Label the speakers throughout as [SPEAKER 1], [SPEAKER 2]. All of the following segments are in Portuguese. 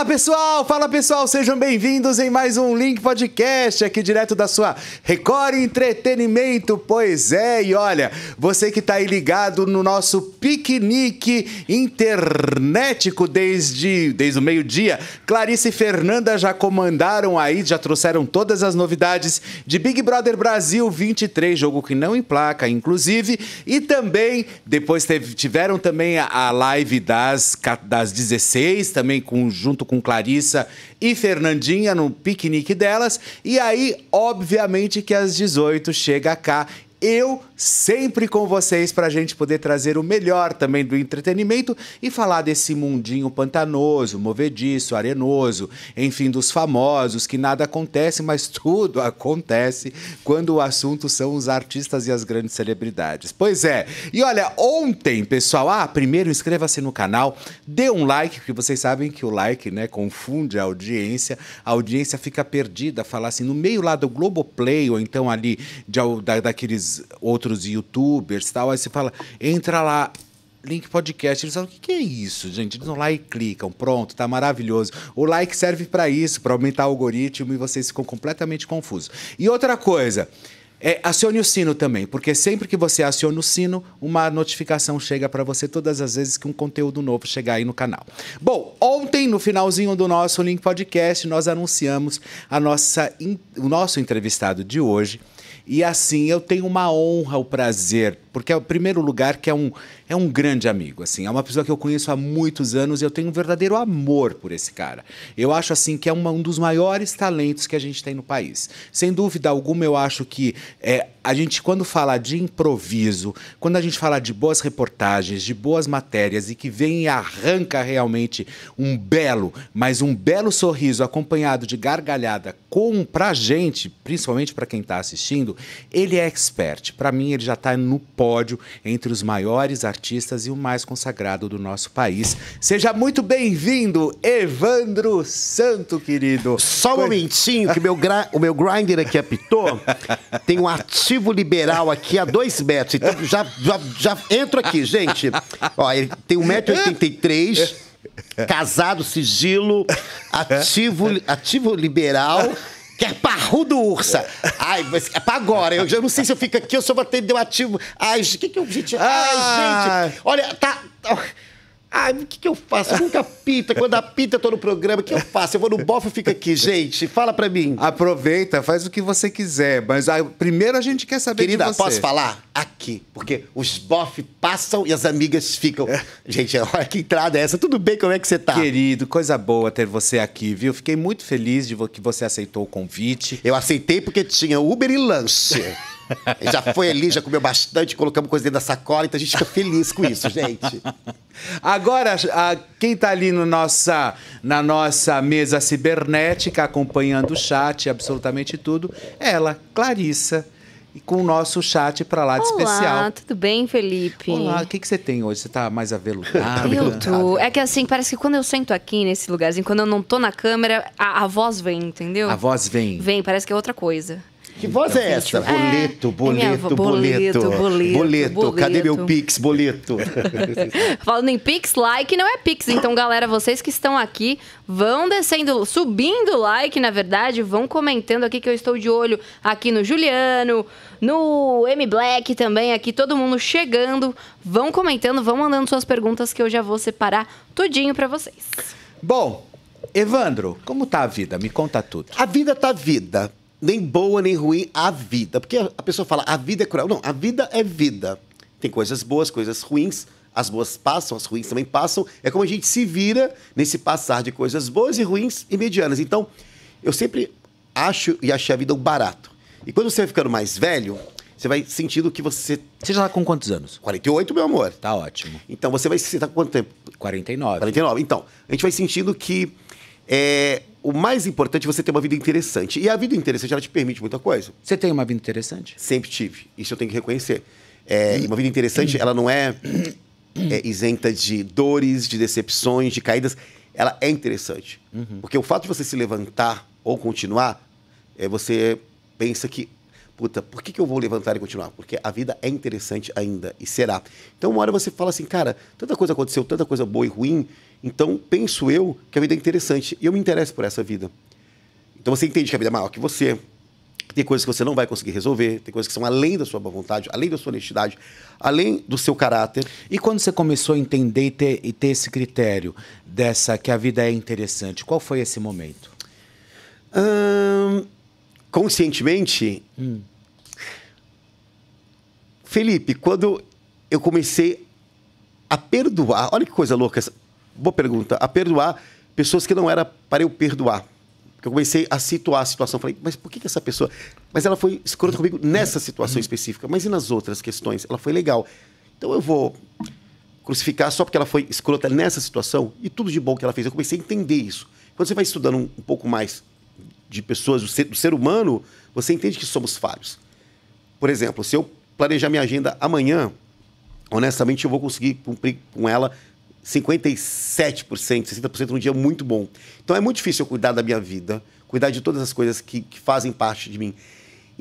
[SPEAKER 1] Fala pessoal, fala pessoal, sejam bem-vindos em mais um Link Podcast, aqui direto da sua Record Entretenimento. Pois é, e olha, você que está aí ligado no nosso piquenique internetico desde, desde o meio-dia, Clarice e Fernanda já comandaram aí, já trouxeram todas as novidades de Big Brother Brasil 23, jogo que não emplaca, inclusive, e também depois teve, tiveram também a, a live das, das 16, também com junto com Clarissa e Fernandinha no piquenique delas. E aí, obviamente, que às 18 chega cá. Eu sempre com vocês para a gente poder trazer o melhor também do entretenimento e falar desse mundinho pantanoso, movediço, arenoso, enfim, dos famosos, que nada acontece, mas tudo acontece quando o assunto são os artistas e as grandes celebridades. Pois é, e olha, ontem, pessoal, ah, primeiro inscreva-se no canal, dê um like, porque vocês sabem que o like, né, confunde a audiência, a audiência fica perdida, fala assim, no meio lá do Globoplay, ou então ali de, da, daqueles outros outros youtubers tal. Aí você fala, entra lá, link podcast. Eles falam, o que, que, é isso, gente? Eles vão lá e clicam, pronto, tá maravilhoso. O like serve para isso, para aumentar o algoritmo e vocês ficam completamente confusos. E outra coisa, é, acione o sino também, porque sempre que você aciona o sino, uma notificação chega para você todas as vezes que um conteúdo novo chegar aí no canal. Bom, ontem, no finalzinho do nosso Link Podcast, nós anunciamos a nossa, o nosso entrevistado de hoje, e assim, eu tenho uma honra, o prazer, porque é o primeiro lugar que é um é um grande amigo, assim. É uma pessoa que eu conheço há muitos anos e eu tenho um verdadeiro amor por esse cara. Eu acho, assim, que é uma, um dos maiores talentos que a gente tem no país. Sem dúvida alguma, eu acho que é, a gente, quando fala de improviso, quando a gente fala de boas reportagens, de boas matérias e que vem e arranca realmente um belo, mas um belo sorriso acompanhado de gargalhada com pra gente, principalmente para quem está assistindo, ele é expert. Para mim, ele já está no pódio entre os maiores artistas artistas e o mais consagrado do nosso país. Seja muito bem-vindo, Evandro
[SPEAKER 2] Santo, querido. Só um Foi... momentinho, que meu gra... o meu grinder aqui apitou. Tem um ativo liberal aqui a dois metros. Então já, já, já entro aqui, gente. Ó, ele tem 1,83m. Casado, sigilo, ativo, ativo liberal que é parrudo ursa. Ai, mas é pra agora. Eu já não sei se eu fico aqui, eu só vou atender o ativo. Ai, o que que eu... Gente, ai, ah. gente. Olha, tá... Ah, o que, que eu faço? nunca apita. Quando apita, eu tô no programa. O que eu faço? Eu vou no bofe e fico aqui. Gente, fala pra mim. Aproveita, faz o que você quiser. Mas a, primeiro a gente quer saber Querida, de você. posso falar? Aqui. Porque os bofe passam e as amigas ficam. É. Gente, olha que entrada é essa. Tudo bem? Como é que você tá? Querido, coisa boa ter você aqui, viu? Fiquei muito feliz de que você aceitou o convite. Eu aceitei porque tinha Uber e lanche. Já foi ali, já comeu bastante, colocamos coisa dentro da sacola, então a gente fica feliz com isso, gente. Agora, a, quem está ali no nossa, na
[SPEAKER 1] nossa mesa cibernética, acompanhando o chat, absolutamente tudo, é ela, Clarissa e com o nosso chat para lá de Olá, especial. Olá,
[SPEAKER 3] tudo bem, Felipe? Olá, o que, que
[SPEAKER 1] você tem hoje? Você está mais aveludado? eu tô.
[SPEAKER 3] É que assim, parece que quando eu sento aqui nesse lugarzinho, quando eu não tô na câmera, a, a voz vem, entendeu? A
[SPEAKER 2] voz vem.
[SPEAKER 3] Vem, parece que é outra coisa.
[SPEAKER 2] Que voz é então, essa? É, boleto, boleto, boleto, boleto, Cadê meu Pix, boleto?
[SPEAKER 3] Falando em Pix, like não é Pix. Então, galera, vocês que estão aqui, vão descendo, subindo like, na verdade, vão comentando aqui que eu estou de olho aqui no Juliano, no M Black também, aqui todo mundo chegando. Vão comentando, vão mandando suas perguntas que eu já vou separar tudinho para vocês.
[SPEAKER 2] Bom, Evandro, como tá a vida? Me conta tudo. A vida tá vida nem boa nem ruim a vida. Porque a pessoa fala, a vida é cruel. Não, a vida é vida. Tem coisas boas, coisas ruins. As boas passam, as ruins também passam. É como a gente se vira nesse passar de coisas boas e ruins e medianas. Então, eu sempre acho e achei a vida um barato. E quando você vai ficando mais velho, você vai sentindo que você. Você já tá com quantos anos? 48, meu amor. Tá ótimo. Então você vai. Você tá com quanto tempo? 49. 49. Então, a gente vai sentindo que é, o mais importante é você ter uma vida interessante. E a vida interessante, ela te permite muita coisa. Você tem uma vida interessante? Sempre tive. Isso eu tenho que reconhecer. É, uma vida interessante, ela não é, é, isenta de dores, de decepções, de caídas. Ela é interessante. Uhum. Porque o fato de você se levantar ou continuar, é, você pensa que, puta, por que, que eu vou levantar e continuar? Porque a vida é interessante ainda e será. Então, uma hora você fala assim, cara, tanta coisa aconteceu, tanta coisa boa e ruim então, penso eu que a vida é interessante. E eu me interesso por essa vida. Então, você entende que a vida é maior que você. Tem coisas que você não vai conseguir resolver, tem coisas que são além da sua boa vontade, além da sua honestidade, além do seu caráter. E quando você começou a entender e ter, e ter esse critério dessa que a vida é interessante, qual foi esse momento? Hum, conscientemente, hum. Felipe, quando eu comecei a perdoar, olha que coisa louca, boa pergunta, a perdoar pessoas que não era para eu perdoar. Porque eu comecei a situar a situação. Falei, mas por que, que essa pessoa. Mas ela foi escrota comigo nessa situação específica, mas e nas outras questões? Ela foi legal. Então eu vou crucificar só porque ela foi escrota nessa situação e tudo de bom que ela fez. Eu comecei a entender isso. Quando você vai estudando um, um pouco mais de pessoas, do ser, do ser humano, você entende que somos falhos. Por exemplo, se eu planejar minha agenda amanhã, honestamente eu vou conseguir cumprir com ela 57%, 60% num dia muito bom. Então é muito difícil eu cuidar da minha vida, cuidar de todas as coisas que, que fazem parte de mim.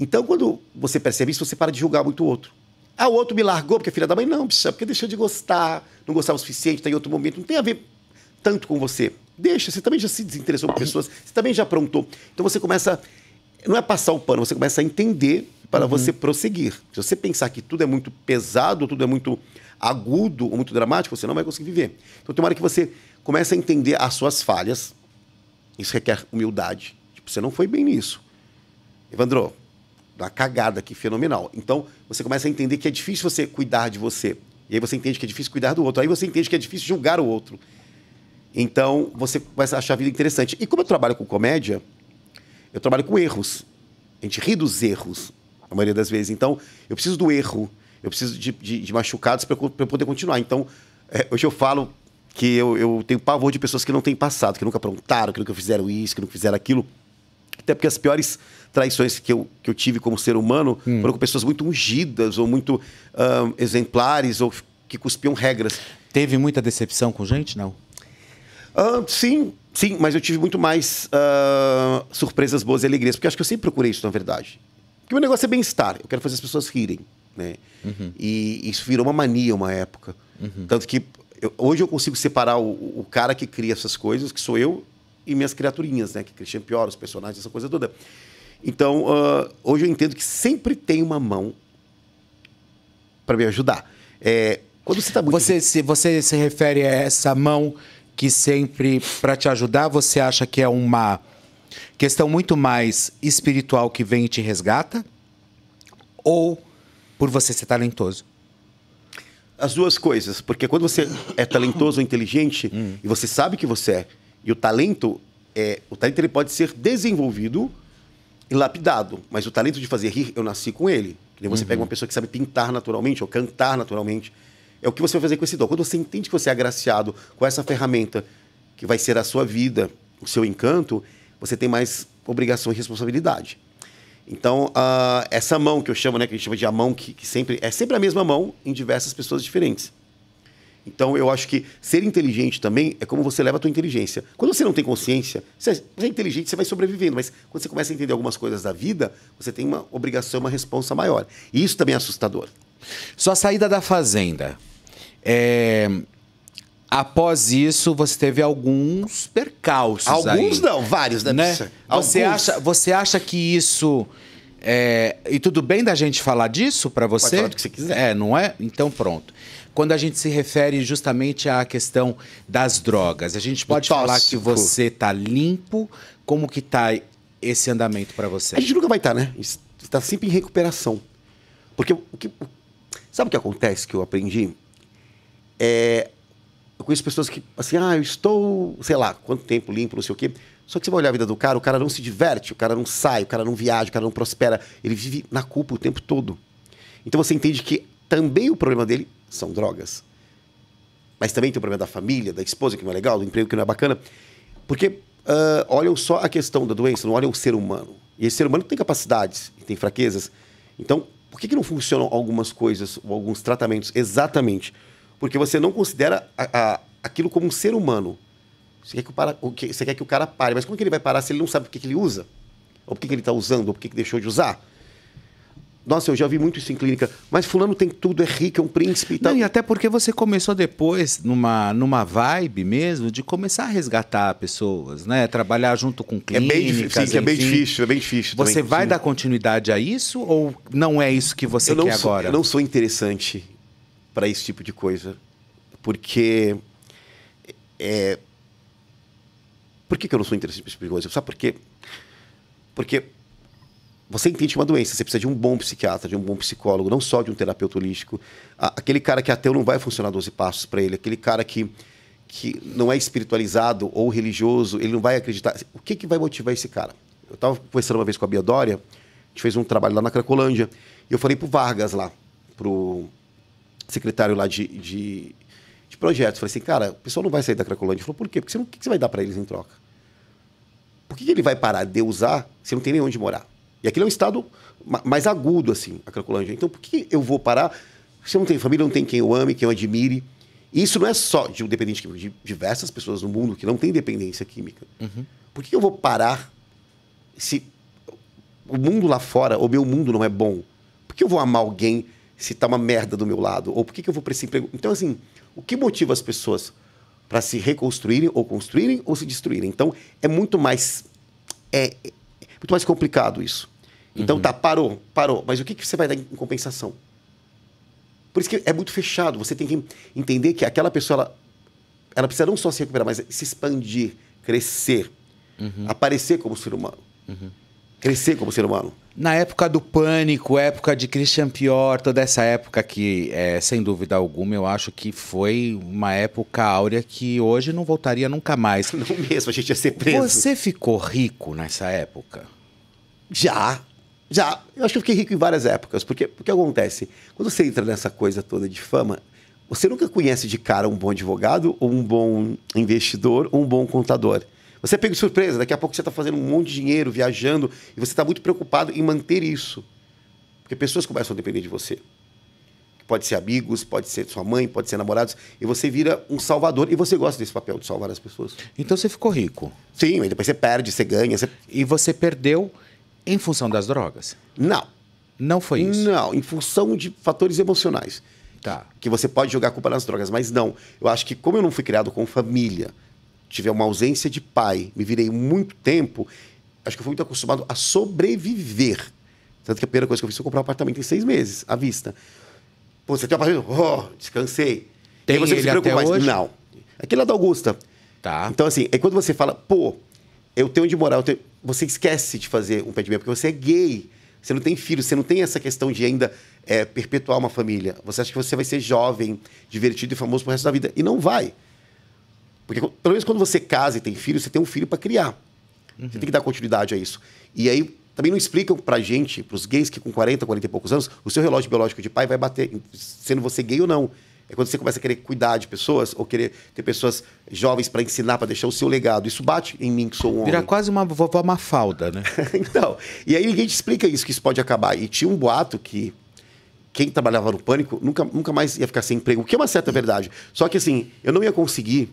[SPEAKER 2] Então, quando você percebe isso, você para de julgar muito o outro. Ah, o outro me largou porque é filha da mãe? Não, bicha, porque deixou de gostar, não gostava o suficiente, está em outro momento. Não tem a ver tanto com você. Deixa, você também já se desinteressou por pessoas, você também já aprontou. Então você começa, não é passar o pano, você começa a entender para uhum. você prosseguir. Se você pensar que tudo é muito pesado, tudo é muito agudo ou muito dramático, você não vai conseguir viver. Então, tem uma hora que você começa a entender as suas falhas. Isso requer humildade. Tipo, você não foi bem nisso. Evandro, uma cagada aqui fenomenal. Então, você começa a entender que é difícil você cuidar de você. E aí você entende que é difícil cuidar do outro. Aí você entende que é difícil julgar o outro. Então, você começa a achar a vida interessante. E como eu trabalho com comédia, eu trabalho com erros. A gente ri dos erros, a maioria das vezes. Então, eu preciso do erro eu preciso de, de, de machucados para eu poder continuar. Então, é, hoje eu falo que eu, eu tenho pavor de pessoas que não têm passado, que nunca aprontaram, que nunca fizeram isso, que nunca fizeram aquilo. Até porque as piores traições que eu, que eu tive como ser humano hum. foram com pessoas muito ungidas ou muito exemplares ou que cuspiam regras. Teve muita decepção com gente, não? Uh, sim, sim, mas eu tive muito mais uh, surpresas boas e alegrias, porque acho que eu sempre procurei isso, na verdade. Porque o meu negócio é bem-estar, eu quero fazer as pessoas rirem. Né? Uhum. E isso virou uma mania uma época. Uhum. Tanto que eu, hoje eu consigo separar o, o, cara que cria essas coisas, que sou eu, e minhas criaturinhas, né? Que Christian Pior, os personagens, essa coisa toda. Então, uh, hoje eu entendo que sempre tem uma mão para me ajudar. É, quando você está
[SPEAKER 1] muito... Você se, você se refere a essa mão que sempre para te ajudar, você acha que é uma questão muito mais espiritual que vem e te resgata?
[SPEAKER 2] Ou por você ser talentoso? As duas coisas, porque quando você é talentoso ou inteligente hum. e você sabe que você é, e o talento é, o talento ele pode ser desenvolvido e lapidado, mas o talento de fazer rir, eu nasci com ele. Que nem você uhum. pega uma pessoa que sabe pintar naturalmente ou cantar naturalmente, é o que você vai fazer com esse dom. Quando você entende que você é agraciado com essa ferramenta que vai ser a sua vida, o seu encanto, você tem mais obrigação e responsabilidade. Então, uh, essa mão que eu chamo, né, que a gente chama de a mão, que, que, sempre é sempre a mesma mão em diversas pessoas diferentes. Então, eu acho que ser inteligente também é como você leva a tua inteligência. Quando você não tem consciência, você é inteligente, você vai sobrevivendo, mas quando você começa a entender algumas coisas da vida, você tem uma obrigação, uma responsa maior. E isso também é assustador. Sua saída da fazenda.
[SPEAKER 1] É, Após isso, você teve alguns percalços. Alguns aí, não, vários, né? né? Você, acha, você acha que isso. É... E tudo bem da gente falar disso para você? Pode falar do que você quiser. É, não é? Então pronto. Quando a gente se refere justamente à questão das drogas, a gente pode falar que você tá
[SPEAKER 2] limpo, como que tá esse andamento para você? A gente nunca vai estar, tá, né? Está sempre em recuperação. Porque o que, sabe o que acontece que eu aprendi? É, eu conheço pessoas que, assim, ah, eu estou, sei lá, quanto tempo limpo, não sei o quê. Só que você vai olhar a vida do cara, o cara não se diverte, o cara não sai, o cara não viaja, o cara não prospera. Ele vive na culpa o tempo todo. Então você entende que também o problema dele são drogas. Mas também tem o problema da família, da esposa que não é legal, do emprego que não é bacana. Porque uh, olham só a questão da doença, não olham o ser humano. E esse ser humano tem capacidades e tem fraquezas. Então, por que, que não funcionam algumas coisas ou alguns tratamentos exatamente? Porque você não considera a, a, aquilo como um ser humano. Você quer, que o para, que, você quer que o cara pare, mas como que ele vai parar se ele não sabe o que, que ele usa? Ou por que, que ele está usando, ou por que, que deixou de usar? Nossa, eu já vi muito isso em clínica. Mas fulano tem tudo, é rico, é um príncipe e tal. Não, e até porque você
[SPEAKER 1] começou depois numa, numa vibe mesmo de começar a resgatar pessoas, né? Trabalhar junto com clínicas. É bem difícil, sim, é bem difícil, é bem difícil. Você também, vai sim. dar continuidade a isso ou não é isso que você eu quer sou, agora? Eu não
[SPEAKER 2] sou interessante para esse tipo de coisa, porque é, por que, que, eu não sou interessado nesse tipo de coisa? Sabe por quê? Porque você entende é uma doença, você precisa de um bom psiquiatra, de um bom psicólogo, não só de um terapeuta holístico. Aquele cara que é ateu não vai funcionar 12 passos para ele. Aquele cara que, que não é espiritualizado ou religioso, ele não vai acreditar. O que, que vai motivar esse cara? Eu estava conversando uma vez com a Bia Dória, a gente fez um trabalho lá na Cracolândia, e eu falei pro Vargas lá, pro secretário lá de, de, de projetos. Falei assim, cara, o pessoal não vai sair da Cracolândia. Ele falou, por quê? Porque você não, o que você vai dar para eles em troca? Por que, ele vai parar de usar se não tem nem onde morar? E aquilo é um estado mais agudo, assim, a Cracolândia. Então, por que eu vou parar se eu não tenho família, não tem quem eu ame, quem eu admire? E isso não é só de um dependente químico, de diversas pessoas no mundo que não têm dependência química. Uhum. Por que eu vou parar se o mundo lá fora, o meu mundo não é bom? Por que eu vou amar alguém se tá uma merda do meu lado? Ou por que, que eu vou para esse emprego? Então, assim, o que motiva as pessoas para se reconstruírem ou construírem ou se destruírem? Então, é muito mais. É, é muito mais complicado isso. Então, uhum. tá, parou, parou. Mas o que, que você vai dar em compensação? Por isso que é muito fechado. Você tem que entender que aquela pessoa, ela, ela precisa não só se recuperar, mas se expandir, crescer, uhum. aparecer como ser humano. Uhum crescer como ser humano? Na época do pânico,
[SPEAKER 1] época de Christian Pior, toda essa época que, é, sem dúvida alguma, eu acho que foi uma época áurea que hoje não voltaria nunca mais. Não mesmo, a gente ia ser preso. Você
[SPEAKER 2] ficou rico nessa época? Já. Já. Eu acho que eu fiquei rico em várias épocas. Porque o que acontece? Quando você entra nessa coisa toda de fama, você nunca conhece de cara um bom advogado, ou um bom investidor, ou um bom contador. Você é pega de surpresa, daqui a pouco você está fazendo um monte de dinheiro, viajando, e você está muito preocupado em manter isso. Porque pessoas começam a depender de você. Pode ser amigos, pode ser sua mãe, pode ser namorados, e você vira um salvador, e você gosta desse papel de salvar as pessoas. Então você ficou rico. Sim, aí depois você perde, você ganha. Você... E você perdeu em função das drogas? Não. Não foi isso? Não, em função de fatores emocionais. Tá. Que você pode jogar a culpa nas drogas, mas não. Eu acho que, como eu não fui criado com família, tive uma ausência de pai, me virei muito tempo, acho que eu fui muito acostumado a sobreviver. Tanto que a primeira coisa que eu fiz foi comprar um apartamento em seis meses, à vista. Pô, você tem um apartamento? Oh, descansei. Tem e você ele se até mais. Hoje? Não. Aquilo é da Augusta. Tá. Então, assim, é quando você fala, pô, eu tenho onde morar, tenho... você esquece de fazer um pé de meia, porque você é gay. Você não tem filho, você não tem essa questão de ainda é, perpetuar uma família. Você acha que você vai ser jovem, divertido e famoso pro resto da vida. E não vai. Porque pelo menos quando você casa e tem filho, você tem um filho para criar. Uhum. Você tem que dar continuidade a isso. E aí também não explicam pra gente, pros gays, que com 40, 40 e poucos anos, o seu relógio biológico de pai vai bater, sendo você gay ou não. É quando você começa a querer cuidar de pessoas ou querer ter pessoas jovens para ensinar, para deixar o seu legado. Isso bate em mim, que sou um homem. Vira quase uma vovó Mafalda, né? então, e aí ninguém te explica isso, que isso pode acabar. E tinha um boato que quem trabalhava no Pânico nunca, nunca mais ia ficar sem emprego, o que é uma certa verdade. Só que assim, eu não ia conseguir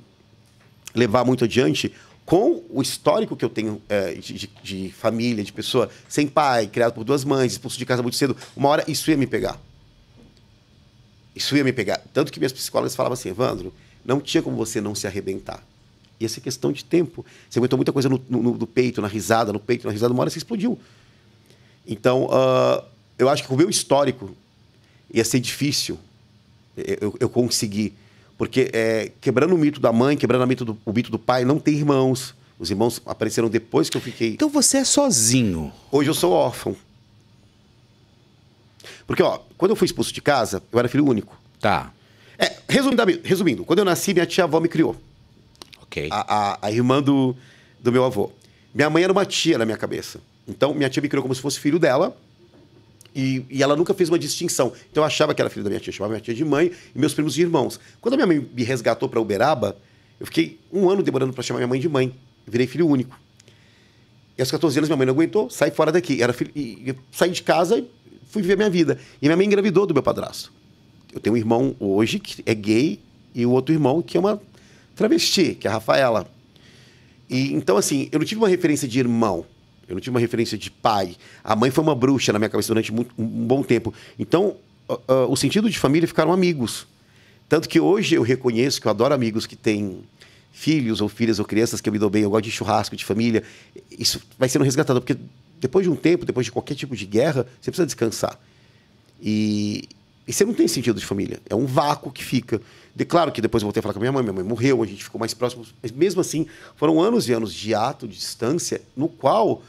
[SPEAKER 2] levar muito adiante, com o histórico que eu tenho é, de, de, família, de pessoa sem pai, criado por duas mães, expulso de casa muito cedo, uma hora isso ia me pegar. Isso ia me pegar. Tanto que minhas psicólogas falavam assim, Evandro, não tinha como você não se arrebentar. E essa questão de tempo. Você aguentou muita coisa no, no, no peito, na risada, no peito, na risada, uma hora você explodiu. Então, uh, eu acho que com o meu histórico ia ser difícil eu, eu conseguir porque é, quebrando o mito da mãe, quebrando o mito, do, o mito do pai, não tem irmãos. Os irmãos apareceram depois que eu fiquei. Então você é sozinho. Hoje eu sou órfão. Porque, ó, quando eu fui expulso de casa, eu era filho único. Tá. É, resumindo, resumindo quando eu nasci, minha tia-avó me criou. Ok. A, a, a, irmã do, do meu avô. Minha mãe era uma tia na minha cabeça. Então, minha tia me criou como se fosse filho dela. E, e, ela nunca fez uma distinção. Então eu achava que era filha da minha tia, chamava minha tia de mãe e meus primos de irmãos. Quando a minha mãe me resgatou para Uberaba, eu fiquei um ano demorando para chamar minha mãe de mãe. Eu virei filho único. E aos 14 anos minha mãe não aguentou, sai fora daqui. Era filho, e, e, saí de casa e fui viver minha vida. E minha mãe engravidou do meu padrasto. Eu tenho um irmão hoje que é gay e o outro irmão que é uma travesti, que é a Rafaela. E, então, assim, eu não tive uma referência de irmão. Eu não tive uma referência de pai. A mãe foi uma bruxa na minha cabeça durante muito, um bom tempo. Então, uh, uh, o sentido de família ficaram amigos. Tanto que hoje eu reconheço que eu adoro amigos que têm filhos ou filhas ou crianças que eu me dou bem. Eu gosto de churrasco, de família. Isso vai sendo resgatado, porque depois de um tempo, depois de qualquer tipo de guerra, você precisa descansar. E, e você não tem sentido de família. É um vácuo que fica. De, claro que depois eu voltei a falar com a minha mãe, minha mãe morreu, a gente ficou mais próximo. Mas mesmo assim, foram anos e anos de ato, de distância, no qual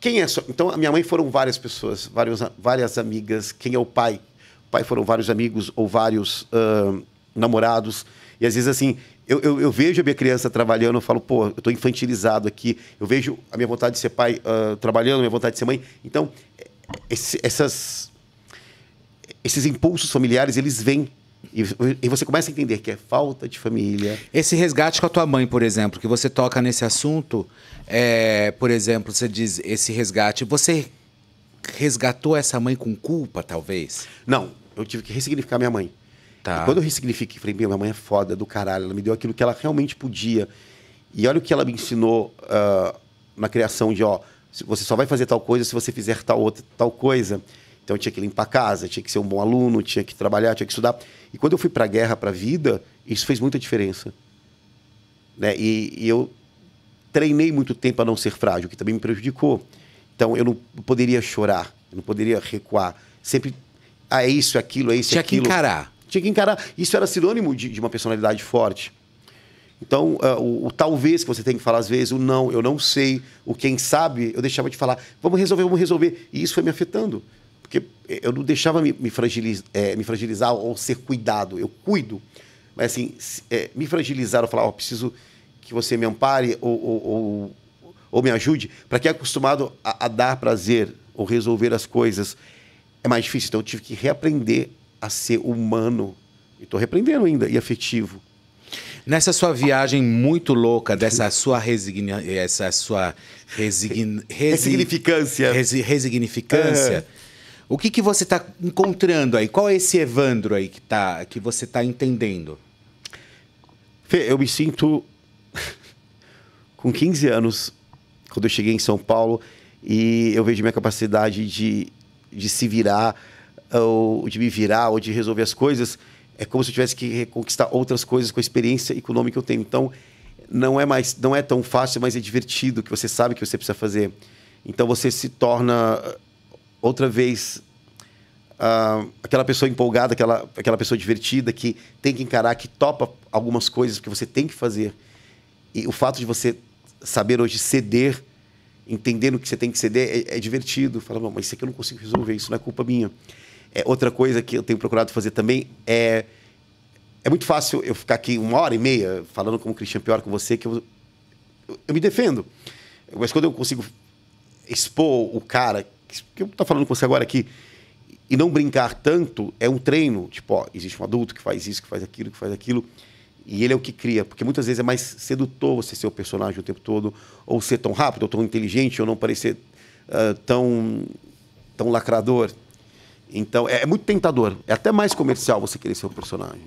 [SPEAKER 2] quem é sua... Então, a minha mãe foram várias pessoas, várias, várias amigas. Quem é o pai? O pai foram vários amigos ou vários uh, namorados. E às vezes, assim, eu, eu, eu, vejo a minha criança trabalhando, eu falo, pô, eu estou infantilizado aqui. Eu vejo a minha vontade de ser pai uh, trabalhando, a minha vontade de ser mãe. Então, esse, essas, esses impulsos familiares, eles vêm. E, e, você começa a entender que é falta de família.
[SPEAKER 1] Esse resgate com a tua mãe, por exemplo, que você toca nesse assunto, é, por exemplo, você diz esse resgate, você resgatou essa
[SPEAKER 2] mãe com culpa, talvez? Não, eu tive que ressignificar minha mãe. Tá. E quando eu ressignifiquei, falei, minha mãe é foda do caralho, ela me deu aquilo que ela realmente podia. E olha o que ela me ensinou uh, na criação de, ó, você só vai fazer tal coisa se você fizer tal outra, tal coisa. Então eu tinha que limpar a casa, tinha que ser um bom aluno, tinha que trabalhar, tinha que estudar. E quando eu fui para a guerra, para a vida, isso fez muita diferença. Né? E, e, eu treinei muito tempo a não ser frágil, que também me prejudicou. Então eu não poderia chorar, eu não poderia recuar. Sempre, ah, é isso, é aquilo, é isso, tinha é aquilo. Tinha que encarar. Tinha que encarar. Isso era sinônimo de, de uma personalidade forte. Então, uh, o, o, talvez que você tem que falar às vezes, o não, eu não sei, o quem sabe, eu deixava de falar, vamos resolver, vamos resolver. E isso foi me afetando. Porque eu não deixava me, me, fragilizar, é, me fragilizar ou ser cuidado. Eu cuido. Mas, assim, é, me fragilizar, eu falar, oh, preciso que você me ampare ou, ou, ou, ou me ajude. Para quem é acostumado a, a dar prazer ou resolver as coisas, é mais difícil. Então, eu tive que reaprender a ser humano. E estou reaprendendo ainda,
[SPEAKER 1] e afetivo. Nessa sua viagem muito louca, dessa sua resigna, essa sua resign, resi, resi, resignificância, é. O que, que você está encontrando aí? Qual é esse Evandro aí que, tá, que você está entendendo?
[SPEAKER 2] Fê, eu me sinto com 15 anos, quando eu cheguei em São Paulo, e eu vejo minha capacidade de, de se virar, ou de me virar, ou de resolver as coisas, é como se eu tivesse que reconquistar outras coisas com a experiência e com o nome que eu tenho. Então, não é mais, não é tão fácil, mas é divertido, que você sabe que você precisa fazer. Então, você se torna outra vez Uh, aquela pessoa empolgada, aquela, aquela pessoa divertida que tem que encarar, que topa algumas coisas que você tem que fazer. E o fato de você saber hoje ceder, entendendo o que você tem que ceder, é, é divertido. Fala, mas isso aqui eu não consigo resolver, isso não é culpa minha. É, outra coisa que eu tenho procurado fazer também é. É muito fácil eu ficar aqui uma hora e meia falando como Cristian Pior com você, que eu, eu, eu me defendo. Mas quando eu consigo expor o cara que eu estou falando com você agora aqui, e não brincar tanto, é um treino. Tipo, ó, existe um adulto que faz isso, que faz aquilo, que faz aquilo. E ele é o que cria, porque muitas vezes é mais sedutor você ser o personagem o tempo todo, ou ser tão rápido, ou tão inteligente, ou não parecer uh, tão, tão lacrador. Então, é, é, muito tentador. É até mais comercial você querer ser o personagem.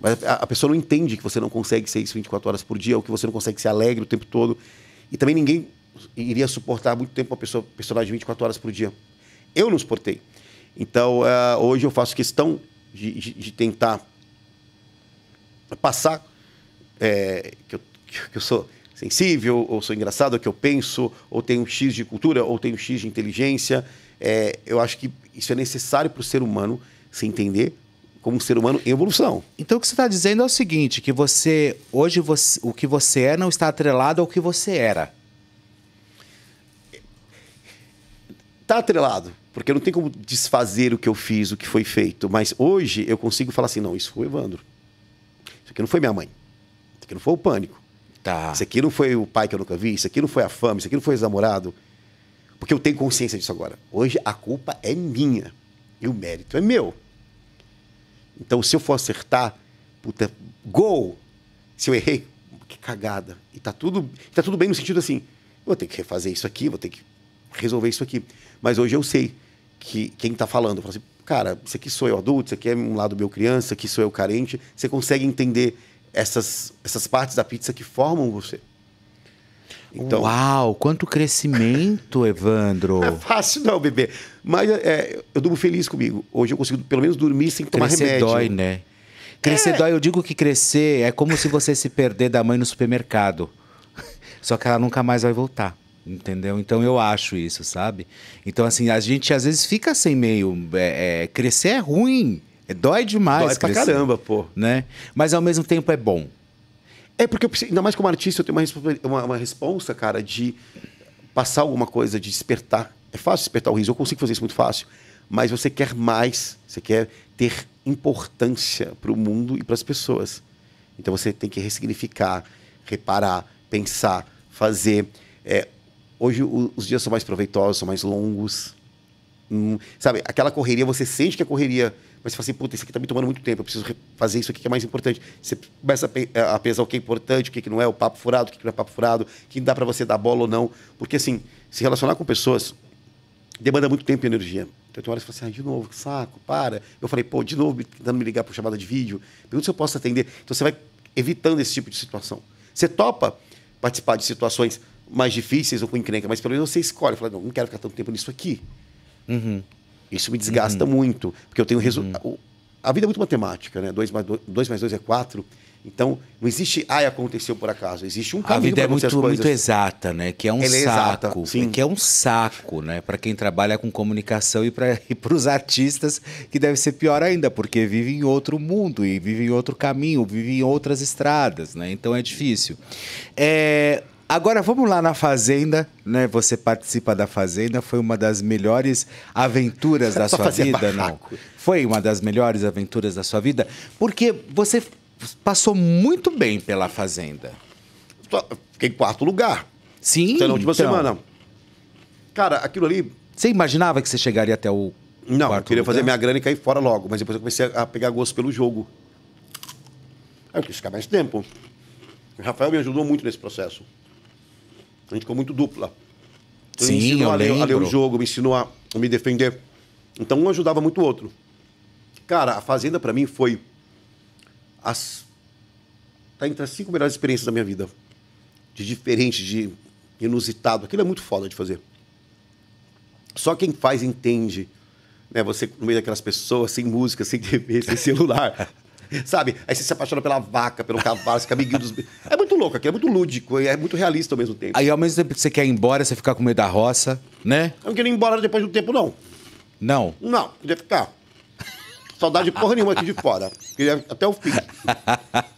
[SPEAKER 2] Mas a, a, pessoa não entende que você não consegue ser isso 24 horas por dia, ou que você não consegue ser alegre o tempo todo. E também ninguém iria suportar muito tempo uma pessoa, personagem 24 horas por dia. Eu não suportei. Então, uh, hoje eu faço questão de, de, de tentar passar é, que, eu, que eu sou sensível, ou sou engraçado, ou que eu penso, ou tenho um X de cultura, ou tenho um X de inteligência. É, eu acho que isso é necessário para o ser humano se entender como um ser humano em evolução. Então o que você está dizendo
[SPEAKER 1] é o seguinte, que você hoje você, o que você é não está atrelado ao que você era.
[SPEAKER 2] está atrelado, porque não tem como desfazer o que eu fiz, o que foi feito. Mas hoje eu consigo falar assim: não, isso foi o Evandro. Isso aqui não foi minha mãe. Isso aqui não foi o pânico. Tá. Isso aqui não foi o pai que eu nunca vi, isso aqui não foi a fama, isso aqui não foi o namorado. Porque eu tenho consciência disso agora. Hoje a culpa é minha e o mérito é meu. Então, se eu for acertar, puta, gol. Se eu errei, que cagada. E tá tudo, tá tudo bem no sentido assim, vou ter que refazer isso aqui, vou ter que resolver isso aqui. Mas hoje eu sei que quem está falando, eu falo assim, cara, isso aqui sou eu adulto, isso aqui é um lado meu criança, isso aqui sou eu carente. Você consegue entender essas, essas partes da pizza que formam você. Então,
[SPEAKER 1] Uau, quanto crescimento, Evandro! é
[SPEAKER 2] fácil não, bebê. Mas é, eu durmo feliz comigo. Hoje eu consigo pelo menos dormir sem tomar crescer remédio. Crescer dói,
[SPEAKER 1] né? Crescer é. dói. Eu digo que crescer é como se você se perder da mãe no supermercado. Só que ela nunca mais vai voltar. Entendeu? Então eu acho isso, sabe? Então, assim, a gente às vezes fica sem meio. É, é, crescer é ruim. É, dói demais. Dói crescer, pra caramba, pô. Né? Mas
[SPEAKER 2] ao mesmo tempo é bom. É porque eu preciso, ainda mais como artista, eu tenho uma, uma, uma cara, de passar alguma coisa, de despertar. É fácil despertar o riso, eu consigo fazer isso muito fácil. Mas você quer mais, você quer ter importância para o mundo e para as pessoas. Então você tem que ressignificar, reparar, pensar, fazer. É, Hoje o, os dias são mais proveitosos, são mais longos. Hum, sabe, aquela correria, você sente que é correria, mas você fala assim, puta, isso aqui tá me tomando muito tempo, eu preciso fazer isso aqui que é mais importante. Você começa a, pe eh, a pesar o que é importante, o que, é que não é, o papo furado, o que, é que não é papo furado, o que dá para você dar bola ou não. Porque, assim, se relacionar com pessoas demanda muito tempo e energia. Então, tem horas que você fala assim, ah, de novo, que saco, para. Eu falei, pô, de novo, tentando me ligar por chamada de vídeo, pergunta se eu posso atender. Então, você vai evitando esse tipo de situação. Você topa participar de situações mais difíceis ou com encrenca, mas pelo menos você escolhe. Fala, não, não quero ficar tanto tempo nisso aqui. Uhum. Isso me desgasta uhum. muito, porque eu tenho resultado. Uhum. A vida é muito matemática, né? 2 mais 2 mais dois é 4. Então, não existe, ai, aconteceu por acaso. Existe um caminho para A vida é muito, muito
[SPEAKER 1] exata, né? Que é um Ela saco. É exata, né? que é um saco, né? Para quem trabalha com comunicação e para os artistas, que deve ser pior ainda, porque vive em outro mundo e vive em outro caminho, vive em outras estradas, né? Então é difícil. É, Agora vamos lá na Fazenda, né? Você participa da Fazenda, foi uma das melhores aventuras da sua vida, barraco. não? Foi uma das melhores aventuras da sua vida, porque você passou muito bem pela Fazenda. Fiquei em quarto lugar. Sim. Na última então. semana.
[SPEAKER 2] Cara, aquilo ali. Você imaginava que você chegaria até o. Não, eu queria lugar? fazer minha grana e cair fora logo, mas depois eu comecei a pegar gosto pelo jogo. Aí eu quis ficar mais tempo. O Rafael me ajudou muito nesse processo. A gente ficou muito dupla. Então, Sim, ensinou eu a ler, a ler, o jogo, me ensinou a me defender. Então um ajudava muito o outro. Cara, a Fazenda para mim foi. As... Tá entre as cinco melhores experiências da minha vida. De diferente, de inusitado. Aquilo é muito foda de fazer. Só quem faz entende. Né? Você no meio daquelas pessoas, sem música, sem TV, sem celular. Sabe? Aí você se apaixona pela vaca, pelo cavalo, se fica amiguinho dos. É muito louco, é muito lúdico e é muito realista ao mesmo tempo.
[SPEAKER 1] Aí ao mesmo tempo que você quer ir embora, você ficar com medo da roça, né?
[SPEAKER 2] Eu não quer ir embora depois do tempo, não. Não? Não, queria ficar. Saudade porra nenhuma aqui de fora. Queria até o fim.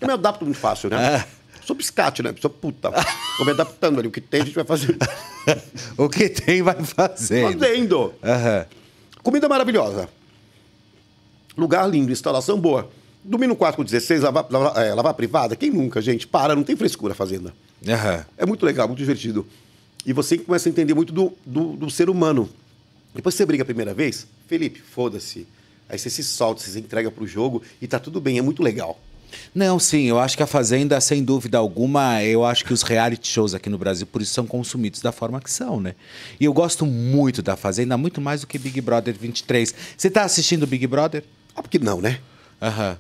[SPEAKER 2] Eu me adapto muito fácil, né? É. Sou biscate, né? Sou puta. Vou me adaptando ali. O que tem, a gente vai fazer. o que tem, vai fazendo. Fazendo. Uhum. Comida maravilhosa. Lugar lindo, instalação boa. Domínio 4 com 16, é, lavar, lavar, é, privada, quem nunca, gente? Para, não tem frescura a fazenda. Uhum. É muito legal, muito divertido. E você começa a entender muito do, do, do ser humano. Depois que você briga a primeira vez, Felipe, foda-se. Aí você se solta, você se entrega pro jogo e tá tudo bem, é muito legal. Não,
[SPEAKER 1] sim, eu acho que a Fazenda, sem dúvida alguma, eu acho que os reality shows aqui no Brasil, por isso, são consumidos da forma que são, né? E eu gosto muito da Fazenda, muito mais do que Big Brother 23.
[SPEAKER 2] Você tá assistindo Big Brother? Ah, porque não, né?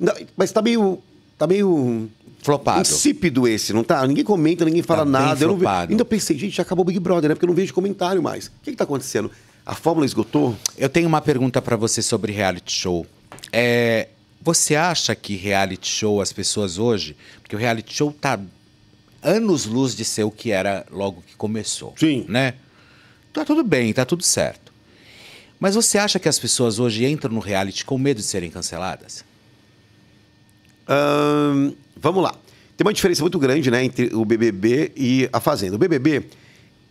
[SPEAKER 2] Não, mas tá meio. Tá meio. Flopado. Insípido esse, não tá? Ninguém comenta, ninguém fala tá nada. Eu não ve... Ainda pensei, gente, já acabou o Big Brother, né? Porque eu não vejo comentário mais. O que, que tá acontecendo? A fórmula esgotou? Eu tenho uma pergunta para
[SPEAKER 1] você sobre reality show. É, você acha que reality show, as pessoas hoje. Porque o reality show tá anos-luz de ser o que era logo que começou. Sim. Né? Tá tudo bem, tá tudo certo. Mas você acha que as pessoas hoje entram no reality com medo de serem canceladas?
[SPEAKER 2] Hum, vamos lá. Tem uma diferença muito grande né, entre o BBB e a Fazenda. O BBB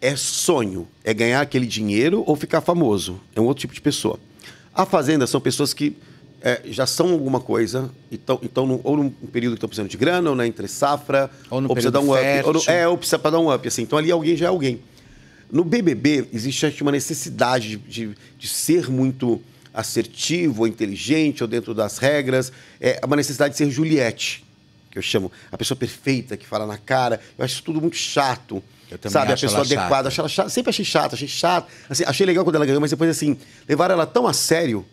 [SPEAKER 2] é sonho, é ganhar aquele dinheiro ou ficar famoso. É um outro tipo de pessoa. A Fazenda são pessoas que é, já são alguma coisa, então, então no, ou num período que estão precisando de grana, ou na né, entre safra, ou, no ou precisa dar um up. Ou no, é, ou precisa dar um up, assim. Então ali alguém já é alguém. No BBB existe uma necessidade de, de, de ser muito assertivo, ou inteligente, ou dentro das regras. É uma necessidade de ser Juliette, que eu chamo. A pessoa perfeita, que fala na cara. Eu acho isso tudo muito chato. Eu também sabe, a pessoa adequada. Chata. Achei ela chata. Sempre achei chata, achei chato Assim, achei legal quando ela ganhou, mas depois, assim, levaram ela tão a sério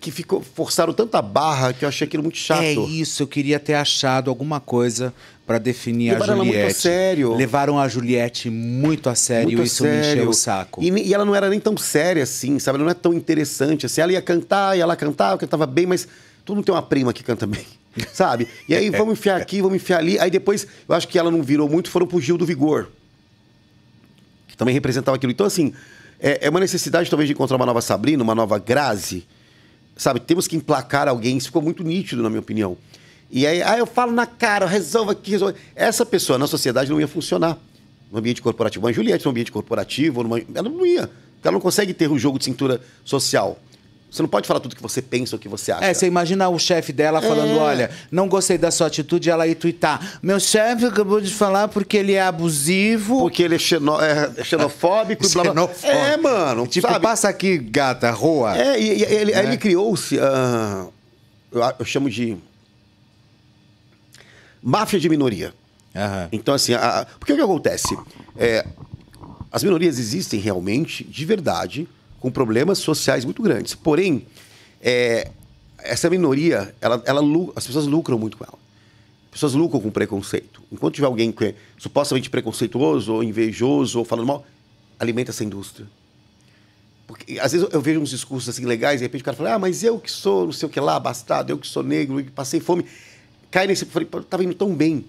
[SPEAKER 2] que ficou forçaram tanta barra que eu achei aquilo muito chato. É isso, eu queria ter
[SPEAKER 1] achado alguma coisa para definir Levaram a Juliette. Ela muito a sério. Levaram a Juliette muito a sério muito isso sério. me encheu o saco.
[SPEAKER 2] E, e, ela não era nem tão séria assim, sabe? Ela não é tão interessante assim. Ela ia cantar, e ela cantava, cantava bem, mas todo mundo tem uma prima que canta bem. Sabe? E aí vamos enfiar aqui, vamos enfiar ali. Aí depois, eu acho que ela não virou muito, foram pro Gil do Vigor. Que também representava aquilo. Então, assim, é, é uma necessidade talvez de encontrar uma nova Sabrina, uma nova Grazi Sabe, temos que emplacar alguém, isso ficou muito nítido, na minha opinião. E aí, aí eu falo na cara, resolva aqui, resolva. Essa pessoa na sociedade não ia funcionar. No ambiente corporativo. A Juliette, no ambiente corporativo, numa... ela não ia. Ela não consegue ter um jogo de cintura social. Você não pode falar tudo que você pensa ou que você é, acha. É, você imagina o chefe dela falando: é. olha, não gostei da sua
[SPEAKER 1] atitude, ela ir tuitar. Meu chefe acabou de falar porque ele é abusivo. Porque ele é, xeno,
[SPEAKER 2] é, é xenofóbico e blá blá. É, mano. Tipo, sabe? passa aqui, gata, rua. É, e, e ele, é. ele criou-se. Uh, eu, eu, chamo de. Máfia de minoria. Uhum. Então, assim, a, porque o que acontece? É, as minorias existem realmente, de verdade com problemas sociais muito grandes. Porém, é, essa minoria, ela, ela, as pessoas lucram muito com ela. As pessoas lucram com preconceito. Enquanto tiver alguém que é supostamente preconceituoso, ou invejoso, ou falando mal, alimenta essa indústria. Porque às vezes eu vejo uns discursos assim legais, e de repente o cara fala, ah, mas eu que sou não sei o que lá, abastado, eu que sou negro, eu que passei fome. Cai nesse. Falei, tava tá indo tão bem.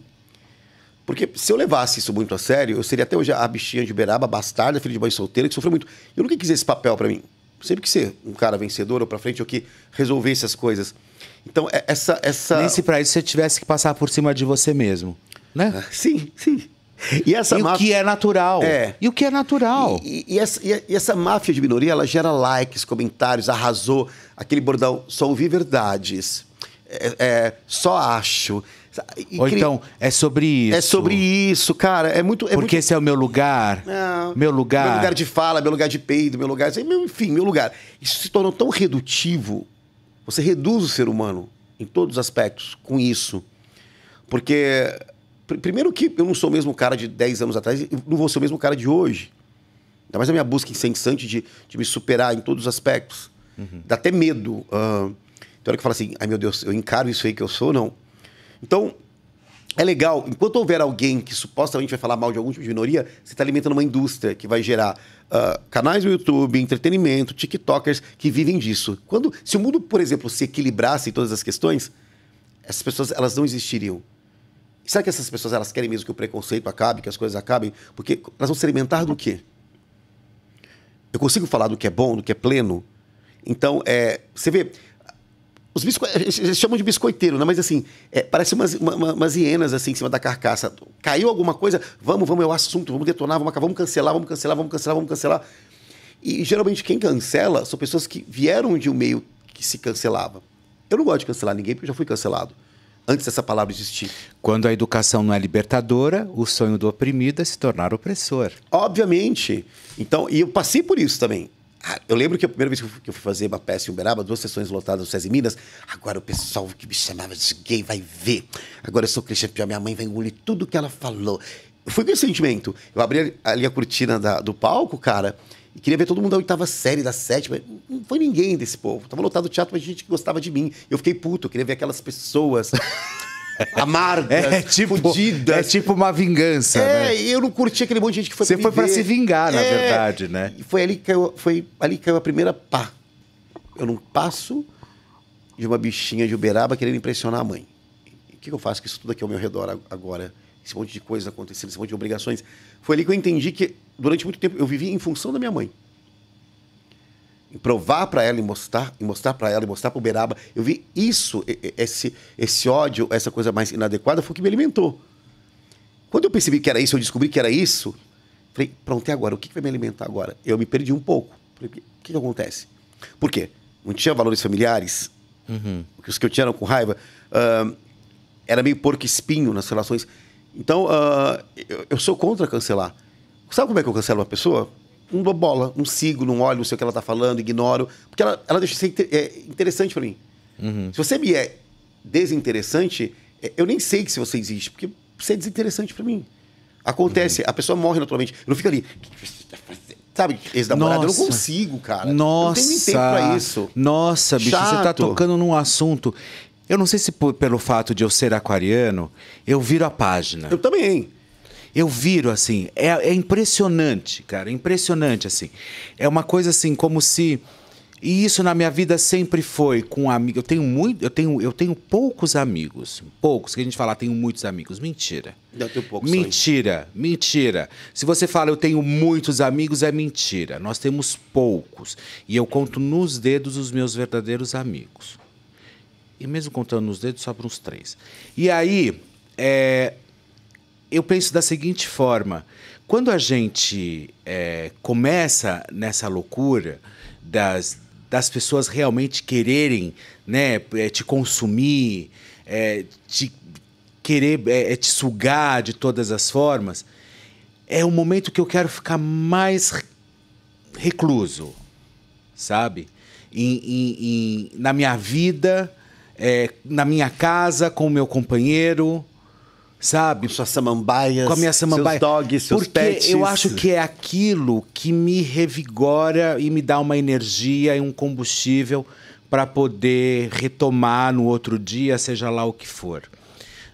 [SPEAKER 2] Porque se eu levasse isso muito a sério, eu seria até hoje a bichinha de Beraba, bastarda, filha de mãe solteira, que sofreu muito. Eu nunca quis esse papel para mim. Sempre que ser um cara vencedor ou pra frente, ou que resolvesse as coisas. Então, é, essa. essa... Nem se
[SPEAKER 1] para isso você tivesse que passar por cima de você mesmo. Né? Ah, sim, sim.
[SPEAKER 2] E, essa e máfia... o que é natural. É. E o que é natural. E, e, e essa, e essa máfia de minoria, ela gera likes, comentários, arrasou. Aquele bordão, só ouvi verdades. É, é, só acho. Ou então, é sobre é isso. É sobre
[SPEAKER 1] isso, cara. É muito. É Porque muito... esse é o meu lugar. É, meu lugar. Meu lugar
[SPEAKER 2] de fala, meu lugar de peido, meu lugar. Assim, enfim, meu lugar. Isso se tornou tão redutivo. Você reduz o ser humano em todos os aspectos com isso. Porque, primeiro, que eu não sou o mesmo cara de 10 anos atrás, não vou ser o mesmo cara de hoje. Ainda mais a minha busca incessante de, de me superar em todos os aspectos. Uhum. Dá até medo. Uh, tem hora que fala assim: ai meu Deus, eu encaro isso aí que eu sou, não. Então, é legal, enquanto houver alguém que supostamente vai falar mal de algum tipo de minoria, você está alimentando uma indústria que vai gerar uh, canais no YouTube, entretenimento, TikTokers que vivem disso. Quando, se o mundo, por exemplo, se equilibrasse em todas as questões, essas pessoas elas não existiriam. será que essas pessoas elas querem mesmo que o preconceito acabe, que as coisas acabem? Porque elas vão se alimentar do quê? Eu consigo falar do que é bom, do que é pleno? Então, é, você vê, os bisco... Eh, eles chamam de biscoiteiro, né? Mas assim, é, parece umas, umas hienas assim em cima da carcaça. Caiu alguma coisa? Vamos, vamos, é o assunto, vamos detonar, vamos, vamos cancelar, vamos cancelar, vamos cancelar, vamos cancelar. E geralmente quem cancela são pessoas que vieram de um meio que se cancelava. Eu não gosto de cancelar ninguém porque eu já fui cancelado. Antes dessa palavra existir.
[SPEAKER 1] Quando a educação não é libertadora, o sonho do oprimido é se tornar opressor.
[SPEAKER 2] Obviamente. Então, e eu passei por isso também. Ah, eu lembro que a primeira vez que eu fui, fazer uma peça em Uberaba, duas sessões lotadas no SESI Minas, agora o pessoal que me chamava de gay vai ver. Agora eu sou Christian Pior, minha mãe vai engolir tudo que ela falou. Eu fui com esse sentimento. Eu abri ali a cortina da, do palco, cara, e queria ver todo mundo da oitava série, da sétima. Não foi ninguém desse povo. Tava lotado o teatro, mas gente que gostava de mim. Eu fiquei puto, queria ver aquelas pessoas. amarga, é, é tipo, fudida. É tipo uma vingança. É, né? eu não curti aquele monte de gente que foi Você foi para se vingar, na é, verdade, né? E foi ali que caiu, foi ali que caiu a primeira pá. Eu não passo de uma bichinha de Uberaba querendo impressionar a mãe. O que eu faço com isso tudo aqui ao meu redor agora? Esse monte de coisa acontecendo, esse monte de obrigações. Foi ali que eu entendi que, durante muito tempo, eu vivi em função da minha mãe provar para ela e mostrar, e mostrar para ela e mostrar para o Beraba Eu vi isso, esse, esse ódio, essa coisa mais inadequada, foi o que me alimentou. Quando eu percebi que era isso, eu descobri que era isso, falei, pronto, e agora? O que vai me alimentar agora? Eu me perdi um pouco. Falei, o que, que acontece? Por quê? Não tinha valores familiares, uhum. os que eu tinha eram com raiva, uh, era meio porco espinho nas relações. Então, uh, eu, eu sou contra cancelar. Sabe como é que eu cancelo uma pessoa? uma bola, não sigo, não olho, não sei o que ela tá falando, ignoro. Porque ela, ela deixa de ser inter, é, interessante para mim. Uhum. Se você me é desinteressante, é, eu nem sei que se você existe, porque você é desinteressante para mim. Acontece, uhum. a pessoa morre naturalmente. Eu não fico ali. Sabe, ex-namorado, eu não consigo, cara. Nossa. Eu não tenho tempo pra isso.
[SPEAKER 1] Nossa, bicho, Chato. você tá tocando num assunto. Eu não sei se pelo fato de eu ser aquariano, eu viro a página. Eu também eu viro assim. É, é impressionante, cara. É impressionante, assim. É uma coisa assim, como se. E isso na minha vida sempre foi com amigos. Eu tenho muito, eu tenho, eu tenho poucos amigos, poucos que a gente fala, tenho muitos amigos, mentira. Eu tenho poucos. Mentira, sonhos. mentira. Se você fala eu tenho muitos amigos é mentira. Nós temos poucos e eu conto nos dedos os meus verdadeiros amigos. E mesmo contando nos dedos sobram uns três. E aí é, eu penso da seguinte forma: quando a gente é, começa nessa loucura das, das pessoas realmente quererem né, é, te consumir, é, te querer é, é, te sugar de todas as formas, é o momento que eu quero ficar mais recluso, sabe? Em, em, em, na minha vida, é, na minha casa, com o meu companheiro, sabe? Com suas samambaias, com a minha samambaia. seus dogs, seus Porque pets. eu acho que é aquilo que me revigora e me dá uma energia e um combustível para poder retomar no outro dia, seja lá o que for.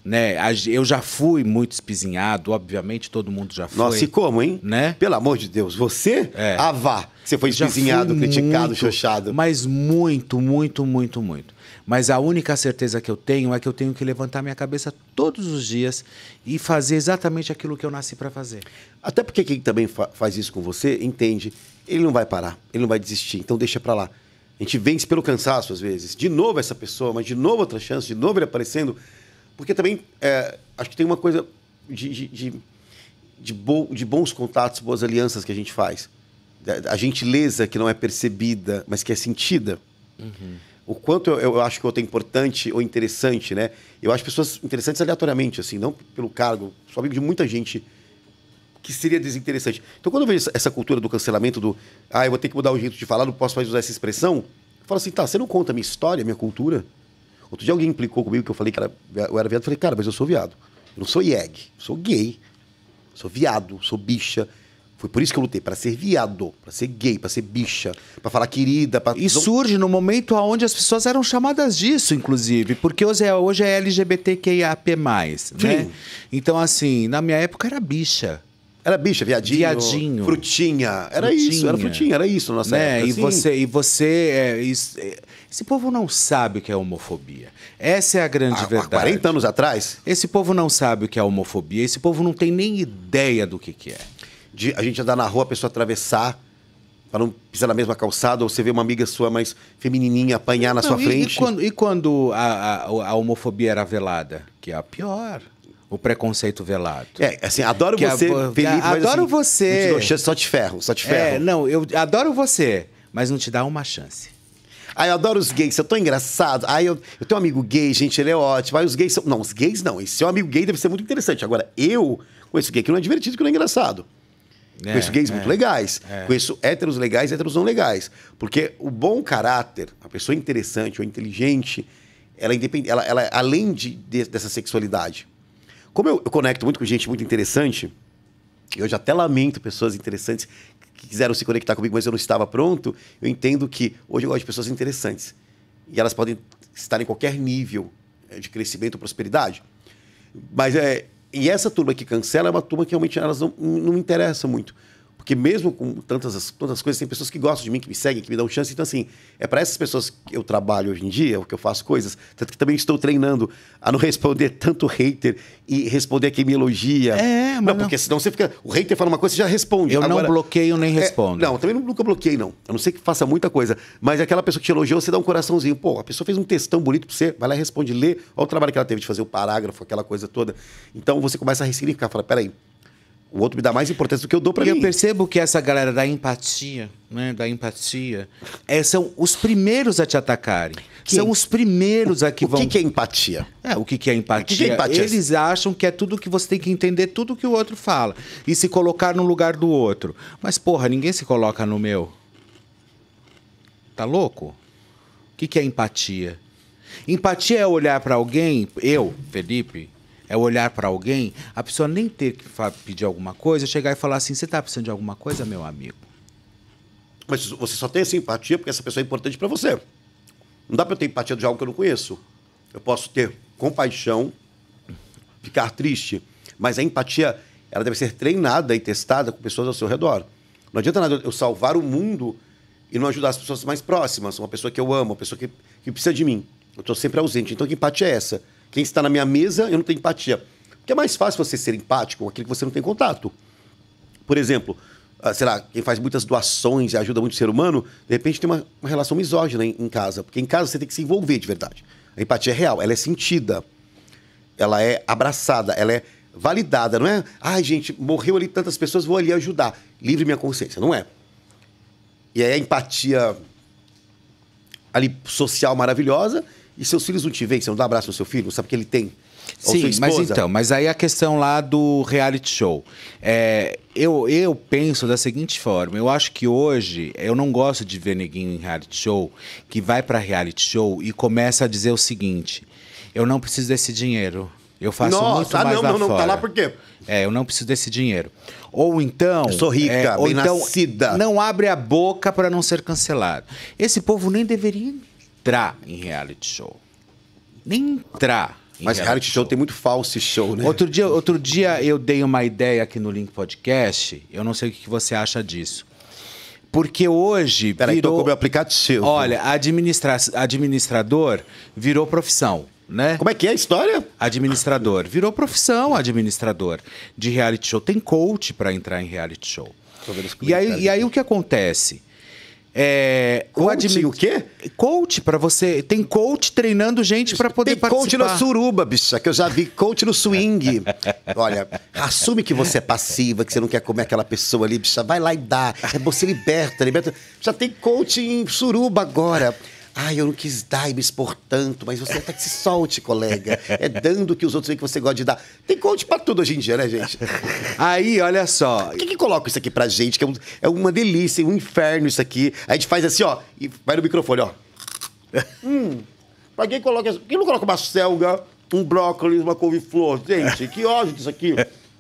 [SPEAKER 1] Né? Eu já fui muito espizinhado, obviamente, todo mundo já foi. Nossa, e
[SPEAKER 2] como, hein? Né? Pelo amor de Deus, você? É. Ah, vá! Você foi espizinhado, criticado, muito, xoxado.
[SPEAKER 1] Mas muito, muito, muito, muito. Mas a única certeza que eu tenho é que eu tenho que levantar minha cabeça
[SPEAKER 2] todos os dias e fazer exatamente aquilo que eu nasci para fazer. Até porque quem também fa faz isso com você entende, ele não vai parar, ele não vai desistir, então deixa para lá. A gente vence pelo cansaço às vezes. De novo essa pessoa, mas de novo outra chance, de novo ele aparecendo. Porque também é, acho que tem uma coisa de, de, de, de, bo de bons contatos, boas alianças que a gente faz. A gentileza que não é percebida, mas que é sentida. Uhum o quanto eu, eu acho que eu é importante ou interessante, né? Eu acho pessoas interessantes aleatoriamente, assim, não pelo cargo. Sou amigo de muita gente que seria desinteressante. Então, quando eu vejo essa cultura do cancelamento, do ah, eu vou ter que mudar o jeito de falar, não posso mais usar essa expressão, eu falo assim, tá, você não conta a minha história, a minha cultura? Outro dia alguém implicou comigo que eu falei que era, eu era viado. Eu falei, cara, mas eu sou viado. Eu não sou ieg, sou gay, sou viado, sou bicha. Foi por isso que eu lutei, para ser viado, para ser gay, para ser bicha, para falar querida. Pra... E surge no
[SPEAKER 1] momento onde as pessoas eram chamadas disso, inclusive, porque hoje é, hoje é LGBTQIAP+, né? Sim. Então, assim, na minha época era bicha. Era bicha, viadinho, viadinho. frutinha. Era frutinha. isso, era frutinha, era isso na nossa né? época. Assim. E você, e você é, isso, é, esse povo não sabe o que é homofobia. Essa é a grande há, verdade. Há 40 anos atrás? Esse
[SPEAKER 2] povo não sabe o que é homofobia, esse povo não tem nem ideia do que, que é de a gente andar na rua, a pessoa atravessar para não pisar na mesma calçada, ou você ver uma amiga sua mais feminininha apanhar na não, sua e, frente. E quando,
[SPEAKER 1] e quando
[SPEAKER 2] a, a, a,
[SPEAKER 1] homofobia era velada? Que é a pior. O preconceito velado. É, assim, adoro que você, a, Felipe, a, Adoro assim, você. Não te chance,
[SPEAKER 2] só te ferro, só te é, ferro. É, não, eu adoro você, mas não te dá uma chance. Ai, eu adoro os gays, eu tô engraçado. Ai, eu, eu tenho um amigo gay, gente, ele é ótimo. Ai, os gays são. Não, os gays não. Esse seu amigo gay deve ser muito interessante. Agora, eu conheço gay que não é divertido, que não é engraçado. É, conheço gays é, muito legais. É. Conheço héteros legais e héteros não legais. Porque o bom caráter, a pessoa interessante ou inteligente, ela é independente, ela, ela é além de, de, dessa sexualidade. Como eu, eu, conecto muito com gente muito interessante, eu já até lamento pessoas interessantes que quiseram se conectar comigo, mas eu não estava pronto. Eu entendo que hoje eu gosto de pessoas interessantes. E elas podem estar em qualquer nível é, de crescimento ou prosperidade. Mas é, e essa turma que cancela é uma turma que realmente elas não, não me interessa muito. Porque mesmo com tantas, tantas coisas, tem pessoas que gostam de mim, que me seguem, que me dão chance. Então, assim, é para essas pessoas que eu trabalho hoje em dia, que eu faço coisas, tanto que também estou treinando a não responder tanto hater e responder quem me elogia. É, mas não, não, porque senão você fica... O hater fala uma coisa, você já responde. Eu Agora, não bloqueio nem é, respondo. É, não, também nunca bloqueei, não. A não ser que faça muita coisa. Mas aquela pessoa que te elogiou, você dá um coraçãozinho. Pô, a pessoa fez um textão bonito para você, vai lá e responde, lê. Olha o trabalho que ela teve de fazer o parágrafo, aquela coisa toda. Então, você começa a ressignificar, fala, peraí, o outro me dá mais importância do que eu dou para mim. Eu percebo
[SPEAKER 1] que essa galera da empatia, né, da empatia, é, são os primeiros a te atacarem. Que são os primeiros a que vão. O que, é empatia? É, o que, que é empatia? O que, que é empatia? Eles acham que é tudo que você tem que entender, tudo que o outro fala e se colocar no lugar do outro. Mas porra, ninguém se coloca no meu. Tá louco? O que, que é empatia? Empatia é olhar para alguém, eu, Felipe, é olhar para alguém, a pessoa nem ter que pedir alguma coisa, chegar e falar assim: você está precisando de alguma
[SPEAKER 2] coisa, meu amigo? Mas você só tem essa empatia porque essa pessoa é importante para você. Não dá para eu ter empatia de algo que eu não conheço. Eu posso ter compaixão, ficar triste, mas a empatia ela deve ser treinada e testada com pessoas ao seu redor. Não adianta nada eu salvar o mundo e não ajudar as pessoas mais próximas, uma pessoa que eu amo, uma pessoa que, que precisa de mim. Eu estou sempre ausente. Então, que empatia é essa? Quem está na minha mesa, eu não tenho empatia. Porque é mais fácil você ser empático com aquilo que você não tem contato. Por exemplo, ah, sei lá, quem faz muitas doações e ajuda muito o ser humano, de repente tem uma, uma relação misógina em, em, casa. Porque em casa você tem que se envolver de verdade. A empatia é real, ela é sentida, ela é abraçada, ela é validada. Não é, ai ah, gente, morreu ali tantas pessoas, vou ali ajudar. Livre minha consciência. Não é. E aí a empatia ali social maravilhosa e seus filhos não te veem, você não dá abraço no seu filho, sabe que ele tem. Sim, mas então,
[SPEAKER 1] mas aí é a questão lá do reality show. É, eu, eu penso da seguinte forma: eu acho que hoje eu não gosto de ver neguinho em reality show que vai para reality show e começa a dizer o seguinte: eu não preciso desse dinheiro. Eu faço Nossa, muito ah, mais não, lá não, não, fora. tá lá por quê? É, eu não preciso desse dinheiro. Ou então. Eu sou rica, é, ou então, nascida. Não abre a boca para não ser cancelado. Esse povo nem deveria entrar em reality show. Nem entrar. Mas reality, reality show. tem muito falso show, né? Outro dia, outro dia eu dei uma ideia aqui no Link Podcast. Eu não sei o que você acha disso. Porque hoje Peraí, então virou... Tô com meu é
[SPEAKER 2] aplicativo. Olha,
[SPEAKER 1] administra... administrador virou profissão, né? Como é que é a história? Administrador. Virou profissão, administrador de reality show. Tem coach para entrar em reality show. E aí, e aí o que acontece? É, coach, o admin, o quê? Coach, para você. Tem coach treinando gente para poder tem participar. coach na
[SPEAKER 2] suruba, bicha, que eu já vi coach no swing. Olha, assume que você é passiva, que você não quer comer aquela pessoa ali, bicha. Vai lá e dá. É você liberta, liberta. Já tem coach em suruba agora. Ai, eu não quis dar e expor tanto, mas você até que se solte, colega. É dando que os outros veem que você gosta de dar. Tem coach pra tudo hoje em dia, né, gente? Aí, olha só. O que, que coloca isso aqui pra gente? Que é, um, é uma delícia, um inferno isso aqui. a gente faz assim, ó, e vai no microfone, ó. hum, pra quem coloca. Por que não coloca uma selga, um brócolis, uma couve-flor? Gente, que ódio disso aqui.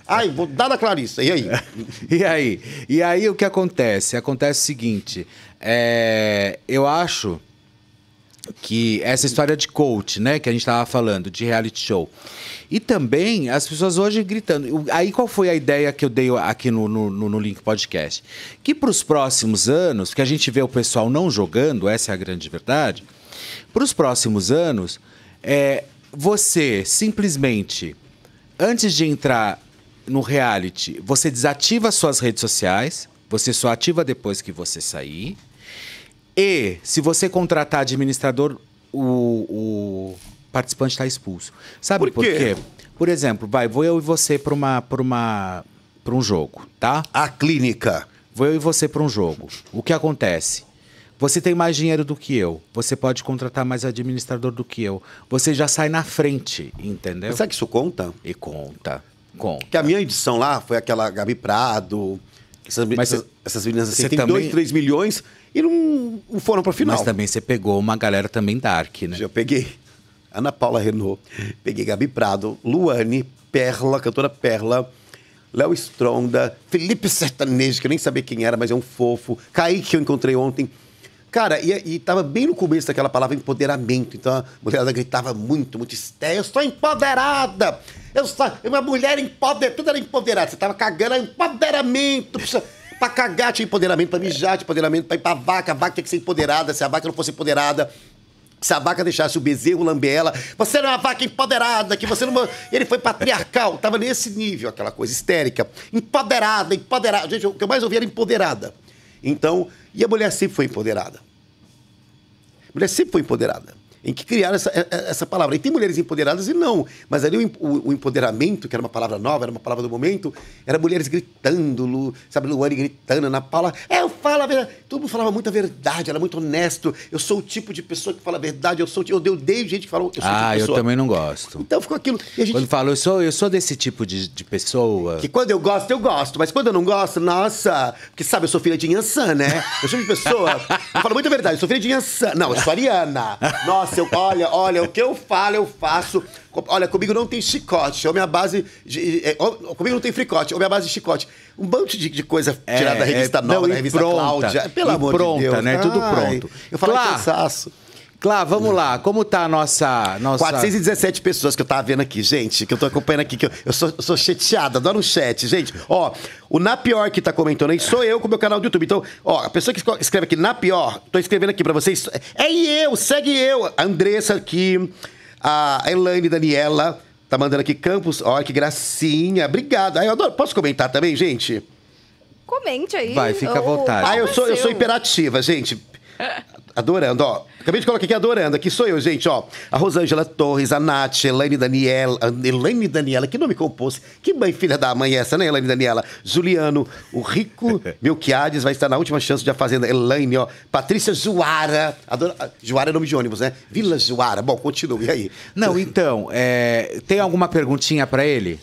[SPEAKER 2] Ai, vou dar na Clarissa. E aí? e aí? E
[SPEAKER 1] aí o que acontece? Acontece o seguinte. É, eu acho que essa história de coach, né, que a gente estava falando, de reality show. E também as pessoas hoje gritando. Aí qual foi a ideia que eu dei aqui no, no, no Link Podcast? Que para os próximos anos, que a gente vê o pessoal não jogando, essa é a grande verdade, para os próximos anos, é, você simplesmente, antes de entrar no reality, você desativa suas redes sociais, você só ativa depois que você sair e se você contratar administrador, o, o participante está expulso. Sabe por quê? por quê? Por exemplo, vai, vou eu e você para uma, uma, um jogo, tá? A clínica. Vou eu e você para um jogo. O que acontece? Você tem mais dinheiro do que eu. Você pode contratar mais administrador do que eu. Você já sai na frente,
[SPEAKER 2] entendeu? Mas será que isso conta? E conta. Conta. Que a minha edição lá foi aquela Gabi Prado. Essas, Mas essas, essas meninas assim, tem 2, também... 3 milhões e não foram para final. Mas também você pegou uma galera também dark, né? Já peguei. Ana Paula Renault, peguei Gabi Prado, Luane, Perla, cantora Perla, Léo Stronda, Felipe Sertanejo, que eu nem sabia quem era, mas é um fofo, Kaique, que eu encontrei ontem. Cara, e, e tava bem no começo daquela palavra empoderamento. Então a mulherada gritava muito, muito histérica. Eu sou empoderada! Eu sou uma mulher empoderada, tudo era empoderado Você tava cagando, é empoderamento. Puxa. Pra cagar tinha empoderamento, pra mijar tinha empoderamento, pra ir pra vaca, a vaca tinha que ser empoderada, se a vaca não fosse empoderada, se a vaca deixasse o bezerro lamber ela, você era uma vaca empoderada, que você não. Ele foi patriarcal, tava nesse nível, aquela coisa histérica. Empoderada, empoderada. Gente, o que eu mais ouvia era empoderada. Então, e a mulher sempre foi empoderada. A mulher sempre foi empoderada em que criaram essa, é, é, essa palavra. E tem mulheres empoderadas e não, mas ali o, o, empoderamento, que era uma palavra nova, era uma palavra do momento, era mulheres gritando, Lu, sabe, Luane gritando, Ana Paula, é, eu falo a verdade. Todo mundo falava muita verdade, era muito honesto. Eu sou o tipo de pessoa que fala a verdade, eu sou eu odeio gente que fala. Eu tipo ah, eu
[SPEAKER 1] também não gosto. Então ficou aquilo. Gente... Quando fala, eu sou, eu sou desse tipo de, de pessoa. Que
[SPEAKER 2] quando eu gosto, eu gosto. Mas quando eu não gosto, nossa, porque sabe, eu sou filha de Inhansã, né? Eu sou de pessoa. eu falo muita verdade, eu sou filha de Inhansã. Não, eu sou ariana. Nossa, eu, olha, olha, o que eu falo, eu faço. Olha, comigo não tem chicote, ou minha base. De, é, comigo não tem fricote, ou minha base de chicote. Um bando de, de coisa é, tirada da é, revista é, nova, da revista pronta, Cláudia. Pelo amor pronta, de Deus. né? Ai, Tudo pronto. Eu falo cansaço. Clá, vamos lá. Como tá a nossa, nossa. 417 pessoas que eu tava vendo aqui, gente, que eu tô acompanhando aqui, que eu, eu sou, eu sou chateada, adoro um chat, gente. Ó, o Na Pior que tá comentando aí sou eu com o meu canal do YouTube. Então, ó, a pessoa que escreve aqui Na Pior, tô escrevendo aqui para vocês. É, é eu, segue eu. A Andressa aqui. A Elaine Daniela tá mandando aqui Campos. Olha que gracinha. Obrigado. Ai, eu adoro. Posso comentar também, gente?
[SPEAKER 3] Comente aí. Vai, fica à vontade. Ah, eu é sou, eu sou
[SPEAKER 2] imperativa, gente. Adorando, ó. Acabei de colocar aqui adorando. Aqui sou eu, gente, ó. A Rosângela Torres, a Nath, Elaine Daniela. Elaine Daniela, que nome compôs. Que mãe filha da mãe é essa, né, Elaine Daniela? Juliano, o Rico Melquiades vai estar na última chance de A Fazenda. Elaine, ó. Patrícia Juara. Adora... Ah, Juara é nome de ônibus, né? Vila Juara. Bom, continue aí. Não, então, é... tem alguma perguntinha para ele?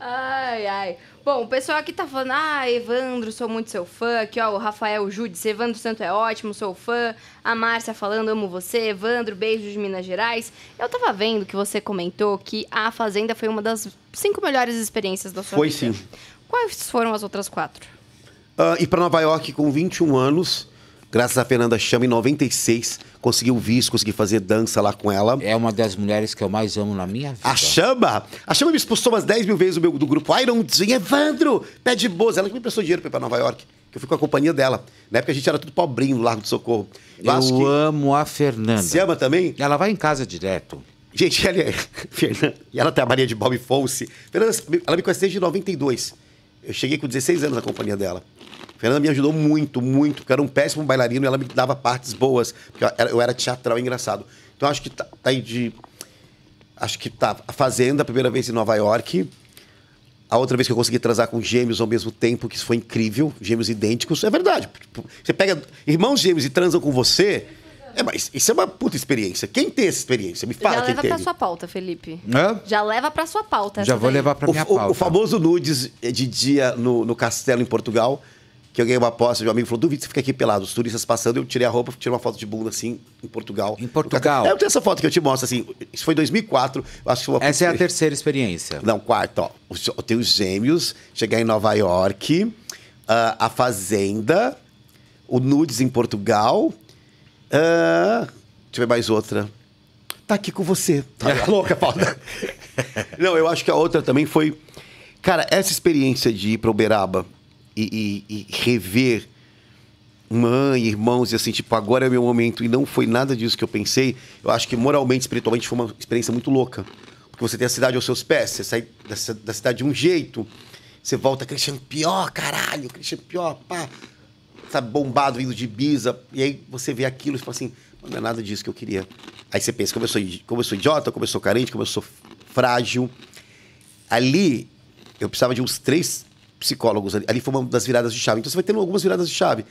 [SPEAKER 3] Ai, ai. Bom, o pessoal aqui tá falando, ah, Evandro, sou muito seu fã. Aqui, ó, o Rafael Judice, Evandro Santo é ótimo, sou fã. A Márcia falando, amo você. Evandro, beijo de Minas Gerais. Eu tava vendo que você comentou que a Fazenda foi uma das cinco melhores experiências da sua foi, vida. Foi sim. Quais foram as outras quatro?
[SPEAKER 2] Uh, e para Nova York com 21 anos, graças a Fernanda Chama, em 96 consegui o visto, consegui fazer dança lá com ela. É uma das mulheres que eu mais amo na minha vida. A Chama? A Chama me expulsou umas 10 mil vezes do, meu, do grupo Ironzinho. Evandro, pede boas. Ela que me emprestou dinheiro pra ir pra Nova York. Que eu fui com a companhia dela. Na época a gente era tudo pobrinho lá do Socorro. Eu, eu
[SPEAKER 1] amo a Fernanda. Você
[SPEAKER 2] ama também? Ela vai em casa direto. Gente, ela é... Fernanda, e ela tem a Maria de Bob Fosse. Fernanda, ela me conhece desde 92. Eu cheguei com 16 anos na companhia dela. Fernanda me ajudou muito, muito, porque eu era um péssimo bailarino e ela me dava partes boas, porque eu era, teatral engraçado. Então acho que tá, tá aí de. Acho que tá fazendo a primeira vez em Nova York. A outra vez que eu consegui transar com gêmeos ao mesmo tempo, que isso foi incrível, gêmeos idênticos, é verdade. Tipo, você pega irmãos gêmeos e transam com você, é, mas isso é uma puta experiência. Quem tem essa experiência? Me fala Já quem leva teve. pra sua
[SPEAKER 3] pauta, Felipe. Hã? Já leva pra sua pauta. Já vou daí.
[SPEAKER 2] levar pra minha o, pauta. O famoso nudes de dia no, no castelo em Portugal que eu ganhei uma aposta de um amigo falou: duvido que você fica aqui pelado. Os turistas passando, eu tirei a roupa, tirei uma foto de bunda assim, em Portugal. Em Portugal. É, eu tenho essa foto que eu te mostro, assim. Isso foi em 2004. Acho que foi uma... Essa é a terceira experiência. Não, quarta, ó. Eu tenho os gêmeos, chegar em Nova York, ah, a Fazenda, o Nudes em Portugal. Uh, deixa eu ver mais outra. Tá aqui com você. Tá louca, Paula. Não, eu acho que a outra também foi. Cara, essa experiência de ir para Uberaba e, e, e rever mãe, irmãos, e assim, tipo, agora é meu momento, e não foi nada disso que eu pensei, eu acho que moralmente, espiritualmente, foi uma experiência muito louca. Porque você tem a cidade aos seus pés, você sai da, da cidade de um jeito, você volta Cristian Pior, caralho, Cristian Pior, pá, sabe, bombado, vindo de Ibiza, e aí você vê aquilo e fala assim, não é nada disso que eu queria. Aí você pensa, como eu sou, como eu sou idiota, como eu sou carente, como eu sou frágil. Ali, eu precisava de uns três psicólogos ali. Ali foi uma das viradas de chave. Então você vai tendo algumas viradas de chave.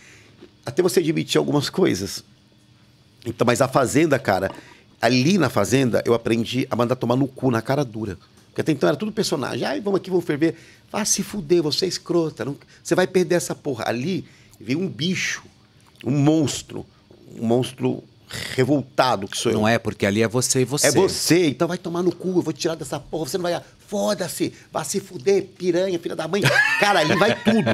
[SPEAKER 2] Até você admitir algumas coisas. Então, mas a Fazenda, cara, ali na Fazenda eu aprendi a mandar tomar no cu, na cara dura. Porque até então era tudo personagem. Ai, vamos aqui, vamos ferver. Ah, se fuder, você é escrota. Não... Você vai perder essa porra. Ali veio um bicho, um monstro. Um monstro revoltado que sou eu. Não é, porque ali é você e você. É você, então vai tomar no cu, eu vou te tirar dessa porra, você não vai foda-se, vai se fuder, piranha, filha da mãe. Cara, ali vai tudo.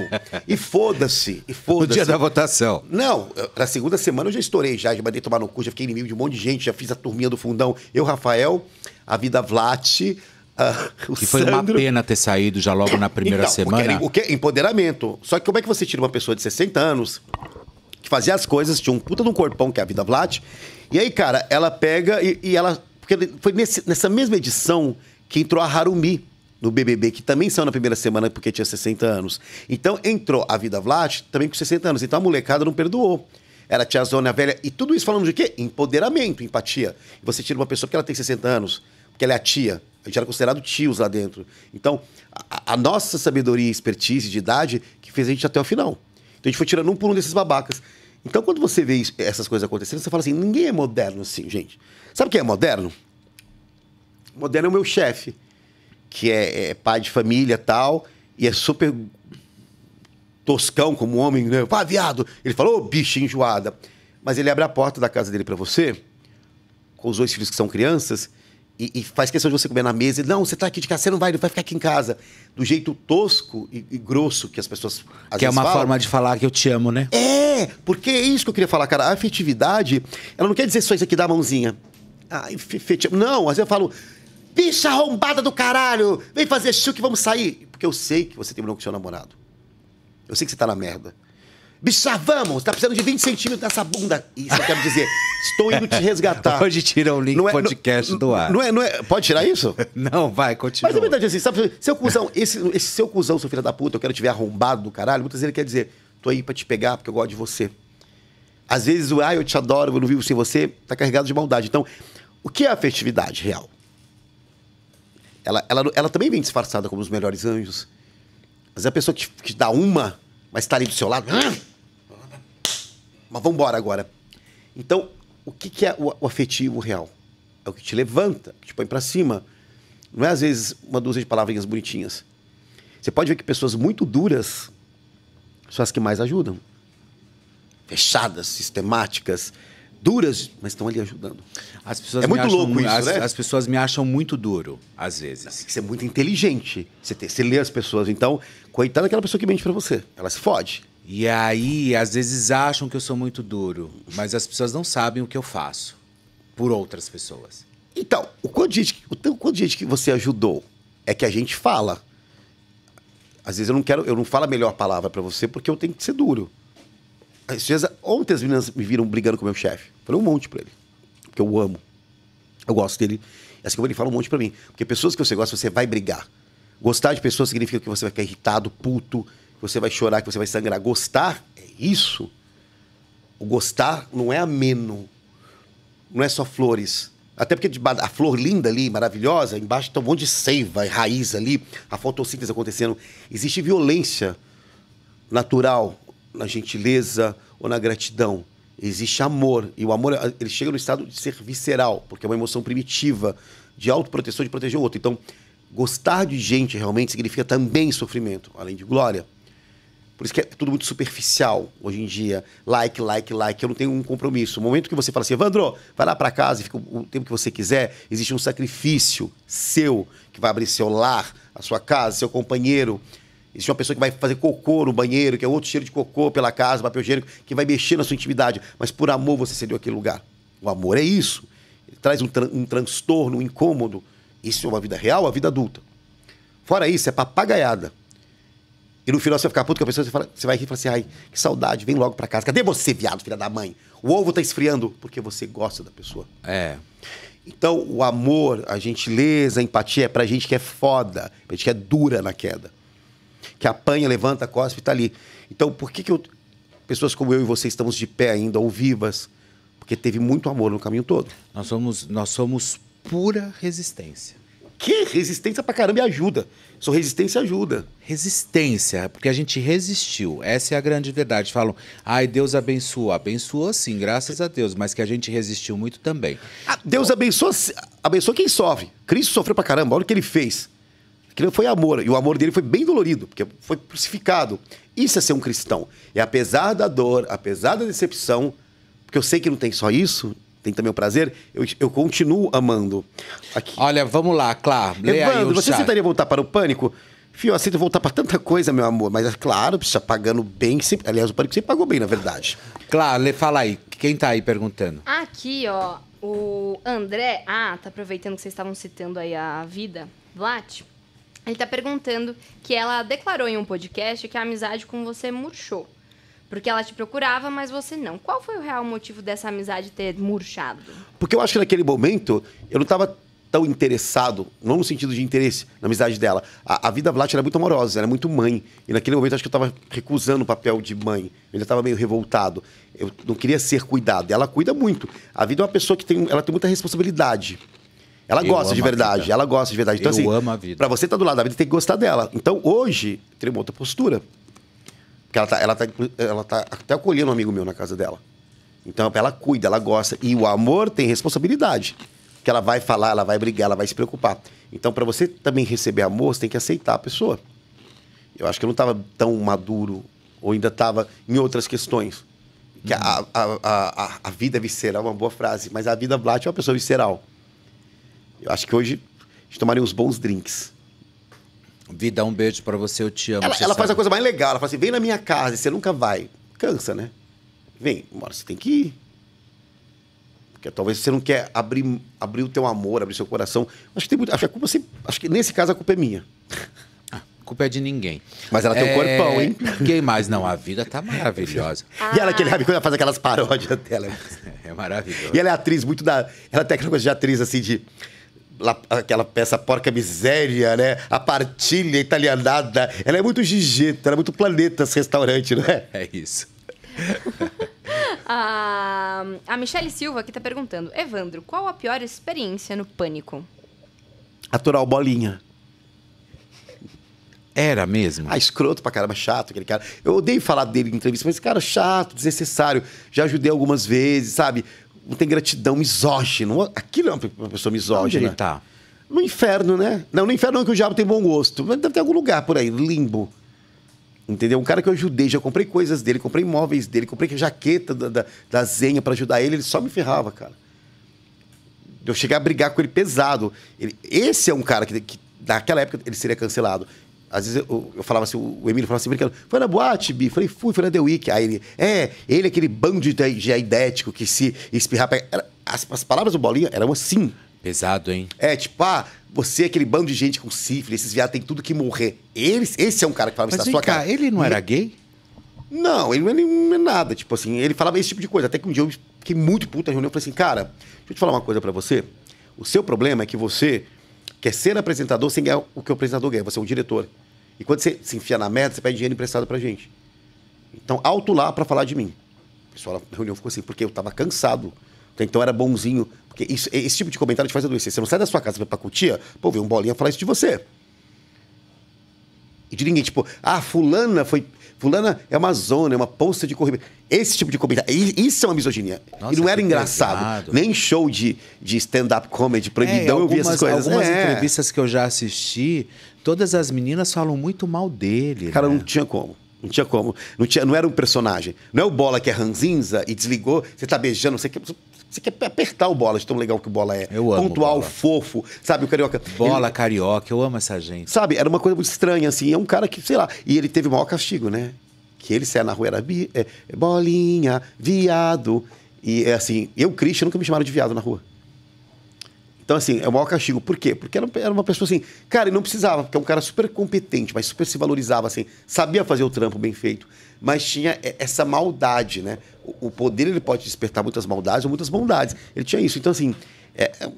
[SPEAKER 2] E foda-se, e foda-se. No dia da votação. Não, na segunda semana eu já estourei, já, já mandei tomar no cu, já fiquei inimigo de um monte de gente, já fiz a turminha do fundão. Eu, Rafael, a Vida Vlat. Uh, que foi Sandro. uma pena
[SPEAKER 1] ter saído já logo na primeira então, semana. O
[SPEAKER 2] que, o é que empoderamento. Só que como é que você tira uma pessoa de 60 anos, que fazia as coisas, tinha um puta de um corpão, que é a Vida Vlat, e aí, cara, ela pega e, e ela. Porque foi nesse, nessa mesma edição que entrou a Harumi no BBB, que também saiu na primeira semana porque tinha 60 anos. Então entrou a Vida Vlad também com 60 anos. Então a molecada não perdoou. Era tia Zona velha. E tudo isso falando de quê? Empoderamento, empatia. Você tira uma pessoa que ela tem 60 anos, porque ela é a tia. A gente era considerado tios lá dentro. Então, a, a nossa sabedoria e expertise de idade que fez a gente até o final. Então a gente foi tirando um por um desses babacas. Então, quando você vê isso, essas coisas acontecendo, você fala assim: ninguém é moderno assim, gente. Sabe o que é moderno? Moderno é o meu chefe, que é, é pai de família tal, e é super toscão como homem, né? Pá, viado! Ele falou, oh, bicho, enjoada. Mas ele abre a porta da casa dele para você, com os dois filhos que são crianças, e, e, faz questão de você comer na mesa. e não, você tá aqui de casa, você não vai, vai ficar aqui em casa. Do jeito tosco e, e grosso que as pessoas às Que é uma falam. forma de falar que eu te amo, né? É, porque é isso que eu queria falar, cara. A afetividade, ela não quer dizer só isso aqui da mãozinha. Ah, não, às vezes eu falo, Bicha arrombada do caralho! Vem fazer chuque, vamos sair! Porque eu sei que você tem um com seu namorado. Eu sei que você tá na merda. Bicha, vamos! tá precisando de 20 centímetros nessa bunda. Isso eu quero dizer. Estou indo te resgatar. Pode
[SPEAKER 1] tirar o link não é, podcast não, do ar. Não
[SPEAKER 2] é, não é, pode tirar isso? não, vai, continua. Mas é verdade assim, sabe? Seu cuzão, esse, esse seu cuzão, seu filho da puta, eu quero te ver arrombado do caralho. Muitas vezes ele quer dizer, tô aí pra te pegar porque eu gosto de você. Às vezes o, ah, eu te adoro, eu não vivo sem você, tá carregado de maldade. Então, o que é a afetividade real? Ela, ela, ela também vem disfarçada como os melhores anjos. Mas é a pessoa que, que dá uma, mas está ali do seu lado. Mas vamos embora agora. Então, o que, que é o, o afetivo real? É o que te levanta, que te põe para cima. Não é, às vezes, uma dúzia de palavrinhas bonitinhas. Você pode ver que pessoas muito duras são as que mais ajudam. Fechadas, sistemáticas, duras, mas estão ali ajudando. As pessoas é muito louco isso, as, né? As pessoas me acham muito duro, às vezes. Você é muito inteligente. Você, tem, você lê as pessoas. Então, coitada daquela pessoa que mente para você. Ela se fode. E
[SPEAKER 1] aí, às vezes acham que eu sou muito duro, mas as pessoas não sabem o que eu faço
[SPEAKER 2] por outras pessoas. Então, o quanto de gente, o quanto de gente que você ajudou é que a gente fala. Às vezes eu não quero, eu não falo a melhor palavra para você porque eu tenho que ser duro. Às vezes, ontem as meninas me viram brigando com o meu chefe. Falei um monte para ele que eu amo. Eu gosto dele. É assim como ele fala um monte para mim. Porque pessoas que você gosta, você vai brigar. Gostar de pessoas significa que você vai ficar irritado, puto, que você vai chorar, que você vai sangrar. Gostar é isso. O gostar não é ameno. Não é só flores. Até porque a flor linda ali, maravilhosa, embaixo tá um monte de seiva e raiz ali, a fotossíntese acontecendo. Existe violência natural na gentileza ou na gratidão. Existe amor. E o amor, eh, ele chega no estado de ser visceral, porque é uma emoção primitiva, de autoproteção, de proteger o outro. Então, gostar de gente realmente significa também sofrimento, além de glória. Por isso que é tudo muito superficial hoje em dia. Like, like, like. Eu não tenho um compromisso. O momento que você fala assim, Evandro, vai lá para casa e fica o tempo que você quiser, existe um sacrifício seu que vai abrir seu lar, a sua casa, seu companheiro, Existe uma pessoa que vai fazer cocô no banheiro, que é outro cheiro de cocô pela casa, papel higiênico, que vai mexer na sua intimidade. Mas por amor você cedeu aquele lugar. O amor é isso. Ele traz um, um transtorno, um incômodo. Isso é uma vida real, a vida adulta. Fora isso, é papagaiada. E no final você vai ficar puto com a pessoa, você, fala, você vai rir e fala assim: ai, que saudade, vem logo pra casa. Cadê você, viado, filha da mãe? O ovo tá esfriando porque você gosta da pessoa. É. Então, o amor, a gentileza, a empatia é pra gente que é foda, pra gente que é dura na queda que apanha, levanta, cospe e está ali. Então, por que, que eu, pessoas como eu e você estamos de pé ainda, ou vivas? Porque teve muito amor no caminho todo. Nós somos, nós somos pura resistência. Que resistência pra caramba e ajuda.
[SPEAKER 1] Só resistência ajuda. Resistência, porque a gente resistiu. Essa é a grande verdade. Falam, ai, Deus abençoa. Abençoa sim, graças a Deus, mas que a gente resistiu muito também.
[SPEAKER 2] Ah, Deus abençoa, abençoou quem sofre. Cristo sofreu pra caramba, olha o que ele fez. Aquilo foi amor. E o amor dele foi bem dolorido, porque foi crucificado. Isso é ser um cristão. E apesar da dor, apesar da decepção, porque eu sei que não tem só isso, tem também o prazer, eu, eu continuo amando.
[SPEAKER 1] Aqui. Olha, vamos lá, claro Evandro, você aceitaria
[SPEAKER 2] voltar para o pânico? Fio, eu aceito voltar para tanta coisa, meu amor, mas é claro, precisa pagando bem. Sempre, aliás, o pânico sempre pagou bem, na verdade. Claro, Lê, fala aí. Quem tá aí perguntando?
[SPEAKER 3] Aqui, ó, o André. Ah, tá aproveitando que vocês estavam citando aí a vida. Vlad, ele está perguntando que ela declarou em um podcast que a amizade com você murchou. Porque ela te procurava, mas você não. Qual foi o real motivo dessa amizade ter murchado?
[SPEAKER 2] Porque eu acho que naquele momento eu não estava tão interessado, não no sentido de interesse, na amizade dela. A, a vida Vlad era muito amorosa, era muito mãe. E naquele momento acho que eu estava recusando o papel de mãe. Eu ainda estava meio revoltado. Eu não queria ser cuidado. Ela cuida muito. A vida é uma pessoa que tem, ela tem muita responsabilidade. Ela eu gosta de verdade, ela gosta de verdade. Então, eu assim, amo a vida. Pra você estar tá do lado da vida, tem que gostar dela. Então, hoje, tem uma outra postura. Porque ela tá, ela tá, ela tá até acolhendo um amigo meu na casa dela. Então, ela cuida, ela gosta. E o amor tem responsabilidade. Que ela vai falar, ela vai brigar, ela vai se preocupar. Então, para você também receber amor, você tem que aceitar a pessoa. Eu acho que eu não estava tão maduro, ou ainda estava em outras questões. Que a, a, a, a, vida visceral é uma boa frase, mas a vida Blatt é uma pessoa visceral. Eu acho que hoje a gente tomaria uns bons drinks. Vida, um beijo para você, eu te amo. Ela, ela faz a coisa mais legal, ela fala assim: vem na minha casa e você nunca vai. Cansa, né? Vem, mora, você tem que ir. Porque talvez você não quer abrir, abrir o teu amor, abrir seu coração. Acho que tem muito. Acho que a culpa assim, Acho que nesse caso a culpa é minha. a culpa é de ninguém. Mas ela é... tem um corpão, hein? Quem é, mais? Não, a vida tá maravilhosa. Ah. E ela, aquele quando ela faz aquelas paródias dela. É maravilhoso. E ela é atriz muito da. Ela tem aquela coisa de atriz assim de aquela peça porca miséria, né? A partilha italianada. Ela é muito Gigeta, ela é muito planeta esse restaurante, não é? É isso.
[SPEAKER 3] a, a Michele Silva aqui tá perguntando: Evandro, qual a pior experiência no pânico?
[SPEAKER 2] Aturar o bolinha. Era mesmo? Ah, escroto pra caramba, chato aquele cara. Eu odeio falar dele em entrevista, mas esse cara é chato, desnecessário. Já ajudei algumas vezes, sabe? não tem gratidão, misógino. Aquilo é uma pessoa misógina. Onde ele tá? No inferno, né? Não, no inferno não é que o diabo tem bom gosto. Mas deve ter algum lugar por aí, limbo. Entendeu? Um cara que eu ajudei, já comprei coisas dele, comprei imóveis dele, comprei a jaqueta da, da, da Zenha para ajudar ele, ele só me ferrava, cara. Eu cheguei a brigar com ele pesado. Ele, esse é um cara que, que naquela época ele seria cancelado. Às vezes eu, eu, falava assim, o Emílio falava assim, brincando, foi na boate, Bi? Falei, fui, foi na The Week. Aí ele, é, ele é aquele bando de, de idético que se espirrar, pega. as, as, palavras do Bolinha eram assim. Pesado, hein? É, tipo, ah, você é aquele bando de gente com sífilis, esses viados têm tudo que morrer. Eles, esse é um cara que falava Mas isso na sua cá, cara. ele não era ele... gay? Não, ele não, é, ele não é nada. Tipo assim, ele falava esse tipo de coisa. Até que um dia eu fiquei muito puto na reunião e falei assim, cara, deixa eu te falar uma coisa para você. O seu problema é que você quer ser apresentador sem ganhar o que o apresentador ganha. Você é um diretor. E quando você se enfia na merda, você pede dinheiro emprestado pra gente. Então, alto lá para falar de mim. O pessoal na reunião ficou assim, porque eu tava cansado. Então, então era bonzinho. Porque isso, esse tipo de comentário te faz adoecer. Você não sai da sua casa pra, pra cutia, pô, vem um bolinha falar isso de você. E de ninguém, tipo, ah, fulana foi Fulana é uma zona, é uma poça de corrida. Esse tipo de comentário. Isso é uma misoginia. Nossa, e não era engraçado. Pesado. Nem show de, de stand-up comedy, proibidão, é, eu vi essas coisas. Algumas é. entrevistas que eu já assisti, todas as meninas falam muito mal dele. Cara, né? não tinha como. Não tinha como. Não, tinha, não era um personagem. Não é o Bola que é ranzinza e desligou, você tá beijando, não sei o que. Você quer apertar o bola, de tão legal que o bola é. Eu amo. Pontual, bola. fofo, sabe? O carioca. Bola, ele... carioca, eu amo essa gente. Sabe? Era uma coisa muito estranha, assim. É um cara que, sei lá. E ele teve o maior castigo, né? Que ele saia na rua era bi... é, bolinha, viado. E é assim. Eu, Christian, nunca me chamaram de viado na rua. Então, assim, é o maior castigo. Por quê? Porque era uma pessoa assim, cara, e não precisava, porque é um cara super competente, mas super se valorizava, assim, sabia fazer o trampo bem feito, mas tinha essa maldade, né? O poder, ele pode despertar muitas maldades ou muitas bondades. Ele tinha isso. Então, assim, é, é,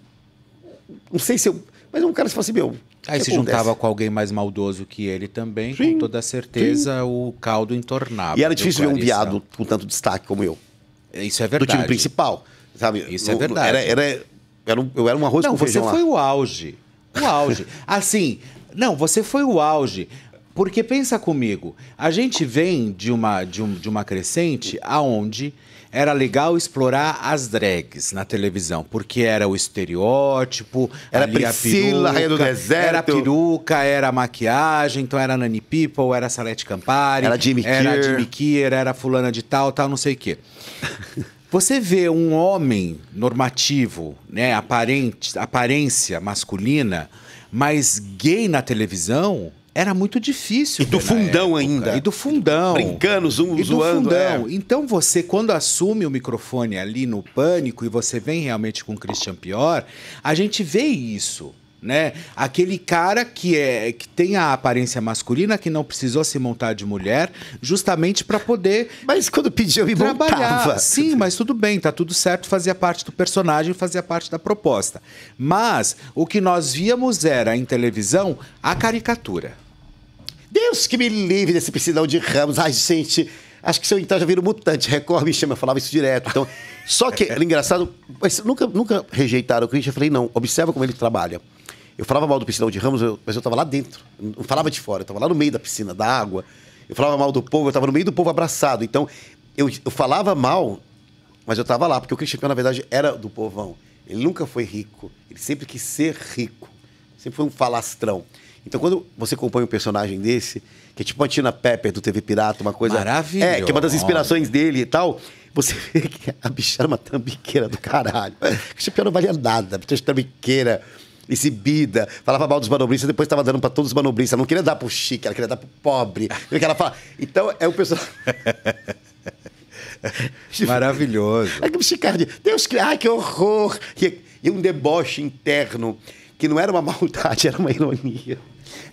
[SPEAKER 2] não sei se eu. Mas é um cara que fosse assim, meu. Aí se juntava
[SPEAKER 1] com alguém mais maldoso que ele também, sim, com toda certeza sim. o caldo entornava. E era difícil ver um viado
[SPEAKER 2] com tanto destaque como eu. Isso é verdade. Do time principal. Sabe? Isso é verdade. Era, era era um, eu era um arroz não, com feijão. Não, você foi lá. o auge. O auge. assim, não, você foi
[SPEAKER 1] o auge. Porque pensa comigo, a gente vem de uma, de, um, de uma crescente aonde era legal explorar as drags na televisão, porque era o estereótipo, era ali Priscila, a peruca, do deserto. era a peruca, era a maquiagem, então era Nani People, era Salete Campari, era Jimmy Kier, era, Jimmy Kier, era fulana de tal, tal, não sei o quê. Você vê um homem normativo, né, aparente, aparência masculina, mas gay na televisão, era muito difícil. E do fundão ainda. E do fundão. Brincando, zoom, e zoando. Do fundão. É. Então você, quando assume o microfone ali no pânico e você vem realmente com o Christian Pior, a gente vê isso né? Aquele cara que é que tem a aparência masculina, que não precisou se montar de mulher, justamente para poder. Mas quando pediu e trabalhar. Montava. Sim, mas tudo bem, tá tudo certo, fazia parte do personagem, fazia parte da proposta. Mas o que nós víamos era em televisão a caricatura.
[SPEAKER 2] Deus que me livre desse piscinão de ramos. Ai, gente, acho que seu então entrar já virou mutante. Record me chama, eu falava isso direto. Então, só que era engraçado, mas nunca, nunca rejeitaram o Christian. Eu falei, não, observa como ele trabalha. Eu falava mal do piscinão de Ramos, eu, mas eu estava lá dentro. não falava de fora, eu estava lá no meio da piscina, da água. Eu falava mal do povo, eu estava no meio do povo abraçado. Então, eu, eu falava mal, mas eu estava lá, porque o Cristiano, na verdade, era do povão. Ele nunca foi rico, ele sempre quis ser rico. Sempre foi um falastrão. Então, quando você compõe um personagem desse, que é tipo a Tina Pepper do TV Pirata, uma coisa. Maravilha! É, que é uma das inspirações Olha. dele e tal. Você vê que a bicha era uma trambiqueira do caralho. A não valia nada, a bicha era trambiqueira exibida, falava mal dos manobristas, depois estava dando para todos os manobristas. Ela não queria dar pro chique, ela queria dar pro pobre. ela fala. Então, é o pessoal. Maravilhoso. É chicardi, Deus que. Ai, que horror! E um deboche interno, que não era uma maldade, era uma ironia.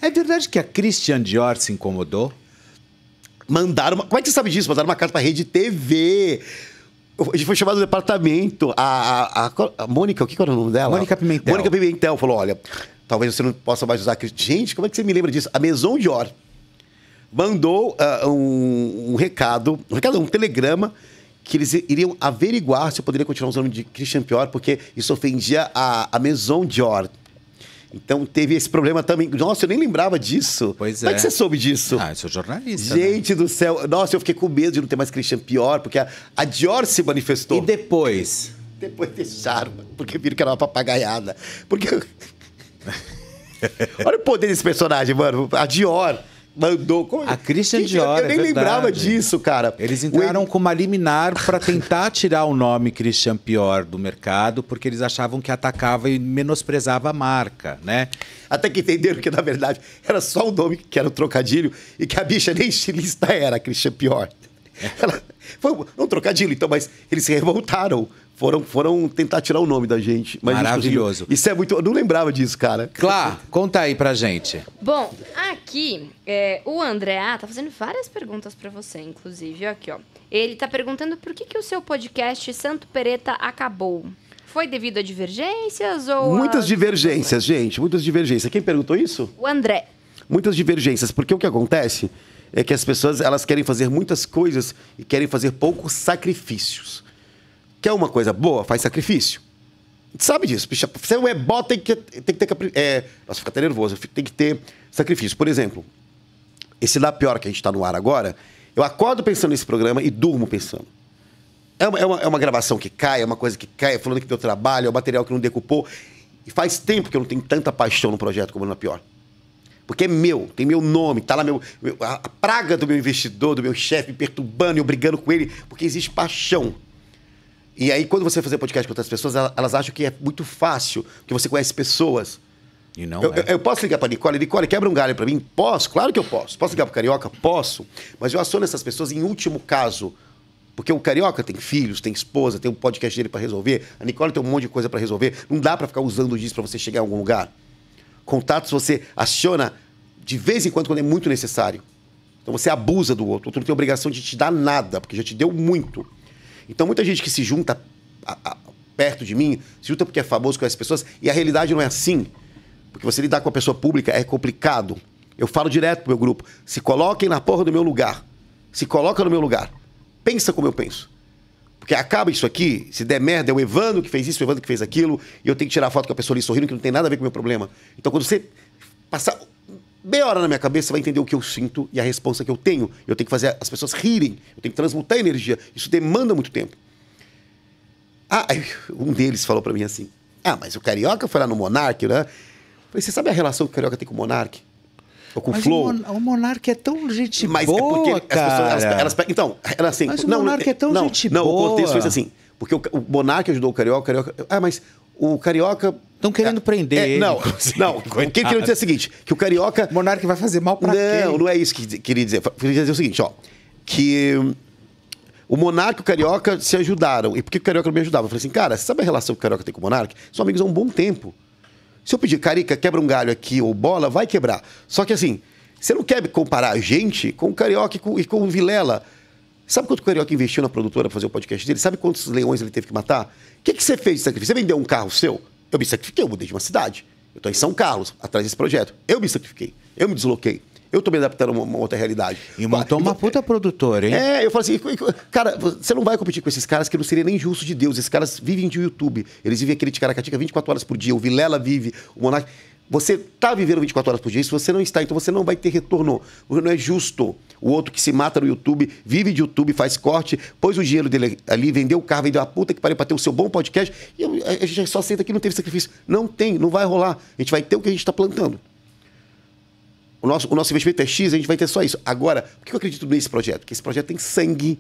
[SPEAKER 2] É verdade que a Christian Dior se incomodou? Mandaram. Uma... Como é que você sabe disso? Mandaram uma carta para a rede TV a gente foi chamado do departamento. A, a, a, a Mônica, o que era o nome dela? Mônica Pimentel. Mônica Pimentel falou: olha, talvez você não possa mais usar aquilo. Gente, como é que você me lembra disso? A Maison Dior mandou uh, um, um, recado, um recado, um telegrama, que eles iriam averiguar se eu poderia continuar usando de Christian Pior, porque isso ofendia a, a Maison Dior, então teve esse problema também. Nossa, eu nem lembrava disso. Pois é. Como é que é. você soube disso? Ah, eu sou jornalista. Né? Gente né? do céu. Nossa, eu fiquei com medo de não ter mais Christian Pior, porque a, a Dior se manifestou. E depois? Depois deixaram, porque viram que era uma papagaiada. Porque. Olha o poder desse personagem, mano. A Dior mandou. Como... A Christian Quem, Dior. Eu é nem é lembrava disso, cara. Eles entraram o...
[SPEAKER 1] com uma liminar para tentar tirar o nome Christian Pior do mercado, porque eles achavam que atacava e menosprezava a marca,
[SPEAKER 2] né? Até que entenderam que, na verdade, era só o nome que era o trocadilho e que a bicha nem estilista era, Christian Pior. É. Ela, foi um trocadilho, então, mas eles se revoltaram foram, foram tentar tirar o nome da gente. Mas Maravilhoso. Isso é muito. Eu não lembrava disso, cara. Claro, conta aí pra gente.
[SPEAKER 3] Bom, aqui, é, o Andréa tá fazendo várias perguntas para você, inclusive. Aqui, ó. Ele tá perguntando por que, que o seu podcast Santo Pereta acabou. Foi devido a divergências ou. Muitas a...
[SPEAKER 2] divergências, gente. Muitas divergências. Quem perguntou isso? O André. Muitas divergências, porque o que acontece é que as pessoas elas querem fazer muitas coisas e querem fazer poucos sacrifícios. Quer uma coisa boa? Faz sacrifício. Sabe disso, Se Você é um tem que, tem que ter. É, nossa, fica até nervoso. Tem que ter sacrifício. Por exemplo, esse lá pior que a gente está no ar agora, eu acordo pensando nesse programa e durmo pensando. É uma, é uma, é uma gravação que cai, é uma coisa que cai, é falando que deu trabalho, é o um material que não decupou. E faz tempo que eu não tenho tanta paixão no projeto como no pior. Porque é meu, tem meu nome, tá lá meu, meu a praga do meu investidor, do meu chefe me perturbando e eu brigando com ele, porque existe paixão. E aí, quando você fazer podcast com outras pessoas, elas acham que é muito fácil, que você conhece pessoas. e não eu, é. eu, posso ligar para Nicole? Nicole, quebra um galho para mim? Posso? Claro que eu posso. Posso ligar para Carioca? Posso. Mas eu aciono essas pessoas em último caso. Porque o carioca tem filhos, tem esposa, tem um podcast dele para resolver. A Nicole tem um monte de coisa para resolver. Não dá para ficar usando disso para você chegar em algum lugar. Contatos você aciona de vez em quando quando é muito necessário. Então você abusa do outro. O outro não tem obrigação de te dar nada, porque já te deu muito. Então, muita gente que se junta a, a, perto de mim, se junta porque é famoso, com essas pessoas, e a realidade não é assim. Porque você lidar com a pessoa pública é complicado. Eu falo direto pro meu grupo: se coloquem na porra do meu lugar. Se coloca no meu lugar. Pensa como eu penso. Porque acaba isso aqui, se der merda, é o Evandro que fez isso, o Evandro que fez aquilo, e eu tenho que tirar foto com a pessoa ali sorrindo, que não tem nada a ver com o meu problema. Então, quando você passar meia hora na minha cabeça, você vai entender o que eu sinto e a resposta que eu tenho. Eu tenho que fazer as pessoas rirem, eu tenho que transmutar energia. Isso demanda muito tempo. Ah, um deles falou para mim assim: Ah, mas o carioca foi lá no Monarque, né? falei, você sabe a relação que o carioca tem com o Monarque? Ou com mas o Flow? O,
[SPEAKER 1] monarca Monarque é tão gente mas é boa. é porque cara. as pessoas. Elas, elas,
[SPEAKER 2] então, ela assim. Mas não, o Monarque é tão não, gente não, boa. Não, o contexto foi assim. Porque o, o Monarque ajudou o carioca, o carioca. Ah, mas o carioca Estão querendo é, prender é, ele. Não, não. O que ele queria dizer é o seguinte, que o carioca... O monarca vai fazer mal pra não, quem? Não, não é isso que queria dizer. Queria dizer o seguinte, ó. Que o monarca e o carioca se ajudaram. E por que o carioca não me ajudava? Eu falei assim, cara, você sabe a relação que o carioca tem com o monarca? São amigos há um bom tempo. Se eu pedir, carica, quebra um galho aqui ou bola, vai quebrar. Só que assim, você não quer comparar a gente com o carioca e com, e com o Vilela. Sabe quanto o Carioca investiu na produtora para fazer o podcast dele? Sabe quantos leões ele teve que matar? O que, que você fez de sacrifício? Você vendeu um carro seu? Eu me sacrifiquei, eu mudei de uma cidade. Eu estou em São Carlos, atrás desse projeto. Eu me sacrifiquei, eu me desloquei. Eu estou me adaptando a uma, uma, outra realidade. E montou uma puta produtora, hein? É, eu falo assim, cara, você não vai competir com esses caras que não seria nem justo de Deus. Esses caras vivem de YouTube. Eles vivem aquele de Caracatica 24 horas por dia. O Vilela vive, o Monarque. Você está vivendo 24 horas por dia, se você não está, então você não vai ter retorno. Não é justo. O outro que se mata no YouTube, vive de YouTube, faz corte, pôs o dinheiro dele ali, vendeu o carro, vendeu a puta que pariu para ter o seu bom podcast, e a gente só aceita que não teve sacrifício. Não tem, não vai rolar. A gente vai ter o que a gente está plantando. O nosso, o nosso investimento é X, a gente vai ter só isso. Agora, por que eu acredito nesse projeto? Porque esse projeto tem sangue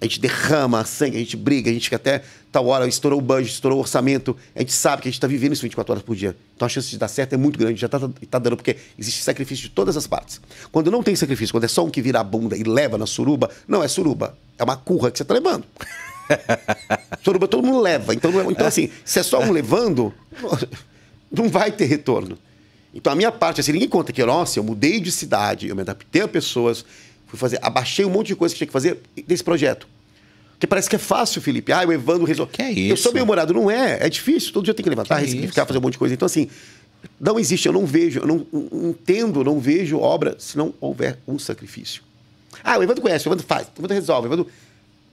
[SPEAKER 2] a gente derrama sangue, a gente briga, a gente fica até tal hora, estourou o budget, estourou o orçamento. A gente sabe que a gente está vivendo isso 24 horas por dia. Então a chance de dar certo é muito grande, já está tá dando, porque existe sacrifício de todas as partes. Quando não tem sacrifício, quando é só um que vira a bunda e leva na suruba, não é suruba, é uma curra que você está levando. suruba todo mundo leva. Então, é, então assim, se é só um levando, não vai ter retorno. Então a minha parte, assim, ninguém conta que, nossa, eu mudei de cidade, eu me adaptei a pessoas, Fui fazer, abaixei um monte de coisa que tinha que fazer desse projeto. Porque parece que é fácil, Felipe. Ah, o Evandro resolveu. Que é isso? Eu sou bem humorado. Não é. É difícil. Todo dia tem que levantar, que é ficar fazer um monte de coisa. Então, assim, não existe. Eu não vejo, eu não, entendo, não vejo obra se não houver um sacrifício. Ah, o Evandro conhece, o Evandro faz, o Evandro resolve, o Evandro.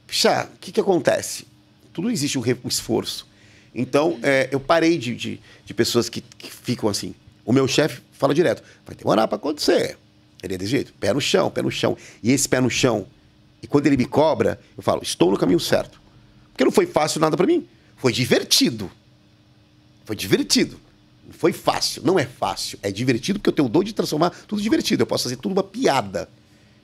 [SPEAKER 2] Puxa, o que, que acontece? Tudo existe um, um esforço. Então, é, eu parei de, de, de pessoas que, que ficam assim. O meu chefe fala direto: vai demorar para acontecer. Teria desse jeito. Pé no chão, pé no chão. E esse pé no chão. E quando ele me cobra, eu falo, estou no caminho certo. Porque não foi fácil nada para mim. Foi divertido. Foi divertido. Não foi fácil. Não é fácil. É divertido porque eu tenho o dom de transformar tudo divertido. Eu posso fazer tudo uma piada.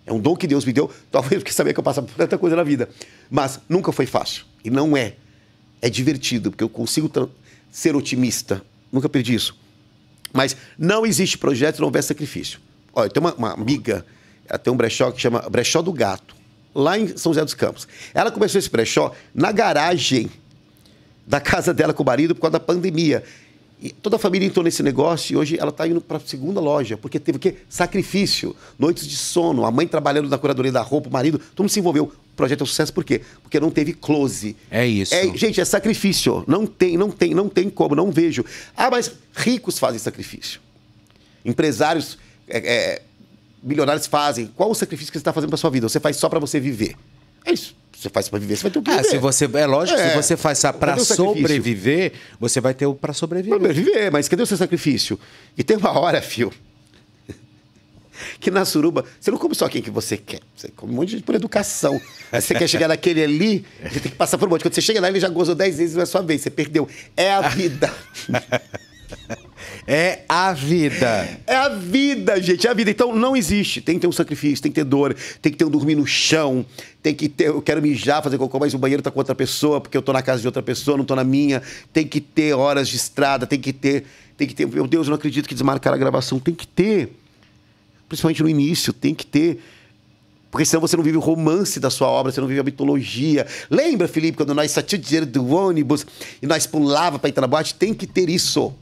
[SPEAKER 2] É um dom que Deus me deu, talvez porque sabia que eu passava por tanta coisa na vida. Mas nunca foi fácil. E não é. É divertido, porque eu consigo ser otimista. Nunca perdi isso. Mas não existe projeto se não houver sacrifício. Olha, tem uma, uma amiga, ela tem um brechó que chama Brechó do Gato, lá em São José dos Campos. Ela começou esse brechó na garagem da casa dela com o marido por causa da pandemia. E toda a família entrou nesse negócio e hoje ela está indo para a segunda loja, porque teve o quê? Sacrifício, noites de sono, a mãe trabalhando na curadoria da roupa, o marido, todo mundo se envolveu. O projeto é um sucesso por quê? Porque não teve close. É isso. É, gente, é sacrifício. Não tem, não tem, não tem como, não vejo. Ah, mas ricos fazem sacrifício. Empresários é, é, milionários fazem, qual o sacrifício que você está fazendo para sua vida? Você faz só para você viver. É isso. Você faz para viver, você vai ter o que ah, viver. Se você, é lógico, é, se você faz para sobreviver, você vai ter o para sobreviver. Para sobreviver, mas cadê o seu sacrifício? E tem uma hora, fio, que na suruba, você não come só quem que você quer. Você come um monte de gente por educação. Você quer chegar naquele ali, você tem que passar por um monte. Quando você chega lá, ele já gozou 10 vezes na sua vez. Você perdeu. É a vida. É a vida. É a vida, gente. É a vida. Então não existe. Tem que ter um sacrifício, tem que ter dor, tem que ter um dormir no chão, tem que ter. Eu quero mijar, fazer cocô, mas o banheiro tá com outra pessoa, porque eu tô na casa de outra pessoa, não tô na minha. Tem que ter horas de estrada, tem que ter. Tem que ter. Meu Deus, eu não acredito que desmarcaram a gravação. Tem que ter. Principalmente no início, tem que ter. Porque senão você não vive o romance da sua obra, você não vive a mitologia. Lembra, Felipe, quando nós de dinheiro do ônibus e nós pulava para entrar na boate? Tem que ter isso.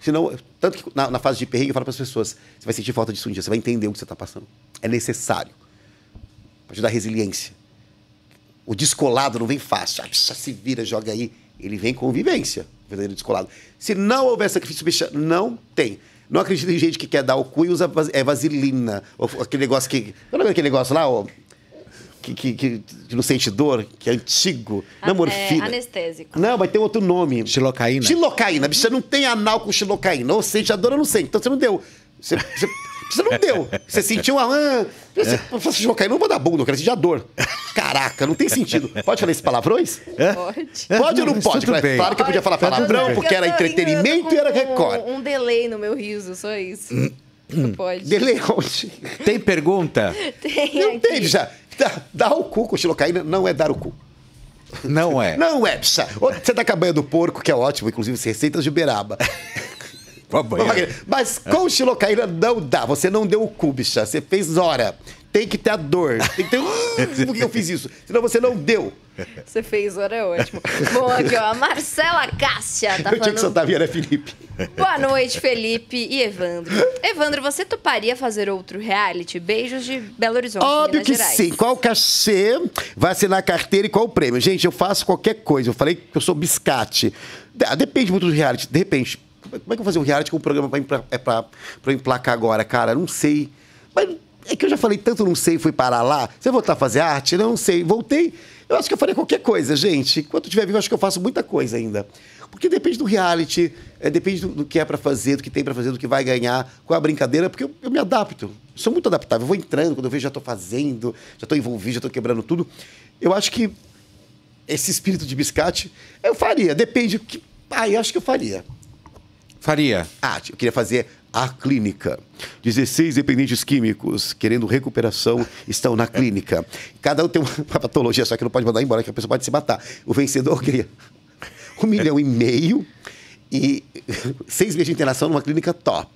[SPEAKER 2] Senão, tanto que na, na fase de perrengue eu falo para as pessoas, você vai sentir falta disso um dia, você vai entender o que você está passando. É necessário. Para ajudar a resiliência. O descolado não vem fácil. Ah, se vira, joga aí. Ele vem com vivência, o verdadeiro descolado. Se não houver sacrifício bicha, não tem. Não acredito em gente que quer dar o cu e usa vas é vaselina. Aquele negócio que. Lembra aquele negócio lá, ó, que, que, que, não sente dor, que é antigo. A, não, é, morfina. É,
[SPEAKER 3] anestésico.
[SPEAKER 2] Não, vai ter outro nome. Xilocaína. Xilocaína. Bicho, Você não tem anal com xilocaína. Ou sente a dor ou não sente. Então você não deu. Você, você, você não deu. Você sentiu a. Ah, você, é. eu xilocaína, não vou dar bunda, eu quero sentir a dor. Caraca, não tem sentido. Pode falar esses palavrões? É. Pode. Pode ou não pode? Claro, bem. que eu podia falar tá palavrão, porque era entretenimento e era recorde.
[SPEAKER 3] Um, um delay no meu riso, só isso. Hum. hum. Pode. Delay onde?
[SPEAKER 2] Tem pergunta?
[SPEAKER 3] Tem. Não aqui.
[SPEAKER 2] tem já. Dar, dar o cu com xilocaína não é dar o cu. Não é. Não é, bicha. Você dá tá com a banha do porco, que é ótimo, inclusive receitas de beraba. Mas com xilocaína não dá. Você não deu o cu, bicha. Você fez hora tem que ter a dor. Tem que ter. Uh, por que eu fiz isso? Senão você não deu.
[SPEAKER 3] Você fez, hora é ótimo. Bom, aqui, ó. A Marcela Cássia tá eu falando. Eu tinha que soltar a
[SPEAKER 2] Viana Felipe. Boa noite,
[SPEAKER 3] Felipe e Evandro. Evandro, você toparia fazer outro reality? Beijos de Belo Horizonte. Óbvio Minas que Gerais.
[SPEAKER 2] sim. Qual cachê é vai assinar a carteira e qual o prêmio? Gente, eu faço qualquer coisa. Eu falei que eu sou biscate. Ah, depende muito do reality. De repente, como é que eu vou fazer um reality com um programa pra, é pra, pra, pra emplacar agora, cara? Não sei. Mas é que eu já falei tanto não sei, fui parar lá. Você voltar a fazer arte? Não sei. Voltei. Eu acho que eu faria qualquer coisa, gente. Enquanto estiver vivo, eu acho que eu faço muita coisa ainda. Porque depende do reality, é, depende do, do, que é para fazer, do que tem para fazer, do que vai ganhar, qual é a brincadeira, porque eu, eu me adapto. Sou muito adaptável. Eu vou entrando, quando eu vejo, já estou fazendo, já estou envolvido, já estou quebrando tudo. Eu acho que esse espírito de biscate, eu faria. Depende. Que... Ah, eu acho que eu faria. Faria. Ah, eu queria fazer à clínica. 16 dependentes químicos querendo recuperação estão na clínica. Cada um tem uma patologia, só que não pode mandar embora, que a pessoa pode se matar. O vencedor ganha um milhão e meio e seis meses de internação numa clínica top.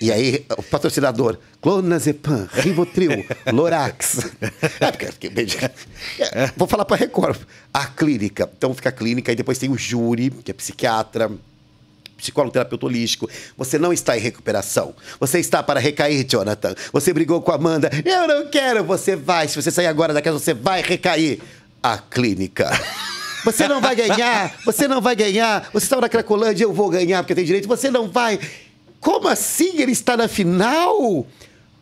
[SPEAKER 2] E aí, o patrocinador, Clonazepam, Rivotril, Lorax. É, é, vou falar para a Record. A clínica. Então fica a clínica, e depois tem o júri, que é psiquiatra, psicólogo terapeuta holístico. Você não está em recuperação. Você está para recair, Jonathan. Você brigou com a Amanda. Eu não quero. Você vai. Se você sair agora da casa, você vai recair. A clínica. Você não vai ganhar. Você não vai ganhar. Você estava na Cracolândia. Eu vou ganhar porque tem direito. Você não vai. Como assim ele está na final?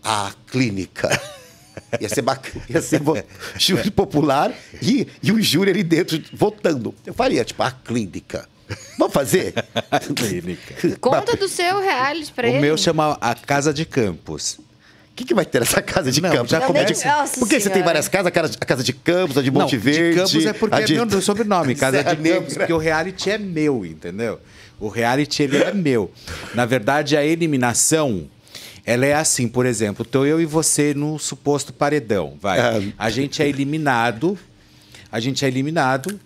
[SPEAKER 2] A clínica. Ia ser bacana, ia ser júri popular e, e o júri ali dentro votando. Eu faria, tipo, a clínica. Vamos fazer? Conta do
[SPEAKER 3] seu reality pra o ele. O meu
[SPEAKER 2] chama A Casa de Campos. O que, que vai ter essa casa de campos? Já come... de... Nossa porque senhora. você tem várias casas, a casa de campos, a de Monte não, Verde. De campos é porque é de... é meu sobrenome, casa de campos, porque o reality é
[SPEAKER 1] meu, entendeu? O reality ele é meu. Na verdade, a eliminação. Ela é assim, por exemplo, estou eu e você no suposto paredão, vai. Ah. A gente é eliminado, a gente é eliminado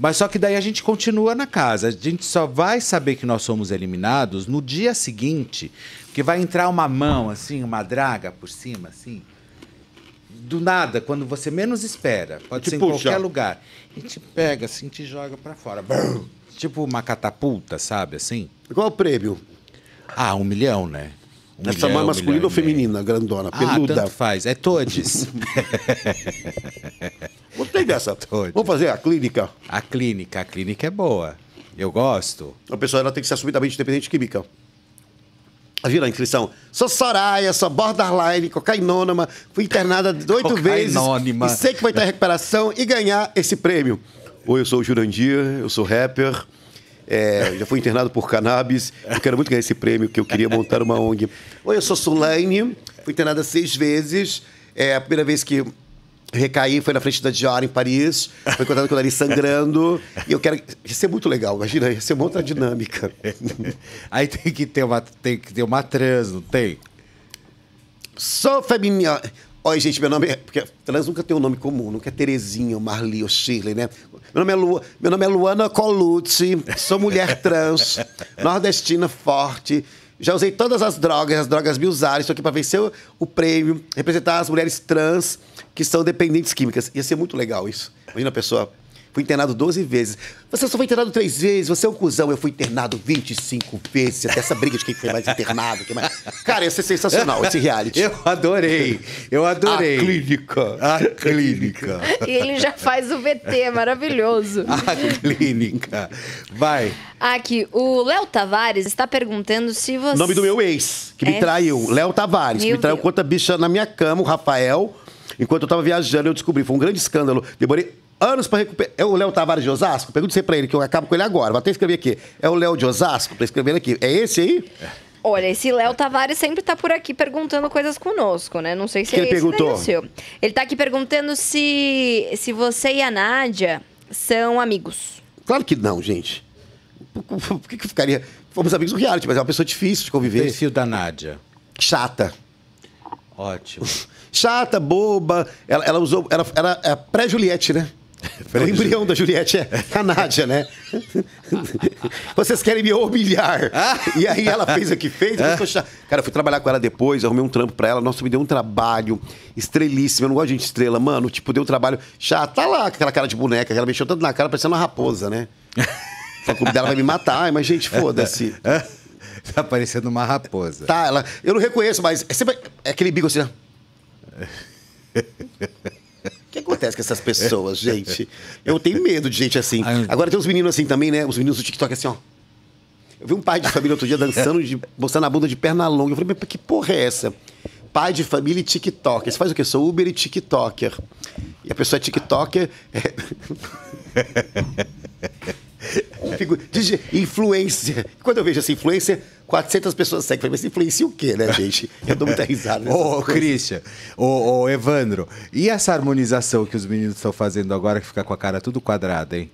[SPEAKER 1] mas só que daí a gente continua na casa. A gente só vai saber que nós somos eliminados no dia seguinte, que vai entrar uma mão assim, uma draga por cima assim. Do nada, quando você menos espera, pode ser em puxa. qualquer lugar. E te pega assim, te joga para fora. Tipo uma catapulta, sabe assim? Qual o prêmio? Ah, um milhão, né?
[SPEAKER 2] Um Essa mão é masculina ou feminina,
[SPEAKER 1] grandona, ah, peluda? Ah, tanto faz. É todes.
[SPEAKER 2] Gostei dessa. Vamos fazer a clínica. A clínica, a clínica é boa. Eu gosto. A pessoa ela tem que ser assumidamente independente de química. vira a inscrição? Sou Soraya, sou borderline, cocainônima, fui internada oito vezes. E sei que vai ter recuperação e ganhar esse prêmio. Oi, eu sou o Jurandir, eu sou rapper. É, já fui internado por cannabis. Eu quero muito ganhar esse prêmio, que eu queria montar uma ONG. Oi, eu sou Sulaine, fui internada seis vezes. É a primeira vez que Recaí, foi na frente da Dior em Paris, foi contando com o nariz sangrando. e eu quero. Ia ser muito legal, imagina, ia ser uma outra dinâmica. Aí tem que ter uma, tem que ter uma trans, não tem? Sou feminina. Oi, gente, meu nome é. Porque trans nunca tem um nome comum, nunca é Terezinha, ou Marli ou Shirley, né? Meu nome é, Lu... meu nome é Luana Colucci, sou mulher trans, nordestina forte. Já usei todas as drogas, as drogas me usaram. Estou aqui para vencer o, o prêmio, representar as mulheres trans que são dependentes químicas. Ia ser muito legal isso. Imagina a pessoa Fui internado 12 vezes. Você só foi internado três vezes, você é um cuzão. Eu fui internado 25 vezes. Até essa briga de quem foi mais internado. Quem mais...
[SPEAKER 1] Cara, ia ser sensacional esse reality. Eu adorei. Eu adorei. A clínica. A clínica. E ele já
[SPEAKER 3] faz o VT, maravilhoso. A
[SPEAKER 1] clínica.
[SPEAKER 2] Vai.
[SPEAKER 3] Aqui, o Léo Tavares está perguntando se você. O nome do
[SPEAKER 2] meu ex, que é... me traiu. Léo Tavares, meu que me traiu Deus. conta bicha na minha cama, o Rafael. Enquanto eu tava viajando, eu descobri. Foi um grande escândalo. Demorei anos para recuperar. É o Léo Tavares de Osasco? pergunta você para ele, que eu acabo com ele agora. Vou até escrever aqui. É o Léo de Osasco? Para escrever aqui. É esse aí? É.
[SPEAKER 3] Olha, esse Léo Tavares sempre tá por aqui perguntando coisas conosco, né? Não sei se que é ele perguntou. Seu. Ele tá aqui perguntando se, se você e a Nádia são amigos.
[SPEAKER 2] Claro que não, gente. Por, que, que ficaria? Fomos amigos do reality, mas é uma pessoa difícil de conviver. Perfil da Nádia. Chata. Ótimo. Chata, boba. Ela, ela usou. Ela era é pré-Juliette, né? O embrião da Juliette é canádia, né? Vocês querem me humilhar. Ah! E aí ela fez o que fez. Eu... Ah! Cara, eu fui trabalhar com ela depois, arrumei um trampo pra ela. Nossa, me deu um trabalho estrelíssimo. Eu não gosto de gente estrela, mano. Tipo, deu um trabalho chato. Tá lá aquela cara de boneca que ela mexeu tanto na cara, parecendo uma raposa, né? A comida dela vai me matar. Ai, mas, gente, foda-se.
[SPEAKER 1] Tá parecendo uma raposa.
[SPEAKER 2] Tá, ela... eu não reconheço, mas é sempre aquele bico assim, né? acontece com essas pessoas, gente? Eu tenho medo de gente assim. Agora tem uns meninos assim também, né? Os meninos do TikTok assim, ó. Eu vi um pai de família outro dia dançando, de, mostrando a bunda de perna longa. Eu falei, mas que porra é essa? Pai de família e TikToker. Você faz o quê? Eu sou Uber e TikToker. E a pessoa é TikToker. É... influência. Quando eu vejo essa influência, 400 pessoas seguem. Mas influencia o quê, né, gente? Eu dou muita risada. Ô, oh, Christian, ô, oh, oh, Evandro, e essa harmonização
[SPEAKER 1] que os meninos estão fazendo agora, que fica com a cara tudo quadrada, hein?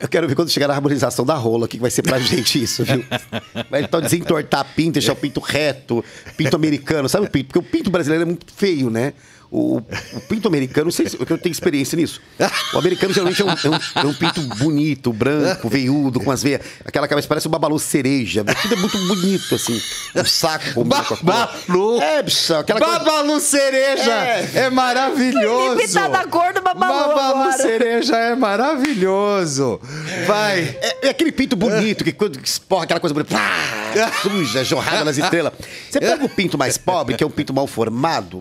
[SPEAKER 1] Eu
[SPEAKER 2] quero ver quando chegar na harmonização da rola, o que vai ser pra gente isso, viu? Vai então desentortar a pinta, deixar o pinto reto, pinto americano, sabe o pinto? Porque o pinto brasileiro é muito feio, né? O, o pinto americano, não sei se eu tenho experiência nisso. O americano geralmente é um, é um, é um pinto bonito, branco, veiudo, com as veias. Aquela cabeça parece um babalu cereja. Tudo é muito bonito, assim. Um saco com Babalu! É, bicho, aquela Babalu coisa... cereja! É, é maravilhoso! Imitar da cor do babalu! Babalu agora. cereja é maravilhoso! Vai! É, é aquele pinto bonito que quando esporra aquela coisa bonita. suja, jorrada nas estrelas. Você pega o pinto mais pobre, que é um pinto mal formado.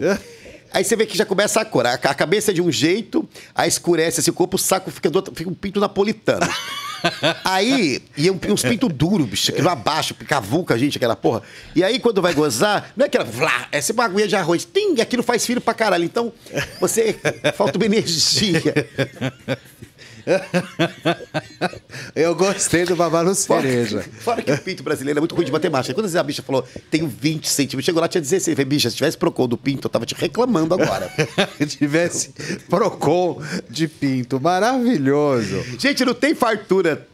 [SPEAKER 2] Aí você vê que já começa a cor. A, a cabeça é de um jeito, aí escurece assim, o corpo, o saco fica do outro, fica um pinto napolitano. Aí, e é um, uns pinto duro, bicho, que não abaixa, cavuca a gente, aquela porra. E aí, quando vai gozar, não é aquela vlá, é sempre uma aguinha de arroz. Tim, aquilo faz filho pra caralho. Então, você falta uma energia. Eu gostei do babá no cereja. Fora que o pinto brasileiro é muito ruim de matemática. Quando a bicha falou, tenho 20 centímetros, chegou lá, tinha 16. Falei, bicha, se tivesse Procon do pinto, eu tava te reclamando agora. tivesse Procon de pinto. Maravilhoso. Gente, não tem fartura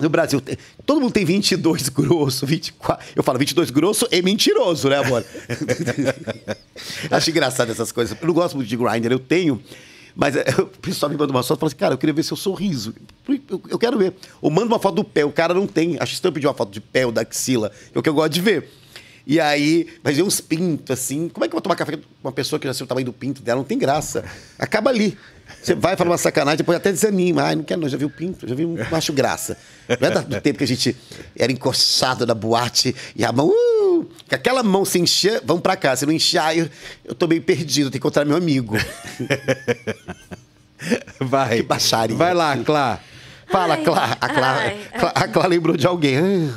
[SPEAKER 2] no Brasil, todo mundo tem 22 grosso, 24. Eu falo 22 grosso e mentiroso, né, amor? Acho engraçado essas coisas. Eu não gosto muito de grinder. Eu tenho mas é, o pessoal me manda uma foto e fala assim, cara, eu queria ver seu sorriso. Eu, eu quero ver. Ou manda uma foto do pé, o cara não tem. A Xistão pediu uma foto de pé ou da axila. É o que eu gosto de ver. E aí vai ver uns pintos assim. Como é que eu vou tomar café com uma pessoa que já sei o tamanho do pinto dela? Não tem graça. Acaba ali. Você vai falar uma sacanagem, depois até desanima. Ai, não quero não, já vi o pinto, já vi um macho graça. Não é do tempo que a gente era encoxado na boate e a mão... Uh, que aquela mão se encher, vamos pra cá. Se não encher, eu, eu tô meio perdido, tenho que encontrar meu amigo. Vai. Que baixaria. Vai lá, Clá. Fala, ai, Clá. A Clá, Clá, a Clá lembrou de alguém.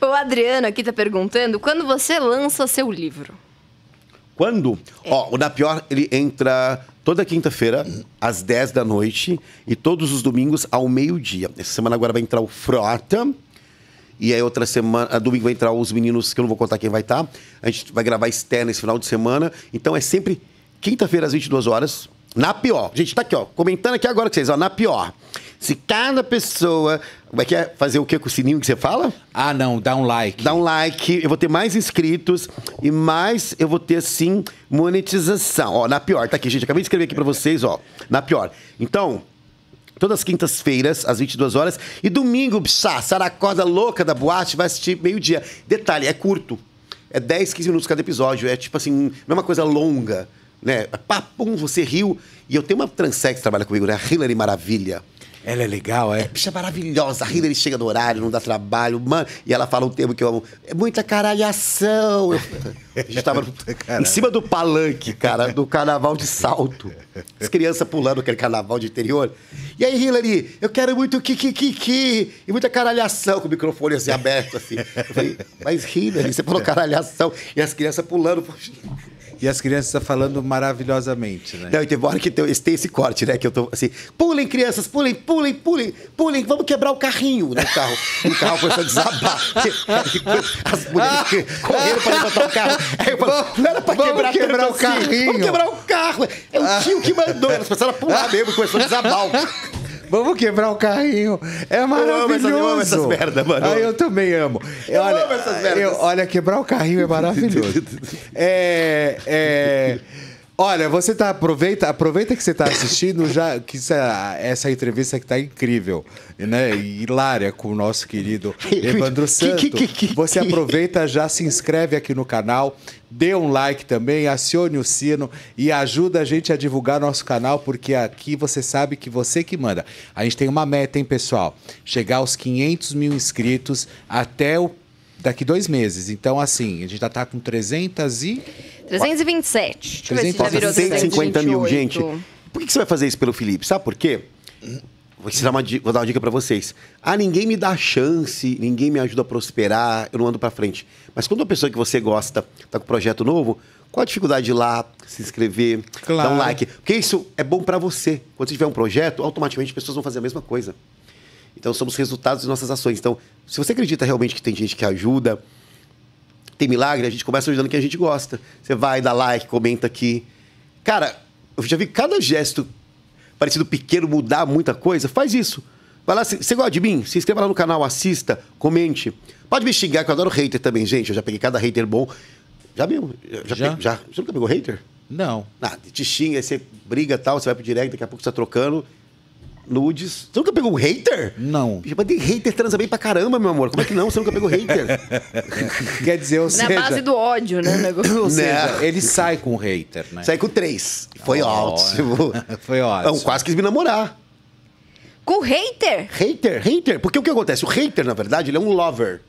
[SPEAKER 3] o Adriano aqui está perguntando: quando você lança seu livro?
[SPEAKER 2] Quando? É. Ó, o Na Pior, ele entra toda quinta-feira, às 10 da noite, e todos os domingos ao meio-dia. Essa semana agora vai entrar o Frota. E aí outra semana, ah, domingo vai entrar os meninos, que eu não vou contar quem vai estar. Tá. A gente vai gravar externa esse final de semana. Então é sempre quinta-feira às 22 horas, na pior. Gente, tá aqui, ó, comentando aqui agora com vocês, ó, na pior. Se cada pessoa. Como é que é? Fazer o que com o sininho que você fala? Ah, não, dá um like. Dá um like, eu vou ter mais inscritos e mais eu vou ter, assim, monetização. Ó, na pior, tá aqui, gente. Acabei de escrever aqui pra vocês, ó. Na pior. Então, todas as quintas-feiras, às 22 horas. E domingo, psá, Sara acorda louca da boate, vai assistir meio-dia. Detalhe, é curto. É 10, 15 minutos cada episódio. É tipo assim, não é uma coisa longa. Né? É papum, você riu. E eu tenho uma transex que trabalha comigo, né? A Hillary Maravilha. Ela é legal, é? é bicha maravilhosa. A Hillary chega no horário, não dá trabalho. Mano, e ela fala um termo que eu amo. É muita caralhação. Eu, a gente tava em cima do palanque, cara, do carnaval de salto. As crianças pulando aquele carnaval de interior. E aí, Hillary, eu quero muito kikikiki e muita caralhação com o microfone assim aberto, assim. Eu falei, mas Hillary, você falou caralhação. E as crianças pulando. Poxa. E as crianças falando maravilhosamente, né? Não, e teve hora que tem, tem esse corte, né? Que eu tô assim, pulem, crianças, pulem, pulem, pulem, pulem, vamos quebrar o carrinho, né? O carro, o carro começou a desabar. As mulheres correram para levantar o carro. Aí eu falo, não era para vamos quebrar, quebrar o assim, carrinho. vamos quebrar o carro. É o tio que mandou. Elas começaram a pular mesmo, começou a desabar Vamos quebrar o carrinho. É maravilhoso. Eu amo essas, eu amo essas merda, mano. Ah, eu também amo.
[SPEAKER 1] Eu olha, amo essas merdas. Eu, olha, quebrar o carrinho é maravilhoso. é... é... Olha, você tá aproveita, aproveita que você tá assistindo já que essa, essa entrevista que tá incrível, né? Hilária com o nosso querido Evandro Santo. Você aproveita, já se inscreve aqui no canal, dê um like também, acione o sino e ajuda a gente a divulgar nosso canal, porque aqui você sabe que você que manda. A gente tem uma meta, hein, pessoal? Chegar aos 500 mil inscritos até o daqui dois meses. Então, assim, a gente já tá com 300 e
[SPEAKER 3] 327.
[SPEAKER 2] 350 mil, gente. Por que você vai fazer isso pelo Felipe? Sabe por quê? Vou dar uma, vou dar uma dica para vocês. Ah, ninguém me dá chance, ninguém me ajuda a prosperar, eu não ando para frente. Mas quando uma pessoa que você gosta tá com um projeto novo, qual a dificuldade de ir lá, se inscrever, claro. dar um like? Porque isso é bom para você. Quando você tiver um projeto, automaticamente as pessoas vão fazer a mesma coisa. Então somos resultados de nossas ações. Então, se você acredita realmente que tem gente que ajuda, tem milagre, a gente começa ajudando quem a gente gosta. Você vai, dá like, comenta aqui. Cara, eu já vi cada gesto parecido pequeno mudar muita coisa. Faz isso. Vai lá, você gosta de mim? Se inscreva lá no canal, assista, comente. Pode me xingar, que eu adoro hater também, gente. Eu já peguei cada hater bom. Já mesmo? Já? Já? Peguei, já? Você nunca pegou hater? Não. nada te xinga, você briga e tal, você vai pro direct, daqui a pouco você tá trocando nudes. Você nunca pegou um hater? Não. mas de hater transa bem pra caramba, meu amor. Como é que não? Você nunca pegou hater? Quer dizer, ou Na seja... Na base
[SPEAKER 3] do ódio, né? ou seja,
[SPEAKER 2] né? ele sai com hater, né? Sai com três. Foi oh, ótimo. Foi ótimo. Eu quase quis me namorar.
[SPEAKER 3] Com hater?
[SPEAKER 2] Hater, hater. Porque o que acontece? O hater, na verdade, ele é um lover.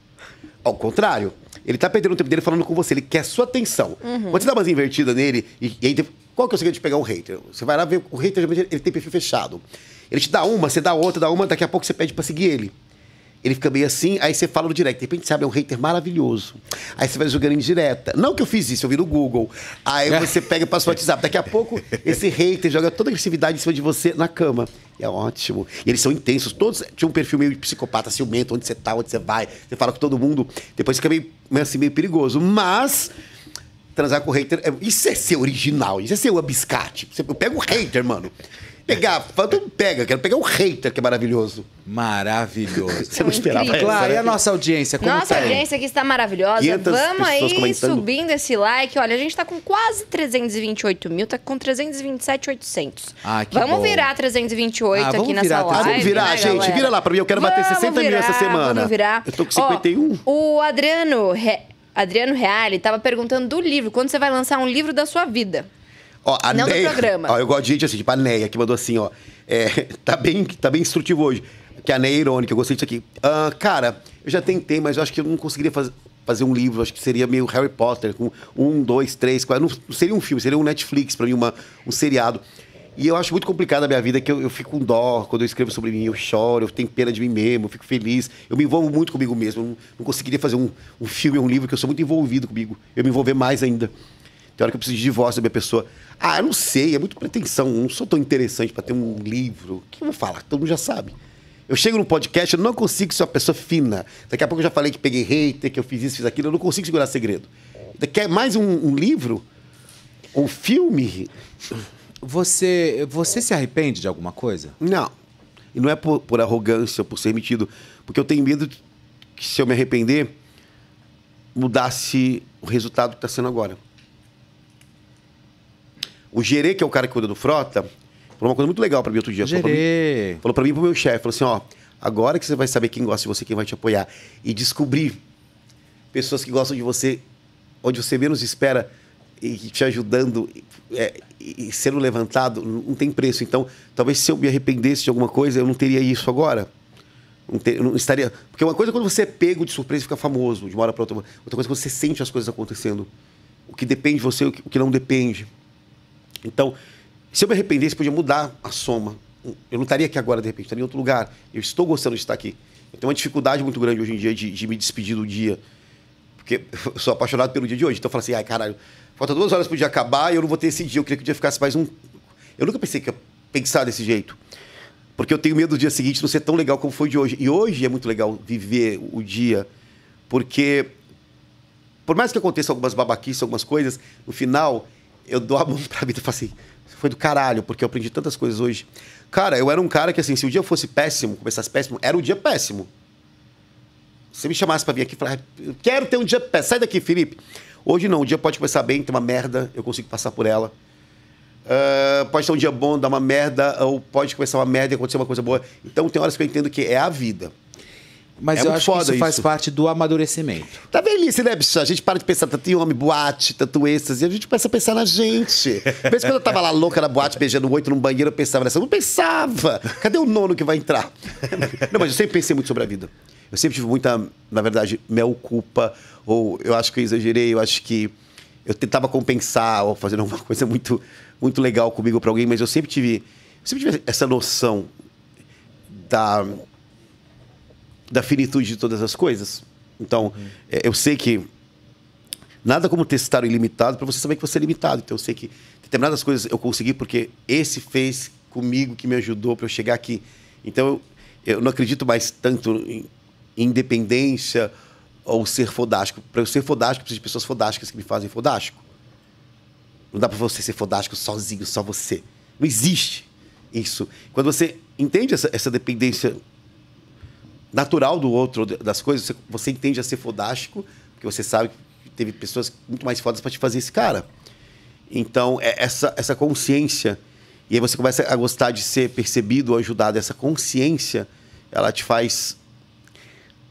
[SPEAKER 2] Ao contrário. Ele tá perdendo o tempo dele falando com você, ele quer sua atenção. Uhum. Quando você dá umas invertidas nele, e, e aí, qual que é o segredo de pegar um hater? Você vai lá ver, o hater, ele tem perfil fechado. Ele te dá uma, você dá outra, dá uma, daqui a pouco você pede para seguir ele. Ele fica meio assim, aí você fala no direct. De repente, sabe, é um hater maravilhoso. Aí você vai jogando em direta. Não que eu fiz isso, eu vi no Google. Aí você pega para o WhatsApp. Daqui a pouco, esse hater joga toda a agressividade em cima de você na cama. E é ótimo. E eles são intensos. Todos tinham um perfil meio de psicopata, ciumento, onde você tá, onde você vai. Você fala com todo mundo. Depois fica meio, meio assim, meio perigoso. Mas transar com o hater. É, isso é ser original, isso é ser o abiscate. Eu pego o hater, mano pegar é. fã, tu pega. Quero pegar o hater, que é maravilhoso. Maravilhoso. Você não esperava essa, Claro, e a né? nossa audiência? Como nossa tá
[SPEAKER 1] audiência
[SPEAKER 3] aqui está maravilhosa. Vamos aí comentando. subindo esse like. Olha, a gente está com quase 328 mil, tá com 327,800.
[SPEAKER 2] Ah, que Vamos bom. virar
[SPEAKER 3] 328 ah, aqui virar, nessa live. Ah, vamos virar, né, gente. Galera? Vira
[SPEAKER 2] lá para mim, eu quero vamos bater 60 virar, mil essa semana. Vamos virar. Eu tô com 51.
[SPEAKER 3] Ó, o Adriano... Re... Adriano Reale estava perguntando do livro. Quando você vai lançar um livro da sua vida?
[SPEAKER 2] Ó, a Não Neia, do programa. Ó, eu gosto de gente assim, tipo a Neia, que mandou assim, ó. É, tá, bem, tá bem instrutivo hoje. Que é a Neia é irônica, eu gostei disso aqui. Uh, cara, eu já tentei, mas eu acho que eu não conseguiria fazer fazer um livro, acho que seria meio Harry Potter, com um, dois, três, quatro. Não seria um filme, seria um Netflix para mim, uma, um seriado. E eu acho muito complicado a minha vida, que eu, eu, fico com dó quando eu escrevo sobre mim, eu choro, eu tenho pena de mim mesmo, eu fico feliz, eu me envolvo muito comigo mesmo. Eu não, não conseguiria fazer um, um filme, um livro, que eu sou muito envolvido comigo. Eu me envolver mais ainda. Tem hora que eu preciso de divórcio da minha pessoa. Ah, eu não sei, é muito pretensão, não sou tão interessante para ter um livro. O que eu vou falar? Todo mundo já sabe. Eu chego no podcast, eu não consigo ser uma pessoa fina. Daqui a pouco eu já falei que peguei hater, que eu fiz isso, fiz aquilo, eu não consigo segurar segredo. Quer mais um, um livro? Um filme? Você, você se arrepende de alguma coisa? Não. E não é por, por arrogância, por ser metido. Porque eu tenho medo que se eu me arrepender, mudasse o resultado que está sendo agora. O Gerê, que é o cara que cuida do Frota, falou uma coisa muito legal para mim outro dia. Gerê. Falou para mim e pro meu chefe, falou assim, ó, agora que você vai saber quem gosta de você, quem vai te apoiar. E descobrir pessoas que gostam de você, onde você menos espera, e te ajudando, é, e sendo levantado, não tem preço. Então, talvez se eu me arrependesse de alguma coisa, eu não teria isso agora. Não, ter, não, estaria. Porque uma coisa é quando você é pego de surpresa e fica famoso de uma hora para outra. Outra coisa é quando você sente as coisas acontecendo. O que depende de você, o que, o que não depende. Então, se eu me arrependesse, podia mudar a soma. Eu não estaria aqui agora, de repente, estaria em outro lugar. Eu estou gostando de estar aqui. Eu tenho uma dificuldade muito grande hoje em dia de, de me despedir do dia. Porque eu sou apaixonado pelo dia de hoje. Então eu falo assim, ai caralho, falta duas horas para o dia acabar e eu não vou ter esse dia. Eu queria que o dia ficasse mais um. Eu nunca pensei que ia pensar desse jeito. Porque eu tenho medo do dia seguinte não ser tão legal como foi de hoje. E hoje é muito legal viver o dia, porque por mais que aconteça algumas babaquices, algumas coisas, no final eu dou a mão pra vida e falo assim, foi do caralho, porque eu aprendi tantas coisas hoje. Cara, eu era um cara que, assim, se o dia fosse péssimo, começasse péssimo, era um dia péssimo. Se me chamasse para vir aqui e falar, ah, quero ter um dia péssimo, sai daqui, Felipe. Hoje não, o dia pode começar bem, ter uma merda, eu consigo passar por ela. Uh, pode ser um dia bom, dar uma merda, ou pode começar uma merda e acontecer uma coisa boa. Então tem horas que eu entendo que é a vida. Mas é eu acho que isso, isso, faz parte do amadurecimento. Da tá velhice, né, bicho? A gente para de pensar tanto em homem, boate, tanto êxtase, e a gente começa a pensar na gente. Às vezes, quando eu tava lá louca na boate, beijando oito num banheiro, eu pensava nessa. Eu não pensava! Cadê o nono que vai entrar? Não, mas eu sempre pensei muito sobre a vida. Eu sempre tive muita, na verdade, mel culpa, ou eu acho que eu exagerei, eu acho que eu tentava compensar ou fazer alguma coisa muito, muito legal comigo para alguém, mas eu sempre tive, sempre tive essa noção da da finitude de todas as coisas. Então, uhum. eu sei que nada como testar o ilimitado para você saber que você é limitado. Então, eu sei que determinadas coisas eu consegui porque esse fez comigo que me ajudou para eu chegar aqui. Então, eu, eu, não acredito mais tanto em independência ou ser fodástico. Para eu ser fodástico, eu preciso de pessoas fodásticas que me fazem fodástico. Não dá para você ser fodástico sozinho, só você. Não existe isso. Quando você entende essa, essa dependência natural do outro, das coisas, você, você entende a ser fodástico, porque você sabe que teve pessoas muito mais fodas para te fazer esse cara. Então, é essa, essa consciência, e aí você começa a gostar de ser percebido ou ajudado, essa consciência, ela te faz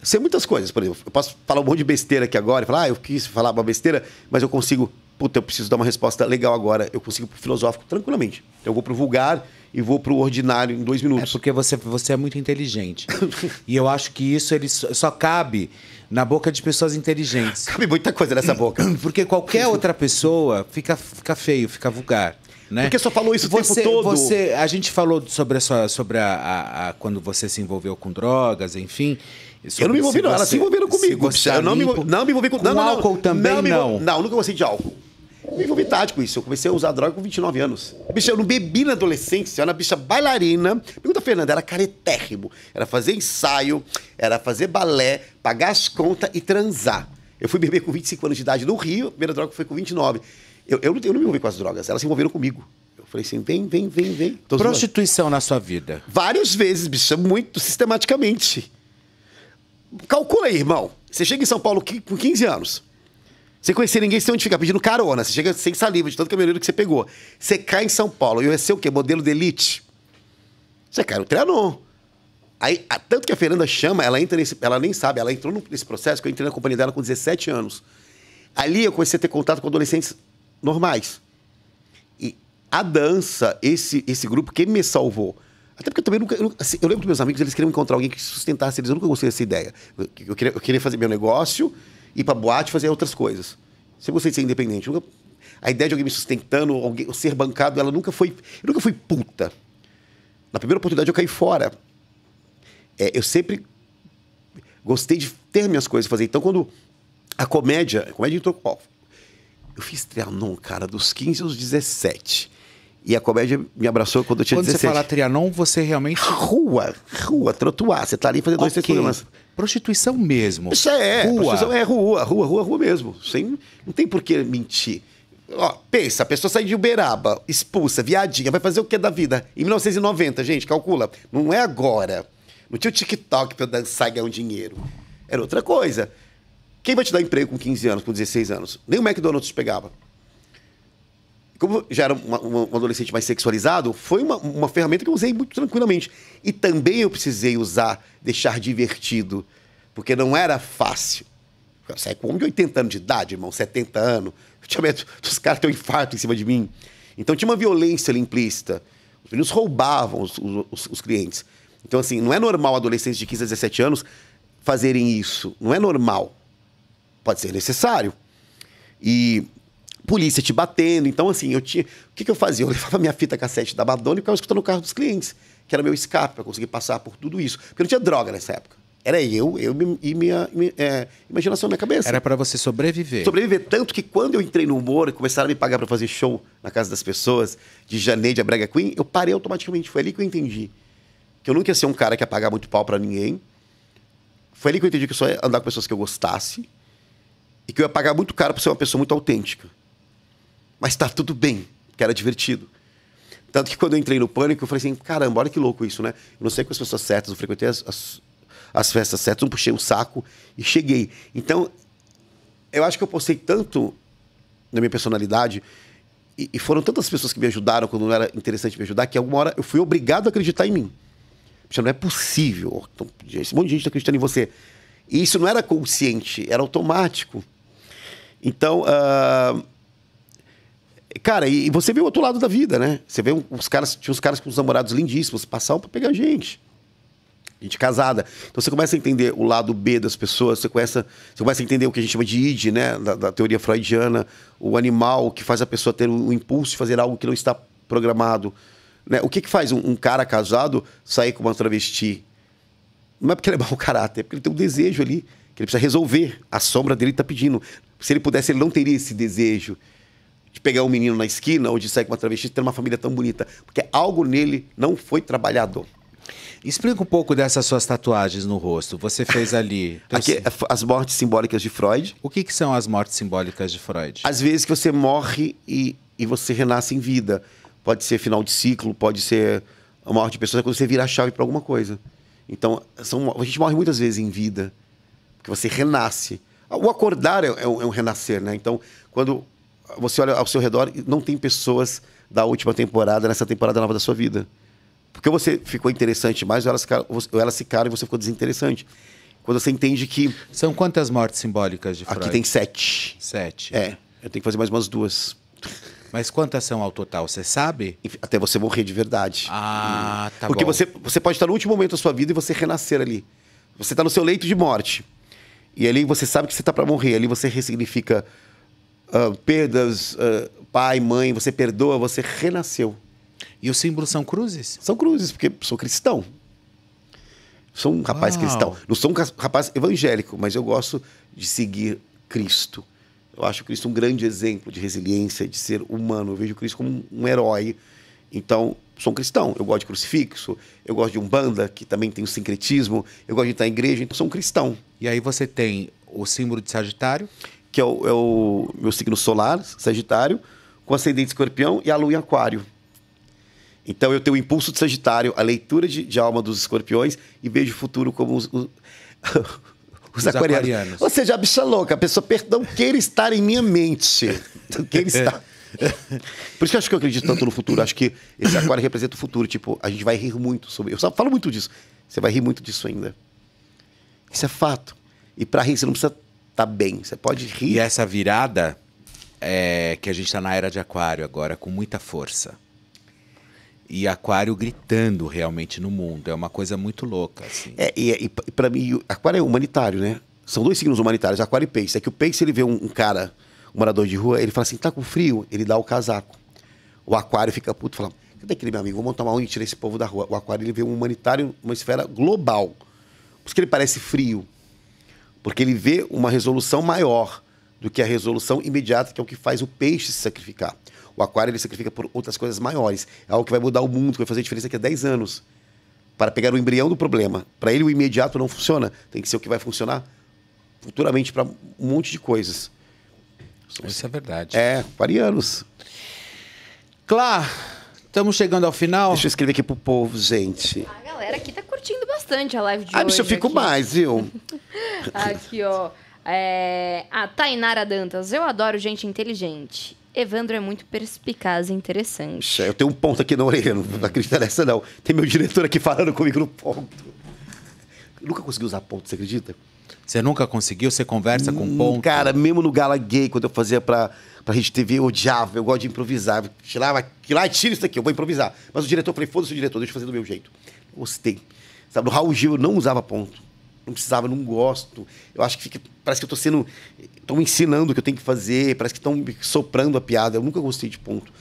[SPEAKER 2] ser muitas coisas. Por exemplo, eu posso falar um monte de besteira aqui agora e falar, ah, eu quis falar uma besteira, mas eu consigo, puta, eu preciso dar uma resposta legal agora, eu consigo pro filosófico tranquilamente. Então, eu vou pro vulgar, e vou para o ordinário em dois é minutos. É porque você,
[SPEAKER 1] você é muito inteligente. e eu acho que isso ele só cabe na boca de pessoas inteligentes. Cabe muita coisa nessa boca. Porque qualquer outra pessoa fica, fica feio, fica vulgar. Né? Porque só falou isso o você, tempo todo. Você, a gente falou sobre a sua, sobre a, a, a, quando você se envolveu com drogas, enfim. Eu não me envolvi, não. Elas se envolveram comigo. Se eu não, me, não
[SPEAKER 2] me envolvi com, com não, álcool não, também não. não. Não, nunca gostei de álcool. Eu me envolvi tático isso. Eu comecei a usar droga com 29 anos. Bicha, eu não bebi na adolescência, eu era bicha bailarina. Pergunta a Fernanda, era caretérrimo. Era fazer ensaio, era fazer balé, pagar as contas e transar. Eu fui beber com 25 anos de idade no Rio, a primeira droga foi com 29. Eu, eu, eu não me envolvi com as drogas, elas se envolveram comigo. Eu falei assim: vem, vem, vem, vem. Tô Prostituição zoando. na sua vida? Várias vezes, bicha, muito sistematicamente. Calcula aí, irmão. Você chega em São Paulo com 15 anos. Você conhecer ninguém, sem onde ficar, pedindo carona. Você chega sem saliva de tanto caminhoneiro que você pegou. Você cai em São Paulo e ia ser o quê? Modelo de elite? Você cai no Trianon. Aí, a, tanto que a Fernanda chama, ela entra nesse, ela nem sabe, ela entrou nesse processo que eu entrei na companhia dela com 17 anos. Ali eu comecei a ter contato com adolescentes normais. E a dança, esse, esse grupo, quem me salvou? Até porque eu também nunca. Eu, assim, eu lembro dos meus amigos, eles queriam encontrar alguém que sustentasse eles. Eu nunca gostei dessa ideia. Eu, eu, queria, eu queria fazer meu negócio, ir para boate fazer outras coisas. Sempre gostei de ser independente. Nunca... A ideia de alguém me sustentando, alguém, ser bancado, ela nunca foi. Eu nunca fui puta. Na primeira oportunidade eu caí fora. É, eu sempre gostei de ter minhas coisas fazer. Então, quando a comédia. A comédia entrou Ó, Eu fiz Trianon, cara, dos 15 aos 17. E a comédia me abraçou quando eu tinha quando 17. Quando você fala
[SPEAKER 1] Trianon, você realmente...
[SPEAKER 2] Rua, rua, trotuar. Você tá ali fazendo okay. dois, programas. Prostituição mesmo. Isso é, rua. prostituição é rua, rua, rua, rua mesmo. Sem, não tem por que mentir. Ó, pensa, a pessoa sai de Uberaba, expulsa, viadinha, vai fazer o que da vida? Em 1990, gente, calcula. Não é agora. Não tinha o TikTok pra eu dançar e ganhar um dinheiro. Era outra coisa. Quem vai te dar emprego com 15 anos, com 16 anos? Nem o McDonald's te pegava como já era uma, uma, um adolescente mais sexualizado, foi uma, uma ferramenta que eu usei muito tranquilamente. E também eu precisei usar, deixar divertido, porque não era fácil. Eu saí com um homem de 80 anos de idade, irmão, 70 anos. Eu tinha medo dos caras terem um infarto em cima de mim. Então tinha uma violência ali implícita. Os meninos roubavam os, os, os clientes. Então, assim, não é normal adolescentes de 15 a 17 anos fazerem isso. Não é normal. Pode ser necessário. E polícia te batendo. Então, assim, eu tinha. O que, que eu fazia? Eu levava minha fita cassete da Madonna e ficava escutando o carro dos clientes, que era meu escape para conseguir passar por tudo isso. Porque não tinha droga nessa época. Era eu, eu e minha, minha é, imaginação na minha cabeça. Era para você sobreviver. Sobreviver. Tanto que quando eu entrei no humor e começaram a me pagar para fazer show na casa das pessoas, de Janeide a Brega Queen, eu parei automaticamente. Foi ali que eu entendi que eu nunca ia ser um cara que ia pagar muito pau para ninguém. Foi ali que eu entendi que eu só ia andar com pessoas que eu gostasse e que eu ia pagar muito caro para ser uma pessoa muito autêntica. Mas está tudo bem, que era divertido. Tanto que quando eu entrei no pânico, eu falei assim: caramba, olha que louco isso, né? Eu não sei com as pessoas certas, eu frequentei as, as, as festas certas, não puxei um saco e cheguei. Então, eu acho que eu postei tanto na minha personalidade e, e, foram tantas pessoas que me ajudaram quando não era interessante me ajudar, que alguma hora eu fui obrigado a acreditar em mim. Poxa, não é possível. Esse monte de gente acredita tá acreditando em você. E isso não era consciente, era automático. Então, uh, Cara, e, você vê o outro lado da vida, né? Você vê os caras, tinha uns caras com os namorados lindíssimos, passavam pra pegar gente. Gente casada. Então você começa a entender o lado B das pessoas, você começa, você começa a entender o que a gente chama de id, né? Da, da teoria freudiana, o animal que faz a pessoa ter um, um impulso de fazer algo que não está programado. Né? O que, que faz um, um, cara casado sair com uma travesti? Não é porque ele é mau caráter, é porque ele tem um desejo ali que ele precisa resolver. A sombra dele está pedindo. Se ele pudesse, ele não teria esse desejo de pegar um menino na esquina ou de sair com uma travesti, ter uma família tão bonita, porque algo nele não foi trabalhador. Explica um pouco dessas suas tatuagens no rosto. Você fez ali. Aqui, as mortes simbólicas de Freud. O que, que, são as mortes simbólicas de Freud? Às vezes que você morre e, e você renasce em vida. Pode ser final de ciclo, pode ser a morte de pessoas, é quando você vira a chave para alguma coisa. Então, são, a gente morre muitas vezes em vida, porque você renasce. O acordar é, é, um, é um renascer, né? Então, quando você olha ao seu redor e não tem pessoas da última temporada nessa temporada nova da sua vida. Porque você ficou interessante mais, ou elas ficaram, ou elas ficaram e você ficou desinteressante. Quando você entende que. São quantas mortes simbólicas de Freud? Aqui tem sete. Sete. É. Eu tenho que fazer mais umas duas. Mas quantas são ao total, você sabe? Até você morrer de verdade. Ah, tá Porque bom. Porque você, você pode estar no último momento da sua vida e você renascer ali. Você está no seu leito de morte. E ali você sabe que você está para morrer. Ali você ressignifica ah, perdas, uh, pai, mãe, você perdoa, você renasceu. E o símbolo são cruzes? São cruzes, porque sou cristão. Sou um rapaz Uau. cristão. Não sou um rapaz evangélico, mas eu gosto de seguir Cristo. Eu acho Cristo um grande exemplo de resiliência, de ser humano. Eu vejo Cristo como um herói. Então, sou um cristão. Eu gosto de crucifixo, eu gosto de umbanda, que também tem o sincretismo. Eu gosto de estar em igreja, então sou um cristão. E aí você tem o símbolo de Sagitário? que é o, é o meu signo solar, Sagitário, com ascendente escorpião e a lua em aquário. Então eu tenho o impulso de Sagitário, a leitura de, de alma dos escorpiões e vejo o futuro como os, os, os, os aquarianos. aquarianos. Ou seja, a bicha louca, a pessoa perdão, queira estar em minha mente. queira estar. Por isso que eu acho que eu acredito tanto no futuro. Acho que esse aquário representa o futuro. Tipo, a gente vai rir muito sobre. Eu só falo muito disso. Você vai rir muito disso ainda. Isso é fato. E para rir, você não precisa tá
[SPEAKER 1] bem. Você pode rir. E essa virada é que a gente está na era de Aquário agora, com muita força. E Aquário gritando realmente no mundo. É uma coisa
[SPEAKER 2] muito louca. Assim. É, e, e para mim, Aquário é humanitário, né? São dois signos humanitários, Aquário e Peixe. É que o Peixe, ele vê um, um cara, um morador de rua, ele fala assim: tá com frio, ele dá o casaco. O Aquário fica puto, fala: cadê aquele meu amigo? Vou montar uma unha e tirar esse povo da rua. O Aquário, ele vê um humanitário, uma esfera global. Por isso que ele parece frio. Porque ele vê uma resolução maior do que a resolução imediata, que é o que faz o peixe se sacrificar. O aquário ele sacrifica por outras coisas maiores. É algo que vai mudar o mundo, que vai fazer diferença daqui a 10 anos. Para pegar o embrião do problema. Para ele, o imediato não funciona. Tem que ser o que vai funcionar futuramente para um monte de coisas. Isso é verdade. É, aquarianos. Claro, estamos chegando ao final. Deixa eu escrever aqui o povo, gente. A
[SPEAKER 3] galera aqui está curtindo bastante a live de ah, hoje. Ah, bicho, eu fico aqui.
[SPEAKER 2] mais, viu?
[SPEAKER 3] aqui, ó. É... A Tainara Dantas. Eu adoro gente inteligente. Evandro é muito perspicaz e interessante.
[SPEAKER 2] Eu tenho um ponto aqui na orelha, não acredita nessa não. Tem meu diretor aqui falando comigo no ponto. Eu nunca consegui usar ponto, você acredita? Você nunca conseguiu? Você conversa hum, com ponto? Cara, mesmo no Gala Gay, quando eu fazia pra, pra Rede TV, eu odiava, eu gosto de improvisar. Tirava, lá, tira isso daqui, eu vou improvisar. Mas o diretor, eu falei, foda-se o diretor, deixa eu fazer do meu jeito. Gostei. Sabe, o Raul Gil não usava ponto. Não precisava, não gosto. Eu acho que fica, parece que eu tô sendo. Estão ensinando o que eu tenho que fazer, parece que estão soprando a piada. Eu nunca gostei de ponto.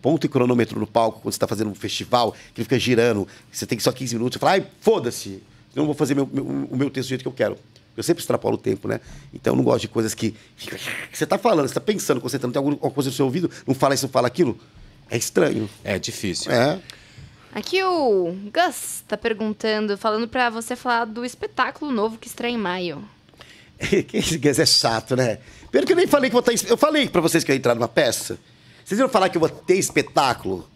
[SPEAKER 2] Ponto e cronômetro no palco, quando você está fazendo um festival, que ele fica girando, você tem só 15 minutos, você fala, ai, foda-se, não vou fazer meu, meu, o meu texto do jeito que eu quero. Eu sempre extrapolo o tempo, né? Então eu não gosto de coisas que. que você está falando, você está pensando, concentrando, tem alguma coisa no seu ouvido, não fala isso, não fala aquilo. É estranho. É difícil. É.
[SPEAKER 3] Aqui o Gus tá perguntando, falando para você falar do espetáculo novo que estreia em maio.
[SPEAKER 2] Esse Gus é chato, né? Pelo que eu nem falei que vou estar. Eu falei para vocês que eu ia entrar numa peça. Vocês viram falar que eu vou ter espetáculo?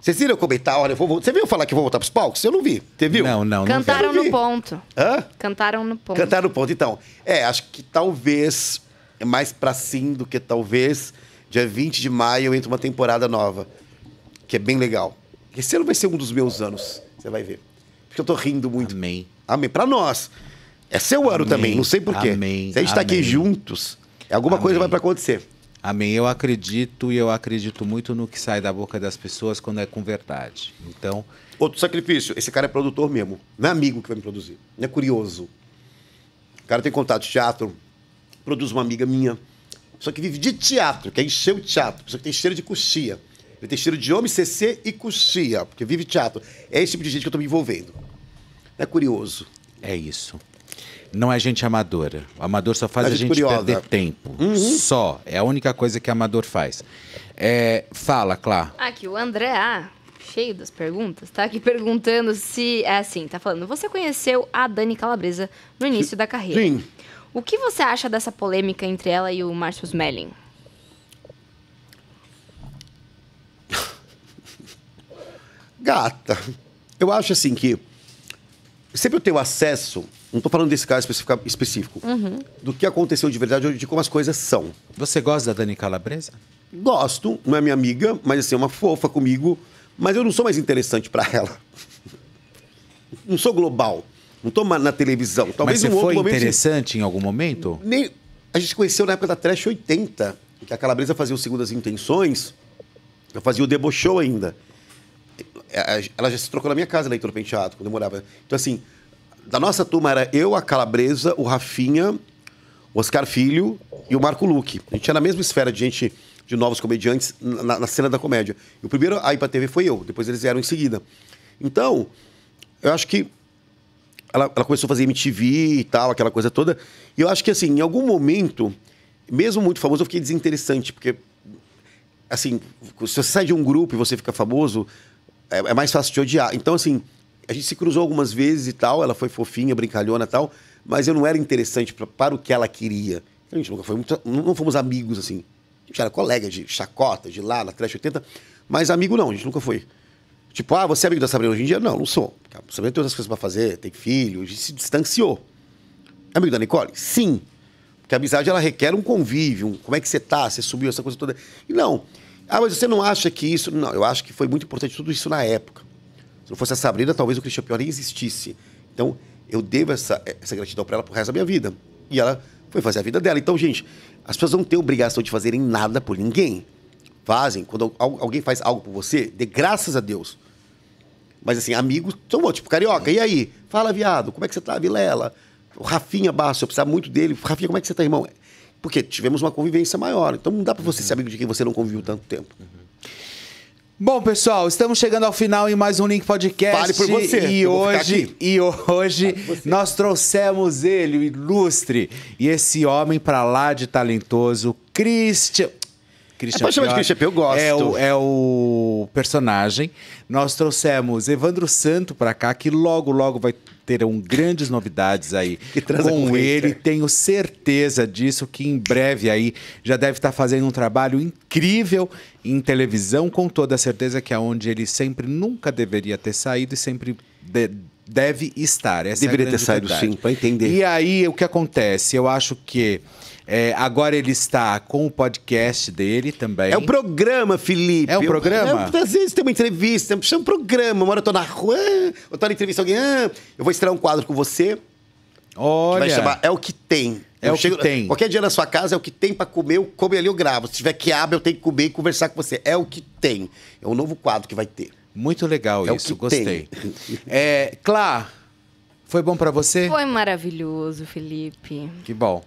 [SPEAKER 2] Vocês viram comentar, olha, eu vou... você viu falar que eu vou voltar pros palcos? Eu não vi, você viu? Não, não, Cantaram
[SPEAKER 3] não no ponto. Hã? Cantaram no ponto. Cantaram
[SPEAKER 2] no ponto, então. É, acho que talvez, é mais pra sim do que talvez, dia 20 de maio entra uma temporada nova, que é bem legal. Esse ano vai ser um dos meus anos, você vai ver. Porque eu tô rindo muito. Amém. Amém. Para nós. É seu Amém. ano também, não sei porquê. Amém. Se a gente está aqui juntos,
[SPEAKER 1] é alguma Amém. coisa vai para acontecer. Amém. Eu acredito e eu acredito muito no que sai
[SPEAKER 2] da boca das pessoas quando é com verdade. Então. Outro sacrifício. Esse cara é produtor mesmo. Não é amigo que vai me produzir. Não é curioso. O cara tem contato de teatro, produz uma amiga minha. Só que vive de teatro, quer é encher o teatro. só que tem cheiro de coxia. Ele tem de homem, CC e coxia, porque vive teatro. É esse tipo de gente que eu estou me envolvendo. É curioso. É isso.
[SPEAKER 1] Não é gente amadora. O amador só faz a, a é gente, gente perder tempo. Uhum. Só. É a única coisa que amador faz. É, fala, Clá.
[SPEAKER 3] Aqui, o André A cheio das perguntas, tá aqui perguntando se. É assim, tá falando. Você conheceu a Dani Calabresa no início da carreira. Sim. O que você acha dessa polêmica entre ela e o Márcio Smelling?
[SPEAKER 2] Gata, eu acho assim que sempre eu tenho acesso, não estou falando desse caso específico, uhum. do que aconteceu de verdade, de como as coisas são. Você gosta da Dani Calabresa? Gosto, não é minha amiga, mas assim, é uma fofa comigo, mas eu não sou mais interessante para ela. Não sou global, não estou na televisão. Talvez mas você um foi interessante
[SPEAKER 1] em algum momento?
[SPEAKER 2] Nem, a gente conheceu na época da Trash 80, que a Calabresa fazia o as Intenções, eu fazia o Debochou ainda. É, ela já se trocou na minha casa, leitor né, penteado, quando eu morava. Então, assim, da nossa turma era eu, a Calabresa, o Rafinha, o Oscar Filho e o Marco Luque. A gente era na mesma esfera de gente, de novos comediantes na, na cena da comédia. E o primeiro a ir pra TV foi eu, depois eles vieram em seguida. Então, eu acho que ela, ela começou a fazer MTV e tal, aquela coisa toda. E eu acho que, assim, em algum momento, mesmo muito famoso, eu fiquei desinteressante, porque, assim, se você sai de um grupo e você fica famoso, é, é mais fácil te odiar. Então, assim, a gente se cruzou algumas vezes e tal, ela foi fofinha, brincalhona e tal, mas eu não era interessante pra, para o que ela queria. A gente nunca foi muito, não fomos amigos, assim. A gente era colega de chacota, de lá, na creche 80, mas amigo não, a gente nunca foi. Tipo, ah, você é amigo da Sabrina hoje em dia? Não, não sou. A Sabrina tem outras coisas para fazer, tem filho, a gente se distanciou. É amigo da Nicole? Sim. Porque a amizade, ela requer um convívio, um como é que você tá, você subiu, essa coisa toda. E não, ah, mas você não acha que isso. Não, eu acho que foi muito importante tudo isso na época. Se não fosse a Sabrina, talvez o Cristian Pior nem existisse. Então, eu devo essa, essa gratidão para ela pro resto da minha vida. E ela foi fazer a vida dela. Então, gente, as pessoas não têm obrigação de fazerem nada por ninguém. Fazem. Quando alguém faz algo por você, dê graças a Deus. Mas, assim, amigos são Tipo, carioca, e aí? Fala, viado, como é que você tá, Vilela? O Rafinha Basso, eu precisava muito dele. Rafinha, como é que você tá, irmão? Porque tivemos uma convivência maior. Então não dá para você uhum. ser amigo de quem você não conviveu tanto tempo. Uhum.
[SPEAKER 1] Bom, pessoal, estamos chegando ao final em mais um Link Podcast. Fale por você. E hoje, e hoje nós trouxemos ele, o ilustre, e esse homem para lá de talentoso, Christian. Christian é chamar de Christian P, eu gosto. É o, é o personagem. Nós trouxemos Evandro Santo para cá, que logo, logo vai terão grandes novidades aí com ele. É. Tenho certeza disso que em breve aí já deve estar fazendo um trabalho incrível em televisão, com toda a certeza que é onde ele sempre nunca deveria ter saído e sempre de deve estar. Essa é deveria é ter saído verdade. sim, para entender. E aí o que acontece? Eu acho que é, agora ele está com o podcast dele também. É um
[SPEAKER 2] programa, Felipe. É um programa? Eu, é, eu, às vezes tem uma entrevista, é um programa. Uma hora eu tô na rua, eu tô na entrevista alguém. Ah, eu vou estrear um quadro com você. Olha. vai chamar É o que tem. É eu o chego, que tem. Qualquer dia na sua casa é o que tem para comer, eu como ali, eu gravo. Se tiver que quiabo, eu tenho que comer e conversar com você. É o que tem. É um novo quadro que vai ter. Muito legal é isso, gostei. Tem. É, Clá,
[SPEAKER 1] foi bom para você? Foi
[SPEAKER 3] maravilhoso, Felipe.
[SPEAKER 1] Que bom.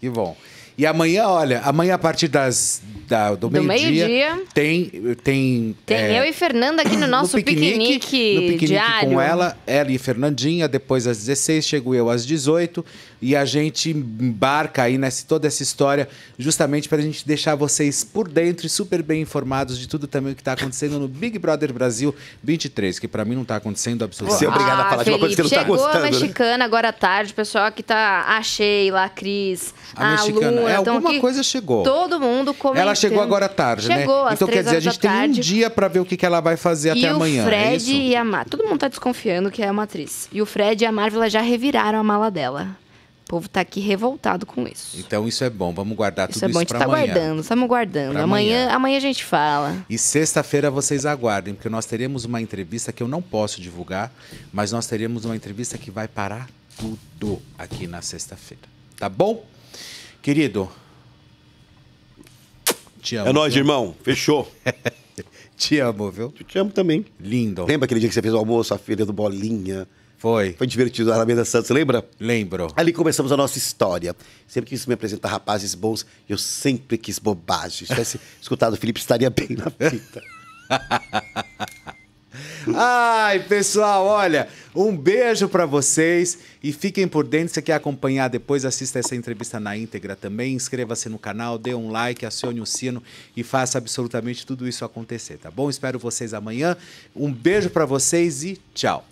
[SPEAKER 1] Que bom. E amanhã, olha, amanhã a partir das, da, do, do meio-dia meio tem. Tem, tem é, eu e
[SPEAKER 3] Fernanda aqui no nosso no piquenique, piquenique, no piquenique diário. com ela,
[SPEAKER 1] ela e Fernandinha. Depois às 16, chego eu às 18. E a gente embarca aí nessa toda essa história justamente para a gente deixar vocês por dentro e super bem informados de tudo também o que está acontecendo no Big Brother Brasil 23, que para mim não está acontecendo absolutamente Você é obrigado a ah, falar Felipe, de uma coisa que não tá gostando. Chegou a né? mexicana
[SPEAKER 3] né? agora à tarde, pessoal que tá a Sheila, a Cris, a, a mexicana. Luna, é, alguma coisa chegou. Todo mundo comentando. Ela chegou agora à tarde, né? chegou, né? Então quer dizer, a gente tem tarde. um
[SPEAKER 1] dia para ver o que, que ela vai fazer e até amanhã. E o é Fred é
[SPEAKER 3] e a Mar... Todo mundo tá desconfiando que é uma atriz. E o Fred e a Marvel já reviraram a mala dela. O povo está aqui revoltado com isso.
[SPEAKER 1] Então isso é bom, vamos guardar isso tudo é bom, isso para tá amanhã. guardando,
[SPEAKER 3] estamos guardando. amanhã, amanhã, amanhã a gente fala.
[SPEAKER 1] E sexta-feira vocês aguardem, porque nós teremos uma entrevista que eu não posso divulgar, mas nós teremos uma entrevista que vai parar tudo aqui na sexta-feira. Tá bom? Querido, te
[SPEAKER 2] amo. É nóis, irmão.
[SPEAKER 1] Fechou.
[SPEAKER 2] te amo, viu? te amo também. Lindo. Lembra aquele dia que você fez o almoço, a filha do Bolinha? Foi. Foi divertido. Alameda Santos, lembra? Lembro. Ali começamos a nossa história. Sempre que quis me apresentar rapazes bons, eu sempre quis bobagem. Se tivesse escutado o Felipe, estaria bem na fita. Ai, pessoal, olha, um beijo
[SPEAKER 1] para vocês e fiquem por dentro. Se você quer acompanhar depois, assista essa entrevista na íntegra também. Inscreva-se no canal, dê um like, acione o sino e faça absolutamente tudo isso acontecer, tá bom? Espero vocês amanhã. Um beijo para vocês e tchau.